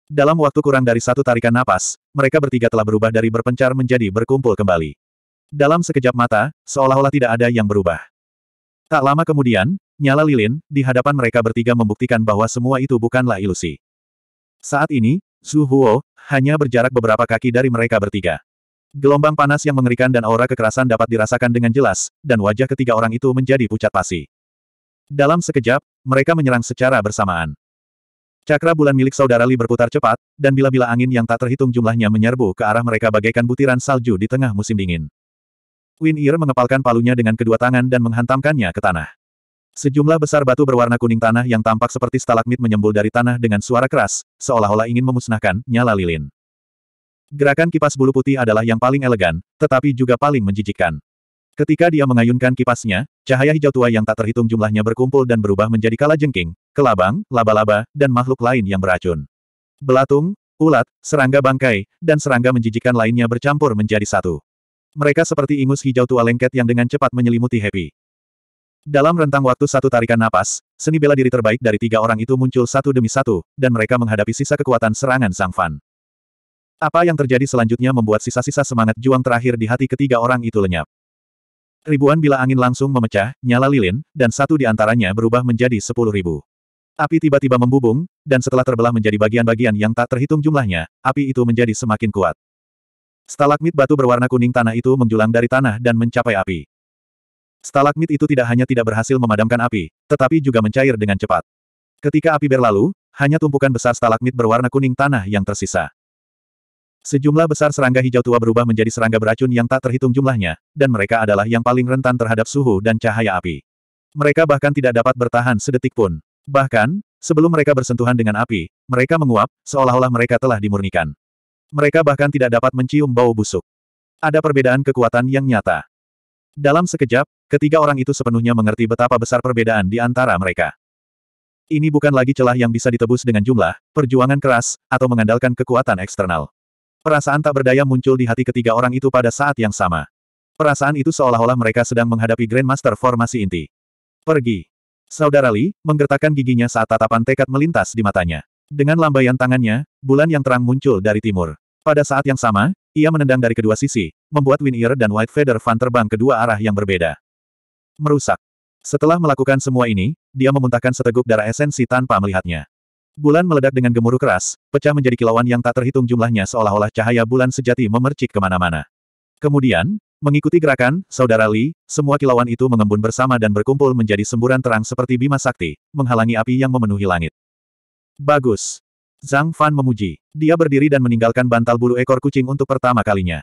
Speaker 1: Dalam waktu kurang dari satu tarikan napas, mereka bertiga telah berubah dari berpencar menjadi berkumpul kembali. Dalam sekejap mata, seolah-olah tidak ada yang berubah. Tak lama kemudian, Nyala lilin, di hadapan mereka bertiga membuktikan bahwa semua itu bukanlah ilusi. Saat ini, Su Huo hanya berjarak beberapa kaki dari mereka bertiga. Gelombang panas yang mengerikan dan aura kekerasan dapat dirasakan dengan jelas, dan wajah ketiga orang itu menjadi pucat pasi. Dalam sekejap, mereka menyerang secara bersamaan. Cakra bulan milik saudara Li berputar cepat, dan bila-bila angin yang tak terhitung jumlahnya menyerbu ke arah mereka bagaikan butiran salju di tengah musim dingin. Win Ear mengepalkan palunya dengan kedua tangan dan menghantamkannya ke tanah. Sejumlah besar batu berwarna kuning tanah yang tampak seperti stalagmit menyembul dari tanah dengan suara keras, seolah-olah ingin memusnahkan nyala lilin. Gerakan kipas bulu putih adalah yang paling elegan, tetapi juga paling menjijikkan. Ketika dia mengayunkan kipasnya, cahaya hijau tua yang tak terhitung jumlahnya berkumpul dan berubah menjadi jengking, kelabang, laba-laba, dan makhluk lain yang beracun. Belatung, ulat, serangga bangkai, dan serangga menjijikan lainnya bercampur menjadi satu. Mereka seperti ingus hijau tua lengket yang dengan cepat menyelimuti Happy. Dalam rentang waktu satu tarikan napas, seni bela diri terbaik dari tiga orang itu muncul satu demi satu, dan mereka menghadapi sisa kekuatan serangan sang Fan. Apa yang terjadi selanjutnya membuat sisa-sisa semangat juang terakhir di hati ketiga orang itu lenyap. Ribuan bila angin langsung memecah, nyala lilin, dan satu di antaranya berubah menjadi sepuluh ribu. Api tiba-tiba membubung, dan setelah terbelah menjadi bagian-bagian yang tak terhitung jumlahnya, api itu menjadi semakin kuat. Stalagmit batu berwarna kuning tanah itu menjulang dari tanah dan mencapai api. Stalagmit itu tidak hanya tidak berhasil memadamkan api, tetapi juga mencair dengan cepat. Ketika api berlalu, hanya tumpukan besar stalagmit berwarna kuning tanah yang tersisa. Sejumlah besar serangga hijau tua berubah menjadi serangga beracun yang tak terhitung jumlahnya, dan mereka adalah yang paling rentan terhadap suhu dan cahaya api. Mereka bahkan tidak dapat bertahan sedetik pun. Bahkan, sebelum mereka bersentuhan dengan api, mereka menguap, seolah-olah mereka telah dimurnikan. Mereka bahkan tidak dapat mencium bau busuk. Ada perbedaan kekuatan yang nyata. Dalam sekejap, Ketiga orang itu sepenuhnya mengerti betapa besar perbedaan di antara mereka. Ini bukan lagi celah yang bisa ditebus dengan jumlah, perjuangan keras, atau mengandalkan kekuatan eksternal. Perasaan tak berdaya muncul di hati ketiga orang itu pada saat yang sama. Perasaan itu seolah-olah mereka sedang menghadapi Grandmaster formasi inti. Pergi. Saudara Li, menggertakkan giginya saat tatapan tekad melintas di matanya. Dengan lambaian tangannya, bulan yang terang muncul dari timur. Pada saat yang sama, ia menendang dari kedua sisi, membuat Win Ear dan White Feather Fan terbang ke dua arah yang berbeda. Merusak. Setelah melakukan semua ini, dia memuntahkan seteguk darah esensi tanpa melihatnya. Bulan meledak dengan gemuruh keras, pecah menjadi kilauan yang tak terhitung jumlahnya seolah-olah cahaya bulan sejati memercik kemana-mana. Kemudian, mengikuti gerakan, Saudara Li, semua kilauan itu mengembun bersama dan berkumpul menjadi semburan terang seperti bima sakti, menghalangi api yang memenuhi langit. Bagus. Zhang Fan memuji. Dia berdiri dan meninggalkan bantal bulu ekor kucing untuk pertama kalinya.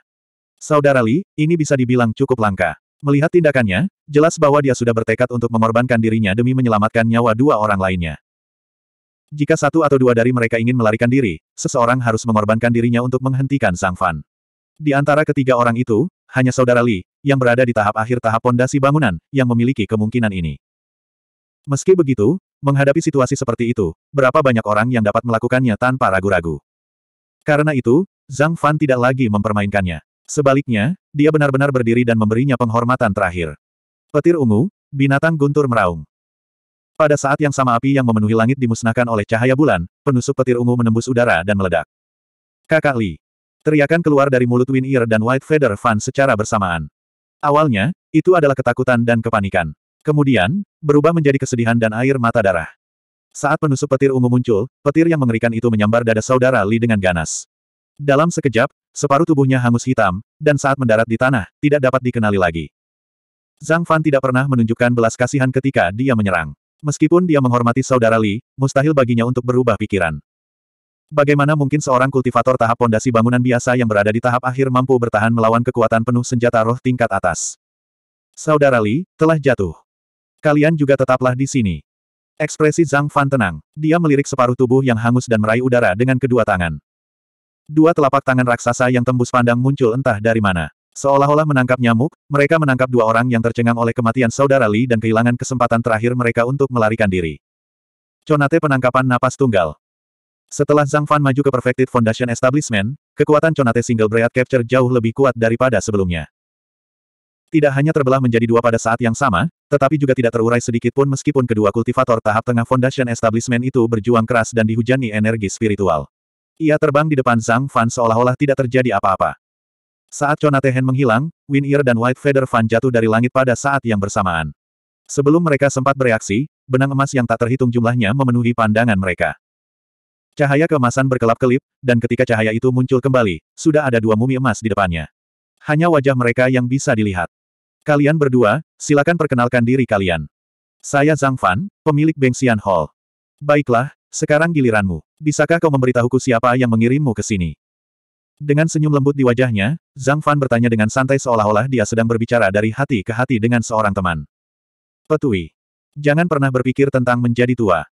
Speaker 1: Saudara Li, ini bisa dibilang cukup langka. Melihat tindakannya, jelas bahwa dia sudah bertekad untuk mengorbankan dirinya demi menyelamatkan nyawa dua orang lainnya. Jika satu atau dua dari mereka ingin melarikan diri, seseorang harus mengorbankan dirinya untuk menghentikan Sang Fan. Di antara ketiga orang itu, hanya saudara Li, yang berada di tahap akhir tahap pondasi bangunan, yang memiliki kemungkinan ini. Meski begitu, menghadapi situasi seperti itu, berapa banyak orang yang dapat melakukannya tanpa ragu-ragu. Karena itu, Zhang Fan tidak lagi mempermainkannya. Sebaliknya, dia benar-benar berdiri dan memberinya penghormatan terakhir. Petir ungu, binatang guntur meraung. Pada saat yang sama api yang memenuhi langit dimusnahkan oleh cahaya bulan, penusuk petir ungu menembus udara dan meledak. Kakak Li. Teriakan keluar dari mulut Win Ear dan White Feather Fan secara bersamaan. Awalnya, itu adalah ketakutan dan kepanikan. Kemudian, berubah menjadi kesedihan dan air mata darah. Saat penusuk petir ungu muncul, petir yang mengerikan itu menyambar dada saudara Li dengan ganas. Dalam sekejap, Separuh tubuhnya hangus hitam, dan saat mendarat di tanah, tidak dapat dikenali lagi. Zhang Fan tidak pernah menunjukkan belas kasihan ketika dia menyerang. Meskipun dia menghormati saudara Li, mustahil baginya untuk berubah pikiran. Bagaimana mungkin seorang kultivator tahap pondasi bangunan biasa yang berada di tahap akhir mampu bertahan melawan kekuatan penuh senjata roh tingkat atas? Saudara Li, telah jatuh. Kalian juga tetaplah di sini. Ekspresi Zhang Fan tenang. Dia melirik separuh tubuh yang hangus dan meraih udara dengan kedua tangan. Dua telapak tangan raksasa yang tembus pandang muncul entah dari mana. Seolah-olah menangkap nyamuk, mereka menangkap dua orang yang tercengang oleh kematian saudara Li dan kehilangan kesempatan terakhir mereka untuk melarikan diri. Conate penangkapan napas tunggal. Setelah Zhang Fan maju ke Perfected Foundation Establishment, kekuatan Conate Single Breath Capture jauh lebih kuat daripada sebelumnya. Tidak hanya terbelah menjadi dua pada saat yang sama, tetapi juga tidak terurai sedikit pun meskipun kedua kultivator tahap tengah Foundation Establishment itu berjuang keras dan dihujani energi spiritual. Ia terbang di depan Zhang Fan seolah-olah tidak terjadi apa-apa. Saat Conatehen menghilang, Win Ear dan White Feather Fan jatuh dari langit pada saat yang bersamaan. Sebelum mereka sempat bereaksi, benang emas yang tak terhitung jumlahnya memenuhi pandangan mereka. Cahaya keemasan berkelap-kelip, dan ketika cahaya itu muncul kembali, sudah ada dua mumi emas di depannya. Hanya wajah mereka yang bisa dilihat. Kalian berdua, silakan perkenalkan diri kalian. Saya Zhang Fan, pemilik Bengxian Hall. Baiklah, sekarang giliranmu. Bisakah kau memberitahuku siapa yang mengirimmu ke sini? Dengan senyum lembut di wajahnya, Zhang Fan bertanya dengan santai seolah-olah dia sedang berbicara dari hati ke hati dengan seorang teman. Petui. Jangan pernah berpikir tentang menjadi tua.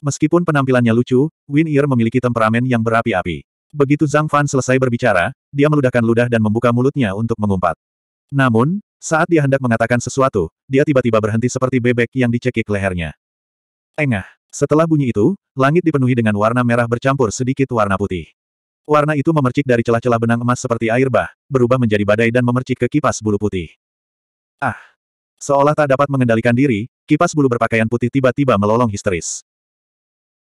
Speaker 1: Meskipun penampilannya lucu, Win Ear memiliki temperamen yang berapi-api. Begitu Zhang Fan selesai berbicara, dia meludahkan ludah dan membuka mulutnya untuk mengumpat. Namun, saat dia hendak mengatakan sesuatu, dia tiba-tiba berhenti seperti bebek yang dicekik lehernya. Engah. Setelah bunyi itu, langit dipenuhi dengan warna merah bercampur sedikit warna putih. Warna itu memercik dari celah-celah benang emas seperti air bah, berubah menjadi badai dan memercik ke kipas bulu putih. Ah! Seolah tak dapat mengendalikan diri, kipas bulu berpakaian putih tiba-tiba melolong histeris.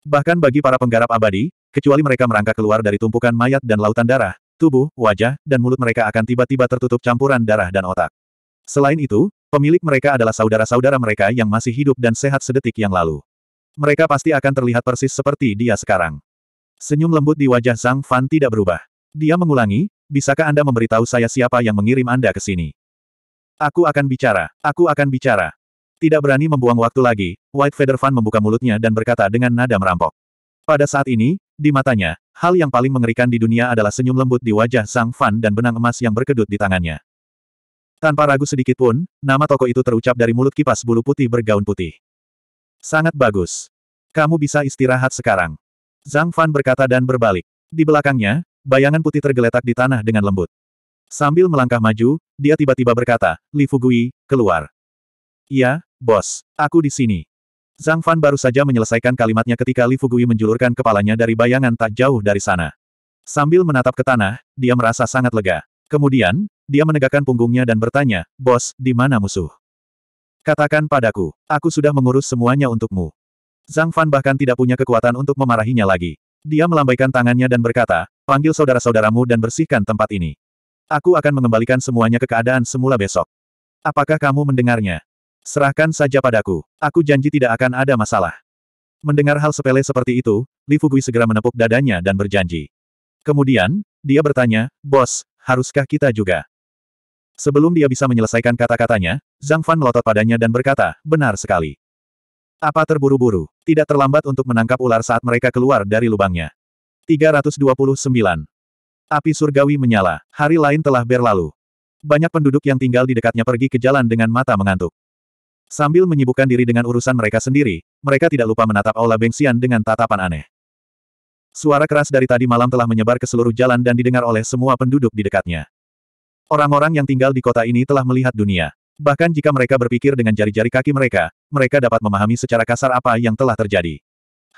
Speaker 1: Bahkan bagi para penggarap abadi, kecuali mereka merangkak keluar dari tumpukan mayat dan lautan darah, tubuh, wajah, dan mulut mereka akan tiba-tiba tertutup campuran darah dan otak. Selain itu, pemilik mereka adalah saudara-saudara mereka yang masih hidup dan sehat sedetik yang lalu. Mereka pasti akan terlihat persis seperti dia sekarang. Senyum lembut di wajah Zhang Fan tidak berubah. Dia mengulangi, bisakah Anda memberitahu saya siapa yang mengirim Anda ke sini? Aku akan bicara, aku akan bicara. Tidak berani membuang waktu lagi, White Feather Fan membuka mulutnya dan berkata dengan nada merampok. Pada saat ini, di matanya, hal yang paling mengerikan di dunia adalah senyum lembut di wajah Zhang Fan dan benang emas yang berkedut di tangannya. Tanpa ragu sedikit pun, nama toko itu terucap dari mulut kipas bulu putih bergaun putih. Sangat bagus. Kamu bisa istirahat sekarang. Zhang Fan berkata dan berbalik. Di belakangnya, bayangan putih tergeletak di tanah dengan lembut. Sambil melangkah maju, dia tiba-tiba berkata, Li Fugui, keluar. Iya, bos, aku di sini. Zhang Fan baru saja menyelesaikan kalimatnya ketika Li Fugui menjulurkan kepalanya dari bayangan tak jauh dari sana. Sambil menatap ke tanah, dia merasa sangat lega. Kemudian, dia menegakkan punggungnya dan bertanya, Bos, di mana musuh? Katakan padaku, aku sudah mengurus semuanya untukmu. Zhang Fan bahkan tidak punya kekuatan untuk memarahinya lagi. Dia melambaikan tangannya dan berkata, panggil saudara-saudaramu dan bersihkan tempat ini. Aku akan mengembalikan semuanya ke keadaan semula besok. Apakah kamu mendengarnya? Serahkan saja padaku. Aku janji tidak akan ada masalah. Mendengar hal sepele seperti itu, Li Fugui segera menepuk dadanya dan berjanji. Kemudian, dia bertanya, Bos, haruskah kita juga? Sebelum dia bisa menyelesaikan kata-katanya, Zhang Fan melotot padanya dan berkata, benar sekali. Apa terburu-buru? Tidak terlambat untuk menangkap ular saat mereka keluar dari lubangnya. 329. Api surgawi menyala, hari lain telah berlalu. Banyak penduduk yang tinggal di dekatnya pergi ke jalan dengan mata mengantuk. Sambil menyibukkan diri dengan urusan mereka sendiri, mereka tidak lupa menatap Aula Bengsian dengan tatapan aneh. Suara keras dari tadi malam telah menyebar ke seluruh jalan dan didengar oleh semua penduduk di dekatnya. Orang-orang yang tinggal di kota ini telah melihat dunia. Bahkan jika mereka berpikir dengan jari-jari kaki mereka, mereka dapat memahami secara kasar apa yang telah terjadi.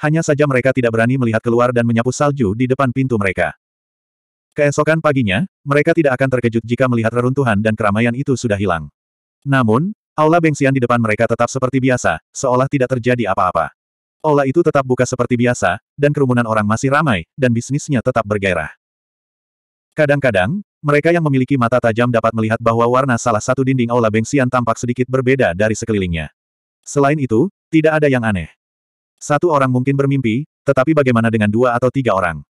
Speaker 1: Hanya saja mereka tidak berani melihat keluar dan menyapu salju di depan pintu mereka. Keesokan paginya, mereka tidak akan terkejut jika melihat reruntuhan dan keramaian itu sudah hilang. Namun, aula Bengsian di depan mereka tetap seperti biasa, seolah tidak terjadi apa-apa. Aula itu tetap buka seperti biasa, dan kerumunan orang masih ramai, dan bisnisnya tetap bergairah. Kadang-kadang, mereka yang memiliki mata tajam dapat melihat bahwa warna salah satu dinding aula Bengsian tampak sedikit berbeda dari sekelilingnya. Selain itu, tidak ada yang aneh. Satu orang mungkin bermimpi, tetapi bagaimana dengan dua atau tiga orang?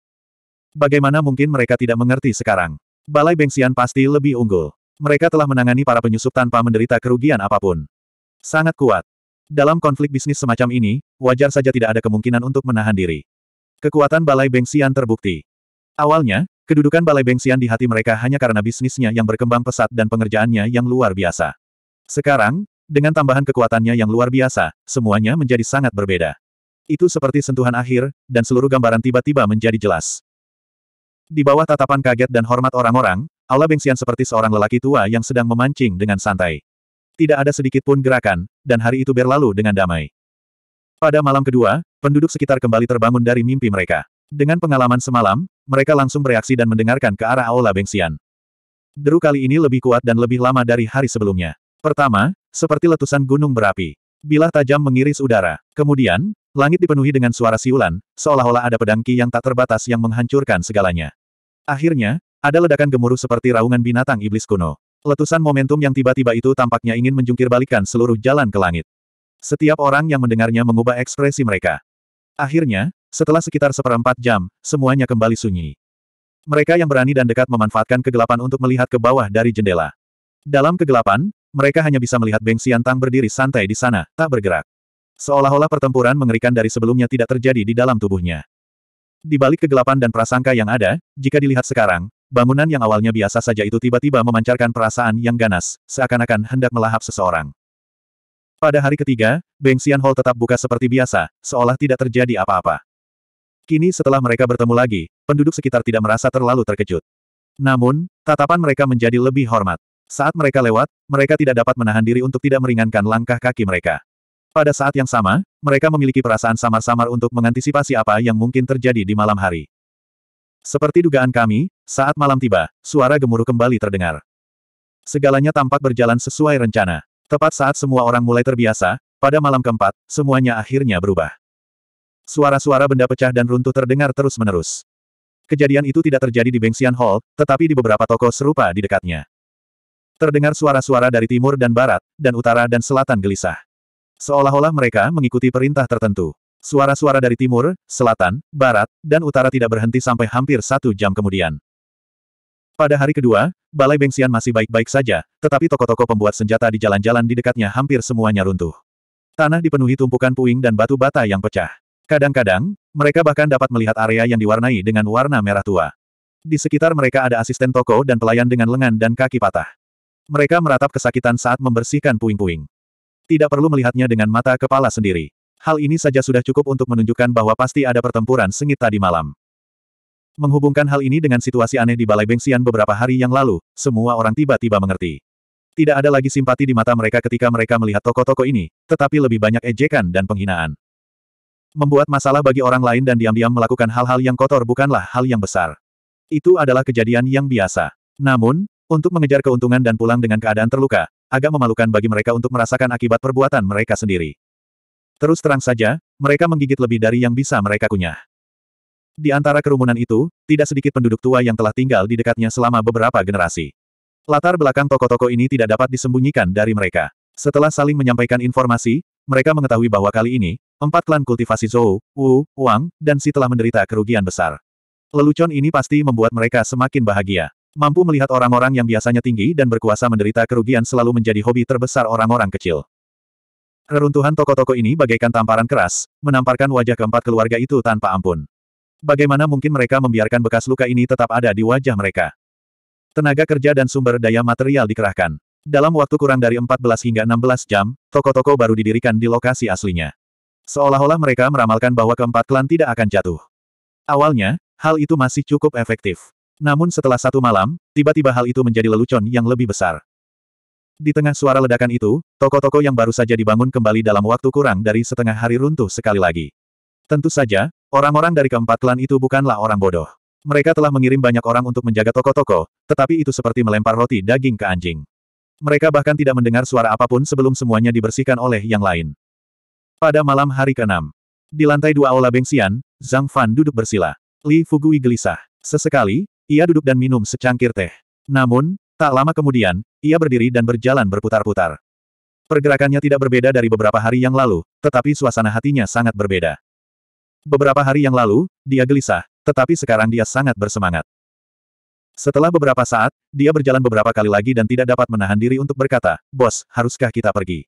Speaker 1: Bagaimana mungkin mereka tidak mengerti sekarang? Balai Bengsian pasti lebih unggul. Mereka telah menangani para penyusup tanpa menderita kerugian apapun. Sangat kuat. Dalam konflik bisnis semacam ini, wajar saja tidak ada kemungkinan untuk menahan diri. Kekuatan Balai Bengsian terbukti. Awalnya, Kedudukan Balai Bengsian di hati mereka hanya karena bisnisnya yang berkembang pesat dan pengerjaannya yang luar biasa. Sekarang, dengan tambahan kekuatannya yang luar biasa, semuanya menjadi sangat berbeda. Itu seperti sentuhan akhir, dan seluruh gambaran tiba-tiba menjadi jelas. Di bawah tatapan kaget dan hormat orang-orang, Aula Bengsian seperti seorang lelaki tua yang sedang memancing dengan santai. Tidak ada sedikit pun gerakan, dan hari itu berlalu dengan damai. Pada malam kedua, penduduk sekitar kembali terbangun dari mimpi mereka. Dengan pengalaman semalam, mereka langsung bereaksi dan mendengarkan ke arah Aula Bengsian. Deru kali ini lebih kuat dan lebih lama dari hari sebelumnya. Pertama, seperti letusan gunung berapi. Bilah tajam mengiris udara. Kemudian, langit dipenuhi dengan suara siulan, seolah-olah ada pedang ki yang tak terbatas yang menghancurkan segalanya. Akhirnya, ada ledakan gemuruh seperti raungan binatang iblis kuno. Letusan momentum yang tiba-tiba itu tampaknya ingin menjungkir seluruh jalan ke langit. Setiap orang yang mendengarnya mengubah ekspresi mereka. Akhirnya, setelah sekitar seperempat jam, semuanya kembali sunyi. Mereka yang berani dan dekat memanfaatkan kegelapan untuk melihat ke bawah dari jendela. Dalam kegelapan, mereka hanya bisa melihat Beng Xiantang berdiri santai di sana, tak bergerak. Seolah-olah pertempuran mengerikan dari sebelumnya tidak terjadi di dalam tubuhnya. Di balik kegelapan dan prasangka yang ada, jika dilihat sekarang, bangunan yang awalnya biasa saja itu tiba-tiba memancarkan perasaan yang ganas, seakan-akan hendak melahap seseorang. Pada hari ketiga, Beng Xian Hall tetap buka seperti biasa, seolah tidak terjadi apa-apa. Kini setelah mereka bertemu lagi, penduduk sekitar tidak merasa terlalu terkejut. Namun, tatapan mereka menjadi lebih hormat. Saat mereka lewat, mereka tidak dapat menahan diri untuk tidak meringankan langkah kaki mereka. Pada saat yang sama, mereka memiliki perasaan samar-samar untuk mengantisipasi apa yang mungkin terjadi di malam hari. Seperti dugaan kami, saat malam tiba, suara gemuruh kembali terdengar. Segalanya tampak berjalan sesuai rencana. Tepat saat semua orang mulai terbiasa, pada malam keempat, semuanya akhirnya berubah. Suara-suara benda pecah dan runtuh terdengar terus-menerus. Kejadian itu tidak terjadi di Bengxian Hall, tetapi di beberapa toko serupa di dekatnya. Terdengar suara-suara dari timur dan barat, dan utara dan selatan gelisah. Seolah-olah mereka mengikuti perintah tertentu. Suara-suara dari timur, selatan, barat, dan utara tidak berhenti sampai hampir satu jam kemudian. Pada hari kedua, Balai Bengsian masih baik-baik saja, tetapi toko-toko pembuat senjata di jalan-jalan di dekatnya hampir semuanya runtuh. Tanah dipenuhi tumpukan puing dan batu bata yang pecah. Kadang-kadang, mereka bahkan dapat melihat area yang diwarnai dengan warna merah tua. Di sekitar mereka ada asisten toko dan pelayan dengan lengan dan kaki patah. Mereka meratap kesakitan saat membersihkan puing-puing. Tidak perlu melihatnya dengan mata kepala sendiri. Hal ini saja sudah cukup untuk menunjukkan bahwa pasti ada pertempuran sengit tadi malam. Menghubungkan hal ini dengan situasi aneh di Balai Bengsian beberapa hari yang lalu, semua orang tiba-tiba mengerti. Tidak ada lagi simpati di mata mereka ketika mereka melihat toko-toko ini, tetapi lebih banyak ejekan dan penghinaan. Membuat masalah bagi orang lain dan diam-diam melakukan hal-hal yang kotor bukanlah hal yang besar. Itu adalah kejadian yang biasa. Namun, untuk mengejar keuntungan dan pulang dengan keadaan terluka, agak memalukan bagi mereka untuk merasakan akibat perbuatan mereka sendiri. Terus terang saja, mereka menggigit lebih dari yang bisa mereka kunyah. Di antara kerumunan itu, tidak sedikit penduduk tua yang telah tinggal di dekatnya selama beberapa generasi. Latar belakang toko-toko ini tidak dapat disembunyikan dari mereka. Setelah saling menyampaikan informasi, mereka mengetahui bahwa kali ini, Empat klan kultivasi Zhou, Wu, Wang, dan Si telah menderita kerugian besar. Lelucon ini pasti membuat mereka semakin bahagia. Mampu melihat orang-orang yang biasanya tinggi dan berkuasa menderita kerugian selalu menjadi hobi terbesar orang-orang kecil. Reruntuhan toko-toko ini bagaikan tamparan keras, menamparkan wajah keempat keluarga itu tanpa ampun. Bagaimana mungkin mereka membiarkan bekas luka ini tetap ada di wajah mereka? Tenaga kerja dan sumber daya material dikerahkan. Dalam waktu kurang dari 14 hingga 16 jam, toko-toko baru didirikan di lokasi aslinya. Seolah-olah mereka meramalkan bahwa keempat klan tidak akan jatuh. Awalnya, hal itu masih cukup efektif. Namun setelah satu malam, tiba-tiba hal itu menjadi lelucon yang lebih besar. Di tengah suara ledakan itu, toko-toko yang baru saja dibangun kembali dalam waktu kurang dari setengah hari runtuh sekali lagi. Tentu saja, orang-orang dari keempat klan itu bukanlah orang bodoh. Mereka telah mengirim banyak orang untuk menjaga toko-toko, tetapi itu seperti melempar roti daging ke anjing. Mereka bahkan tidak mendengar suara apapun sebelum semuanya dibersihkan oleh yang lain. Pada malam hari ke-6, di lantai dua aula Bengsian, Zhang Fan duduk bersila. Li Fugui gelisah. Sesekali, ia duduk dan minum secangkir teh. Namun, tak lama kemudian, ia berdiri dan berjalan berputar-putar. Pergerakannya tidak berbeda dari beberapa hari yang lalu, tetapi suasana hatinya sangat berbeda. Beberapa hari yang lalu, dia gelisah, tetapi sekarang dia sangat bersemangat. Setelah beberapa saat, dia berjalan beberapa kali lagi dan tidak dapat menahan diri untuk berkata, Bos, haruskah kita pergi?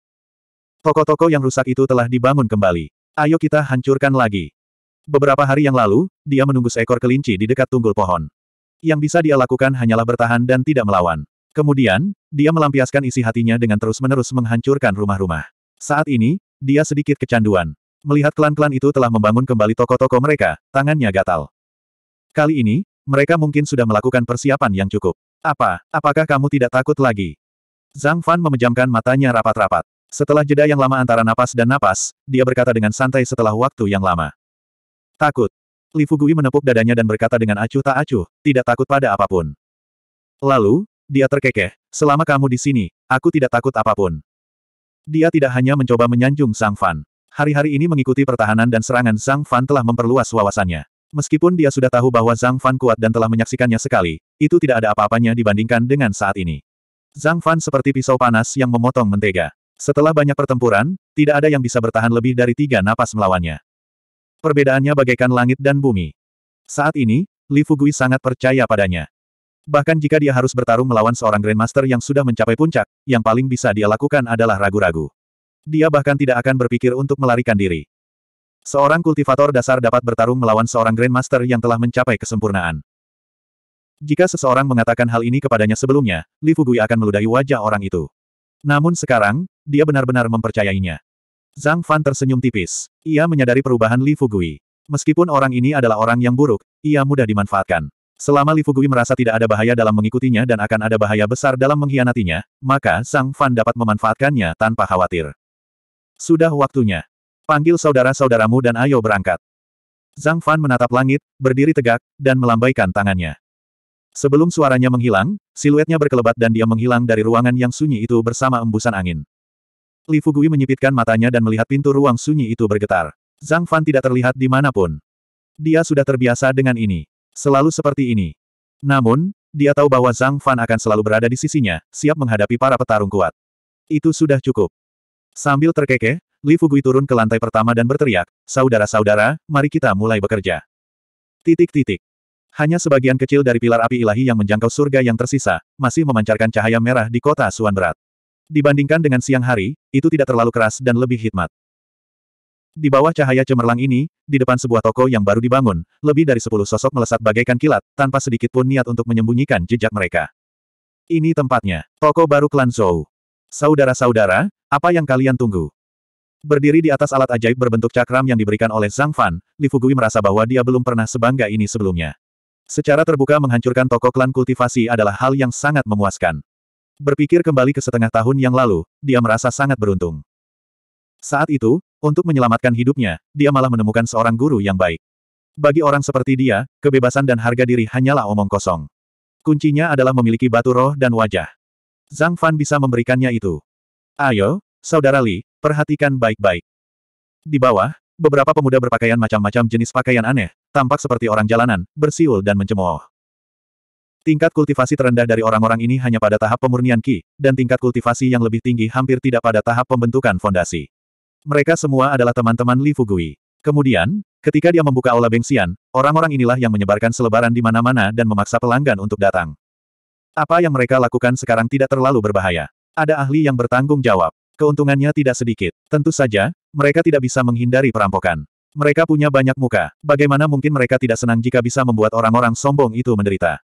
Speaker 1: Toko-toko yang rusak itu telah dibangun kembali. Ayo kita hancurkan lagi. Beberapa hari yang lalu, dia menunggu seekor kelinci di dekat tunggul pohon. Yang bisa dia lakukan hanyalah bertahan dan tidak melawan. Kemudian, dia melampiaskan isi hatinya dengan terus-menerus menghancurkan rumah-rumah. Saat ini, dia sedikit kecanduan. Melihat klan-klan itu telah membangun kembali toko-toko mereka, tangannya gatal. Kali ini, mereka mungkin sudah melakukan persiapan yang cukup. Apa, apakah kamu tidak takut lagi? Zhang Fan memejamkan matanya rapat-rapat. Setelah jeda yang lama antara napas dan napas, dia berkata dengan santai setelah waktu yang lama. Takut. Li Fugui menepuk dadanya dan berkata dengan acuh tak acuh, tidak takut pada apapun. Lalu, dia terkekeh, selama kamu di sini, aku tidak takut apapun. Dia tidak hanya mencoba menyanjung Sang Fan. Hari-hari ini mengikuti pertahanan dan serangan Sang Fan telah memperluas wawasannya. Meskipun dia sudah tahu bahwa Zhang Fan kuat dan telah menyaksikannya sekali, itu tidak ada apa-apanya dibandingkan dengan saat ini. Zhang Fan seperti pisau panas yang memotong mentega. Setelah banyak pertempuran, tidak ada yang bisa bertahan lebih dari tiga napas melawannya. Perbedaannya bagaikan langit dan bumi. Saat ini, Li Fugui sangat percaya padanya. Bahkan jika dia harus bertarung melawan seorang Grandmaster yang sudah mencapai puncak, yang paling bisa dia lakukan adalah ragu-ragu. Dia bahkan tidak akan berpikir untuk melarikan diri. Seorang kultivator dasar dapat bertarung melawan seorang Grandmaster yang telah mencapai kesempurnaan. Jika seseorang mengatakan hal ini kepadanya sebelumnya, Li Fugui akan meludahi wajah orang itu. Namun sekarang, dia benar-benar mempercayainya. Zhang Fan tersenyum tipis. Ia menyadari perubahan Li Fugui. Meskipun orang ini adalah orang yang buruk, ia mudah dimanfaatkan. Selama Li Fugui merasa tidak ada bahaya dalam mengikutinya dan akan ada bahaya besar dalam mengkhianatinya, maka Zhang Fan dapat memanfaatkannya tanpa khawatir. Sudah waktunya. Panggil saudara-saudaramu dan ayo berangkat. Zhang Fan menatap langit, berdiri tegak, dan melambaikan tangannya. Sebelum suaranya menghilang, siluetnya berkelebat dan dia menghilang dari ruangan yang sunyi itu bersama embusan angin. Li Fugui menyipitkan matanya dan melihat pintu ruang sunyi itu bergetar. Zhang Fan tidak terlihat di manapun. Dia sudah terbiasa dengan ini. Selalu seperti ini. Namun, dia tahu bahwa Zhang Fan akan selalu berada di sisinya, siap menghadapi para petarung kuat. Itu sudah cukup. Sambil terkekeh, Li Fugui turun ke lantai pertama dan berteriak, Saudara-saudara, mari kita mulai bekerja. Titik-titik. Hanya sebagian kecil dari pilar api ilahi yang menjangkau surga yang tersisa, masih memancarkan cahaya merah di kota Suan Berat. Dibandingkan dengan siang hari, itu tidak terlalu keras dan lebih hikmat. Di bawah cahaya cemerlang ini, di depan sebuah toko yang baru dibangun, lebih dari sepuluh sosok melesat bagaikan kilat, tanpa sedikit pun niat untuk menyembunyikan jejak mereka. Ini tempatnya, toko baru klan Zhou. Saudara-saudara, apa yang kalian tunggu? Berdiri di atas alat ajaib berbentuk cakram yang diberikan oleh Zhang Fan, Li Fugui merasa bahwa dia belum pernah sebangga ini sebelumnya. Secara terbuka menghancurkan toko klan kultivasi adalah hal yang sangat memuaskan. Berpikir kembali ke setengah tahun yang lalu, dia merasa sangat beruntung. Saat itu, untuk menyelamatkan hidupnya, dia malah menemukan seorang guru yang baik. Bagi orang seperti dia, kebebasan dan harga diri hanyalah omong kosong. Kuncinya adalah memiliki batu roh dan wajah. Zhang Fan bisa memberikannya itu. Ayo, Saudara Li, perhatikan baik-baik. Di bawah, beberapa pemuda berpakaian macam-macam jenis pakaian aneh, tampak seperti orang jalanan, bersiul dan mencemooh. Tingkat kultivasi terendah dari orang-orang ini hanya pada tahap pemurnian Ki, dan tingkat kultivasi yang lebih tinggi hampir tidak pada tahap pembentukan fondasi. Mereka semua adalah teman-teman Li Fugui. Kemudian, ketika dia membuka aula Bengsian, orang-orang inilah yang menyebarkan selebaran di mana-mana dan memaksa pelanggan untuk datang. Apa yang mereka lakukan sekarang tidak terlalu berbahaya. Ada ahli yang bertanggung jawab. Keuntungannya tidak sedikit. Tentu saja, mereka tidak bisa menghindari perampokan. Mereka punya banyak muka. Bagaimana mungkin mereka tidak senang jika bisa membuat orang-orang sombong itu menderita?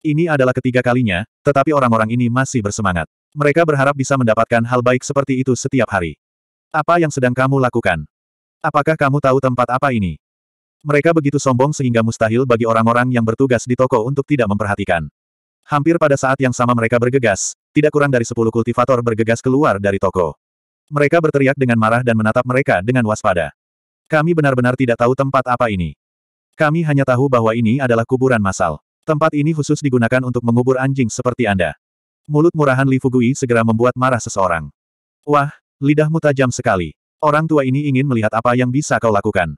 Speaker 1: Ini adalah ketiga kalinya, tetapi orang-orang ini masih bersemangat. Mereka berharap bisa mendapatkan hal baik seperti itu setiap hari. Apa yang sedang kamu lakukan? Apakah kamu tahu tempat apa ini? Mereka begitu sombong sehingga mustahil bagi orang-orang yang bertugas di toko untuk tidak memperhatikan. Hampir pada saat yang sama mereka bergegas, tidak kurang dari sepuluh kultivator bergegas keluar dari toko. Mereka berteriak dengan marah dan menatap mereka dengan waspada. Kami benar-benar tidak tahu tempat apa ini. Kami hanya tahu bahwa ini adalah kuburan massal. Tempat ini khusus digunakan untuk mengubur anjing seperti Anda. Mulut murahan Li Fugui segera membuat marah seseorang. Wah, lidahmu tajam sekali. Orang tua ini ingin melihat apa yang bisa kau lakukan.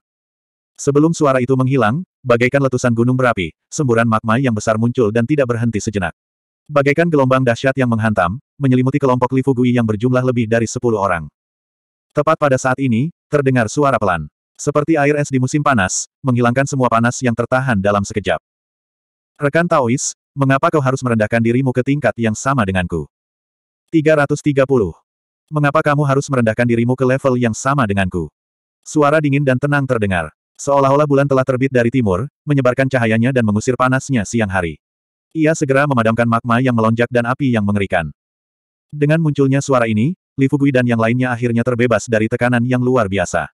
Speaker 1: Sebelum suara itu menghilang, bagaikan letusan gunung berapi, semburan magma yang besar muncul dan tidak berhenti sejenak. Bagaikan gelombang dahsyat yang menghantam, menyelimuti kelompok Li Fugui yang berjumlah lebih dari sepuluh orang. Tepat pada saat ini, terdengar suara pelan. Seperti air es di musim panas, menghilangkan semua panas yang tertahan dalam sekejap. Rekan Taois, mengapa kau harus merendahkan dirimu ke tingkat yang sama denganku? 330. Mengapa kamu harus merendahkan dirimu ke level yang sama denganku? Suara dingin dan tenang terdengar. Seolah-olah bulan telah terbit dari timur, menyebarkan cahayanya dan mengusir panasnya siang hari. Ia segera memadamkan magma yang melonjak dan api yang mengerikan. Dengan munculnya suara ini, Li Fugui dan yang lainnya akhirnya terbebas dari tekanan yang luar biasa.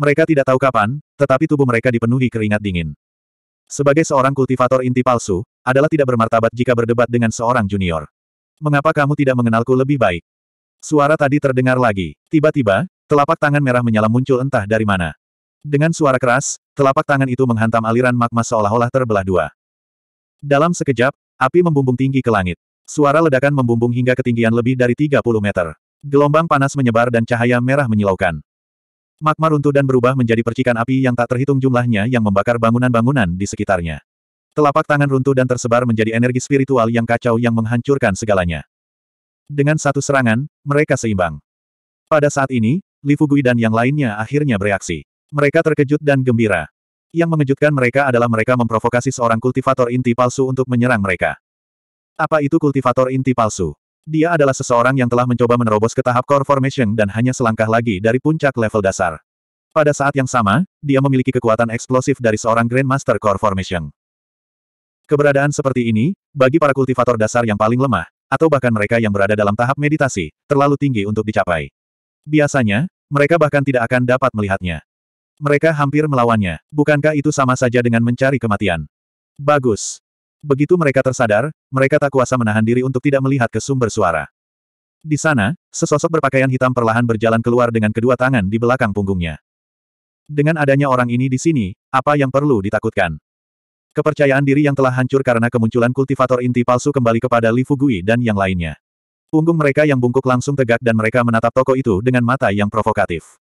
Speaker 1: Mereka tidak tahu kapan, tetapi tubuh mereka dipenuhi keringat dingin. Sebagai seorang kultivator inti palsu, adalah tidak bermartabat jika berdebat dengan seorang junior. Mengapa kamu tidak mengenalku lebih baik? Suara tadi terdengar lagi. Tiba-tiba, telapak tangan merah menyala muncul entah dari mana. Dengan suara keras, telapak tangan itu menghantam aliran magma seolah-olah terbelah dua. Dalam sekejap, api membumbung tinggi ke langit. Suara ledakan membumbung hingga ketinggian lebih dari 30 meter. Gelombang panas menyebar dan cahaya merah menyilaukan. Magma runtuh dan berubah menjadi percikan api yang tak terhitung jumlahnya yang membakar bangunan-bangunan di sekitarnya. Telapak tangan runtuh dan tersebar menjadi energi spiritual yang kacau yang menghancurkan segalanya. Dengan satu serangan, mereka seimbang. Pada saat ini, Li Fugui dan yang lainnya akhirnya bereaksi. Mereka terkejut dan gembira. Yang mengejutkan mereka adalah mereka memprovokasi seorang kultivator inti palsu untuk menyerang mereka. Apa itu kultivator inti palsu? Dia adalah seseorang yang telah mencoba menerobos ke tahap core formation dan hanya selangkah lagi dari puncak level dasar. Pada saat yang sama, dia memiliki kekuatan eksplosif dari seorang Grandmaster Core Formation. Keberadaan seperti ini, bagi para kultivator dasar yang paling lemah, atau bahkan mereka yang berada dalam tahap meditasi, terlalu tinggi untuk dicapai. Biasanya, mereka bahkan tidak akan dapat melihatnya. Mereka hampir melawannya. Bukankah itu sama saja dengan mencari kematian? Bagus. Begitu mereka tersadar, mereka tak kuasa menahan diri untuk tidak melihat ke sumber suara. Di sana, sesosok berpakaian hitam perlahan berjalan keluar dengan kedua tangan di belakang punggungnya. Dengan adanya orang ini di sini, apa yang perlu ditakutkan? Kepercayaan diri yang telah hancur karena kemunculan kultivator inti palsu kembali kepada Li Fugui dan yang lainnya. Punggung mereka yang bungkuk langsung tegak dan mereka menatap toko itu dengan mata yang provokatif.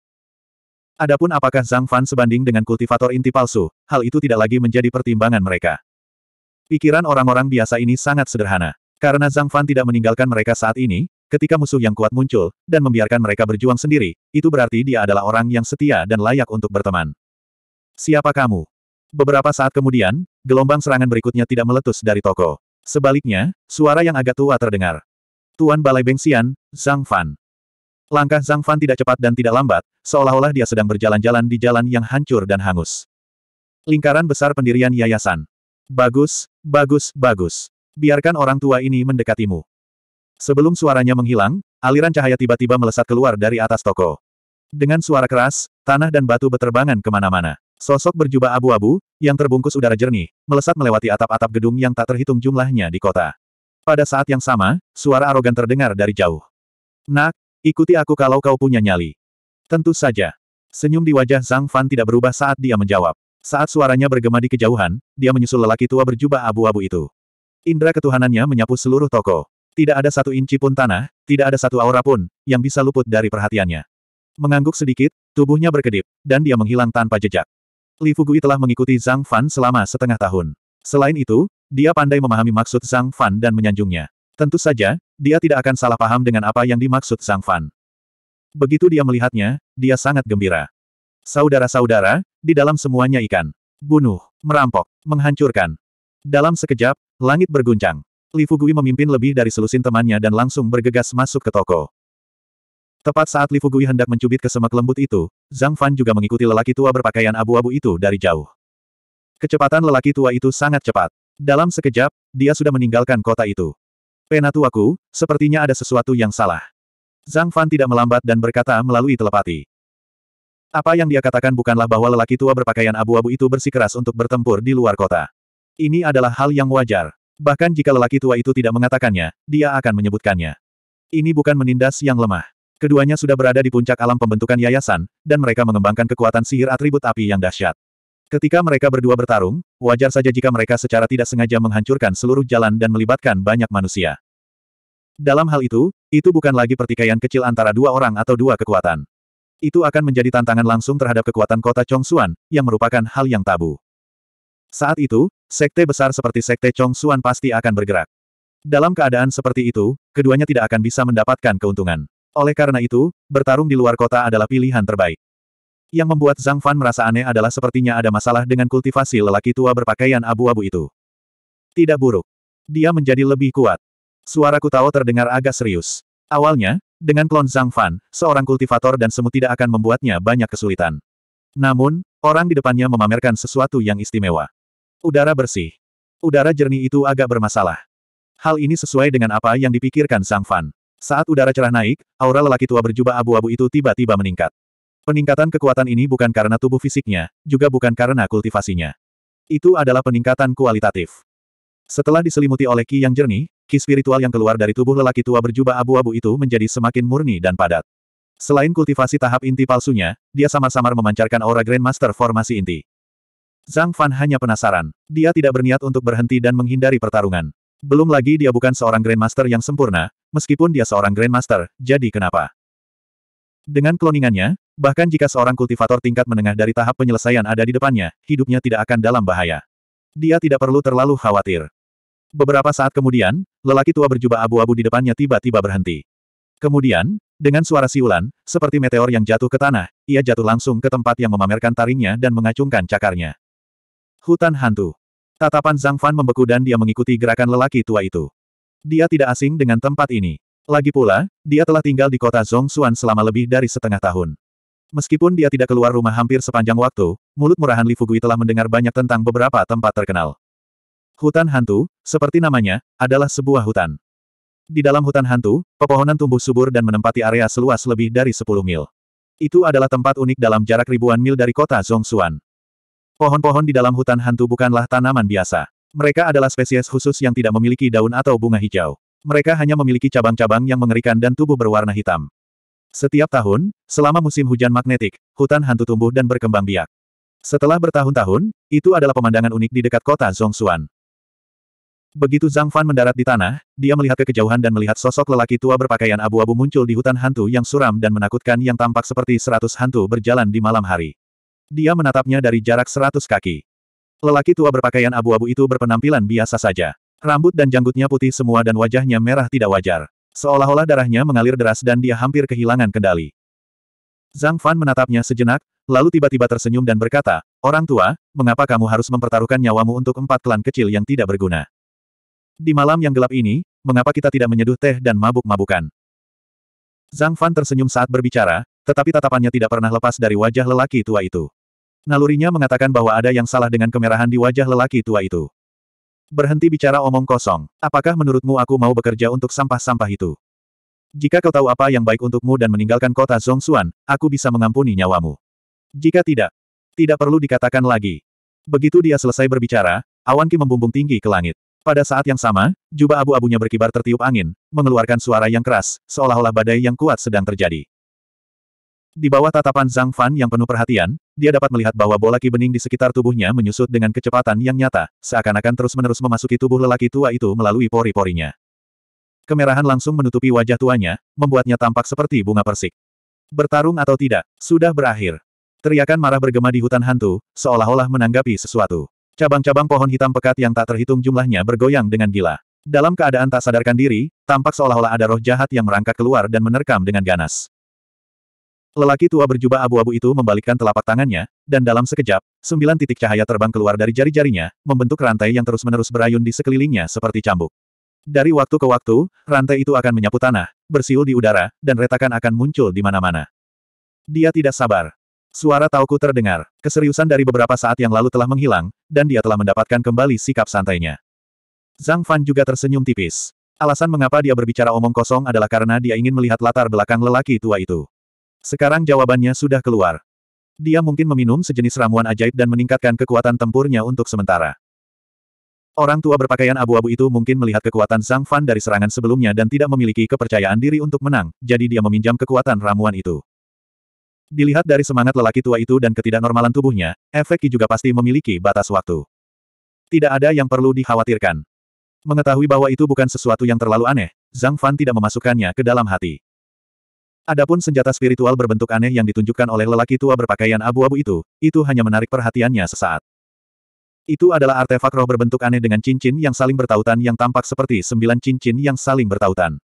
Speaker 1: Adapun apakah Zhang Fan sebanding dengan kultivator inti palsu, hal itu tidak lagi menjadi pertimbangan mereka. Pikiran orang-orang biasa ini sangat sederhana. Karena Zhang Fan tidak meninggalkan mereka saat ini, ketika musuh yang kuat muncul, dan membiarkan mereka berjuang sendiri, itu berarti dia adalah orang yang setia dan layak untuk berteman. Siapa kamu? Beberapa saat kemudian, gelombang serangan berikutnya tidak meletus dari toko. Sebaliknya, suara yang agak tua terdengar. Tuan Balai Bengsian, Zhang Fan. Langkah Zhang Fan tidak cepat dan tidak lambat, seolah-olah dia sedang berjalan-jalan di jalan yang hancur dan hangus. Lingkaran besar pendirian yayasan. Bagus, bagus, bagus. Biarkan orang tua ini mendekatimu. Sebelum suaranya menghilang, aliran cahaya tiba-tiba melesat keluar dari atas toko. Dengan suara keras, tanah dan batu beterbangan kemana-mana. Sosok berjubah abu-abu, yang terbungkus udara jernih, melesat melewati atap-atap gedung yang tak terhitung jumlahnya di kota. Pada saat yang sama, suara arogan terdengar dari jauh. Nak, ikuti aku kalau kau punya nyali. Tentu saja. Senyum di wajah Zhang Fan tidak berubah saat dia menjawab. Saat suaranya bergema di kejauhan, dia menyusul lelaki tua berjubah abu-abu itu. Indra ketuhanannya menyapu seluruh toko. Tidak ada satu inci pun tanah, tidak ada satu aura pun, yang bisa luput dari perhatiannya. Mengangguk sedikit, tubuhnya berkedip, dan dia menghilang tanpa jejak. Li Fugui telah mengikuti Zhang Fan selama setengah tahun. Selain itu, dia pandai memahami maksud Zhang Fan dan menyanjungnya. Tentu saja, dia tidak akan salah paham dengan apa yang dimaksud Zhang Fan. Begitu dia melihatnya, dia sangat gembira. Saudara-saudara, di dalam semuanya ikan. Bunuh, merampok, menghancurkan. Dalam sekejap, langit berguncang. Li Fugui memimpin lebih dari selusin temannya dan langsung bergegas masuk ke toko. Tepat saat Li Fugui hendak mencubit ke semak lembut itu, Zhang Fan juga mengikuti lelaki tua berpakaian abu-abu itu dari jauh. Kecepatan lelaki tua itu sangat cepat. Dalam sekejap, dia sudah meninggalkan kota itu. Penatuaku, sepertinya ada sesuatu yang salah. Zhang Fan tidak melambat dan berkata melalui telepati. Apa yang dia katakan bukanlah bahwa lelaki tua berpakaian abu-abu itu bersikeras untuk bertempur di luar kota. Ini adalah hal yang wajar. Bahkan jika lelaki tua itu tidak mengatakannya, dia akan menyebutkannya. Ini bukan menindas yang lemah. Keduanya sudah berada di puncak alam pembentukan yayasan, dan mereka mengembangkan kekuatan sihir atribut api yang dahsyat. Ketika mereka berdua bertarung, wajar saja jika mereka secara tidak sengaja menghancurkan seluruh jalan dan melibatkan banyak manusia. Dalam hal itu, itu bukan lagi pertikaian kecil antara dua orang atau dua kekuatan. Itu akan menjadi tantangan langsung terhadap kekuatan kota Chongsuan, yang merupakan hal yang tabu. Saat itu, sekte besar seperti sekte Chongsuan pasti akan bergerak. Dalam keadaan seperti itu, keduanya tidak akan bisa mendapatkan keuntungan. Oleh karena itu, bertarung di luar kota adalah pilihan terbaik. Yang membuat Zhang Fan merasa aneh adalah sepertinya ada masalah dengan kultivasi lelaki tua berpakaian abu-abu itu. Tidak buruk. Dia menjadi lebih kuat. Suara Kutao terdengar agak serius. Awalnya, dengan klon Zhang Fan, seorang kultivator dan semut tidak akan membuatnya banyak kesulitan. Namun, orang di depannya memamerkan sesuatu yang istimewa. Udara bersih. Udara jernih itu agak bermasalah. Hal ini sesuai dengan apa yang dipikirkan Zhang Fan. Saat udara cerah naik, aura lelaki tua berjubah abu-abu itu tiba-tiba meningkat. Peningkatan kekuatan ini bukan karena tubuh fisiknya, juga bukan karena kultivasinya. Itu adalah peningkatan kualitatif. Setelah diselimuti oleh ki yang jernih, Ki spiritual yang keluar dari tubuh lelaki tua berjubah abu-abu itu menjadi semakin murni dan padat. Selain kultivasi tahap inti palsunya, dia samar-samar memancarkan aura Grandmaster formasi inti. Zhang Fan hanya penasaran. Dia tidak berniat untuk berhenti dan menghindari pertarungan. Belum lagi dia bukan seorang Grandmaster yang sempurna, meskipun dia seorang Grandmaster, jadi kenapa? Dengan kloningannya, bahkan jika seorang kultivator tingkat menengah dari tahap penyelesaian ada di depannya, hidupnya tidak akan dalam bahaya. Dia tidak perlu terlalu khawatir. Beberapa saat kemudian, lelaki tua berjubah abu-abu di depannya tiba-tiba berhenti. Kemudian, dengan suara siulan, seperti meteor yang jatuh ke tanah, ia jatuh langsung ke tempat yang memamerkan taringnya dan mengacungkan cakarnya. Hutan hantu. Tatapan Zhang Fan membeku dan dia mengikuti gerakan lelaki tua itu. Dia tidak asing dengan tempat ini. Lagi pula, dia telah tinggal di kota Zhongxuan selama lebih dari setengah tahun. Meskipun dia tidak keluar rumah hampir sepanjang waktu, mulut murahan Li Fugui telah mendengar banyak tentang beberapa tempat terkenal. Hutan hantu, seperti namanya, adalah sebuah hutan. Di dalam hutan hantu, pepohonan tumbuh subur dan menempati area seluas lebih dari 10 mil. Itu adalah tempat unik dalam jarak ribuan mil dari kota Zhongshuan. Pohon-pohon di dalam hutan hantu bukanlah tanaman biasa. Mereka adalah spesies khusus yang tidak memiliki daun atau bunga hijau. Mereka hanya memiliki cabang-cabang yang mengerikan dan tubuh berwarna hitam. Setiap tahun, selama musim hujan magnetik, hutan hantu tumbuh dan berkembang biak. Setelah bertahun-tahun, itu adalah pemandangan unik di dekat kota Zhongshuan. Begitu Zhang Fan mendarat di tanah, dia melihat ke kejauhan dan melihat sosok lelaki tua berpakaian abu-abu muncul di hutan hantu yang suram dan menakutkan yang tampak seperti seratus hantu berjalan di malam hari. Dia menatapnya dari jarak seratus kaki. Lelaki tua berpakaian abu-abu itu berpenampilan biasa saja. Rambut dan janggutnya putih semua dan wajahnya merah tidak wajar. Seolah-olah darahnya mengalir deras dan dia hampir kehilangan kendali. Zhang Fan menatapnya sejenak, lalu tiba-tiba tersenyum dan berkata, Orang tua, mengapa kamu harus mempertaruhkan nyawamu untuk empat klan kecil yang tidak berguna? Di malam yang gelap ini, mengapa kita tidak menyeduh teh dan mabuk-mabukan? Zhang Fan tersenyum saat berbicara, tetapi tatapannya tidak pernah lepas dari wajah lelaki tua itu. Nalurinya mengatakan bahwa ada yang salah dengan kemerahan di wajah lelaki tua itu. Berhenti bicara omong kosong, apakah menurutmu aku mau bekerja untuk sampah-sampah itu? Jika kau tahu apa yang baik untukmu dan meninggalkan kota Zhongxuan, aku bisa mengampuni nyawamu. Jika tidak, tidak perlu dikatakan lagi. Begitu dia selesai berbicara, awan Ki membumbung tinggi ke langit. Pada saat yang sama, jubah abu-abunya berkibar tertiup angin, mengeluarkan suara yang keras, seolah-olah badai yang kuat sedang terjadi. Di bawah tatapan Zhang Fan yang penuh perhatian, dia dapat melihat bahwa bola ki bening di sekitar tubuhnya menyusut dengan kecepatan yang nyata, seakan-akan terus-menerus memasuki tubuh lelaki tua itu melalui pori-porinya. Kemerahan langsung menutupi wajah tuanya, membuatnya tampak seperti bunga persik. Bertarung atau tidak, sudah berakhir. Teriakan marah bergema di hutan hantu, seolah-olah menanggapi sesuatu. Cabang-cabang pohon hitam pekat yang tak terhitung jumlahnya bergoyang dengan gila. Dalam keadaan tak sadarkan diri, tampak seolah-olah ada roh jahat yang merangkak keluar dan menerkam dengan ganas. Lelaki tua berjubah abu-abu itu membalikkan telapak tangannya, dan dalam sekejap, sembilan titik cahaya terbang keluar dari jari-jarinya, membentuk rantai yang terus-menerus berayun di sekelilingnya seperti cambuk. Dari waktu ke waktu, rantai itu akan menyapu tanah, bersiul di udara, dan retakan akan muncul di mana-mana. Dia tidak sabar. Suara Tauku terdengar. Keseriusan dari beberapa saat yang lalu telah menghilang, dan dia telah mendapatkan kembali sikap santainya. Zhang Fan juga tersenyum tipis. Alasan mengapa dia berbicara omong kosong adalah karena dia ingin melihat latar belakang lelaki tua itu. Sekarang jawabannya sudah keluar. Dia mungkin meminum sejenis ramuan ajaib dan meningkatkan kekuatan tempurnya untuk sementara. Orang tua berpakaian abu-abu itu mungkin melihat kekuatan Zhang Fan dari serangan sebelumnya dan tidak memiliki kepercayaan diri untuk menang, jadi dia meminjam kekuatan ramuan itu. Dilihat dari semangat lelaki tua itu dan ketidaknormalan tubuhnya, efek Ki juga pasti memiliki batas waktu. Tidak ada yang perlu dikhawatirkan. Mengetahui bahwa itu bukan sesuatu yang terlalu aneh, Zhang Fan tidak memasukkannya ke dalam hati. Adapun senjata spiritual berbentuk aneh yang ditunjukkan oleh lelaki tua berpakaian abu-abu itu, itu hanya menarik perhatiannya sesaat. Itu adalah artefak roh berbentuk aneh dengan cincin yang saling bertautan yang tampak seperti sembilan cincin yang saling bertautan.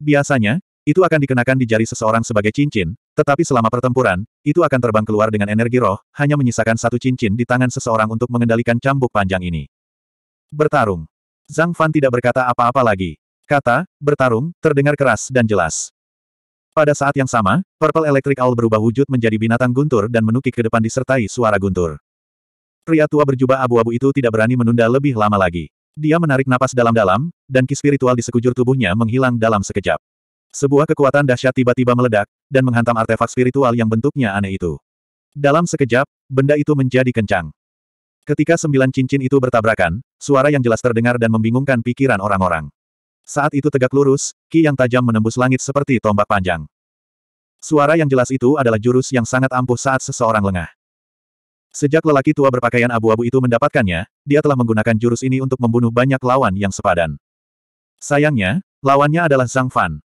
Speaker 1: Biasanya, itu akan dikenakan di jari seseorang sebagai cincin, tetapi selama pertempuran, itu akan terbang keluar dengan energi roh, hanya menyisakan satu cincin di tangan seseorang untuk mengendalikan cambuk panjang ini. Bertarung. Zhang Fan tidak berkata apa-apa lagi. Kata, bertarung, terdengar keras dan jelas. Pada saat yang sama, Purple Electric Owl berubah wujud menjadi binatang guntur dan menukik ke depan disertai suara guntur. Pria tua berjubah abu-abu itu tidak berani menunda lebih lama lagi. Dia menarik napas dalam-dalam, dan ki spiritual di sekujur tubuhnya menghilang dalam sekejap. Sebuah kekuatan dahsyat tiba-tiba meledak, dan menghantam artefak spiritual yang bentuknya aneh itu. Dalam sekejap, benda itu menjadi kencang. Ketika sembilan cincin itu bertabrakan, suara yang jelas terdengar dan membingungkan pikiran orang-orang. Saat itu tegak lurus, ki yang tajam menembus langit seperti tombak panjang. Suara yang jelas itu adalah jurus yang sangat ampuh saat seseorang lengah. Sejak lelaki tua berpakaian abu-abu itu mendapatkannya, dia telah menggunakan jurus ini untuk membunuh banyak lawan yang sepadan. Sayangnya, lawannya adalah Zhang Fan.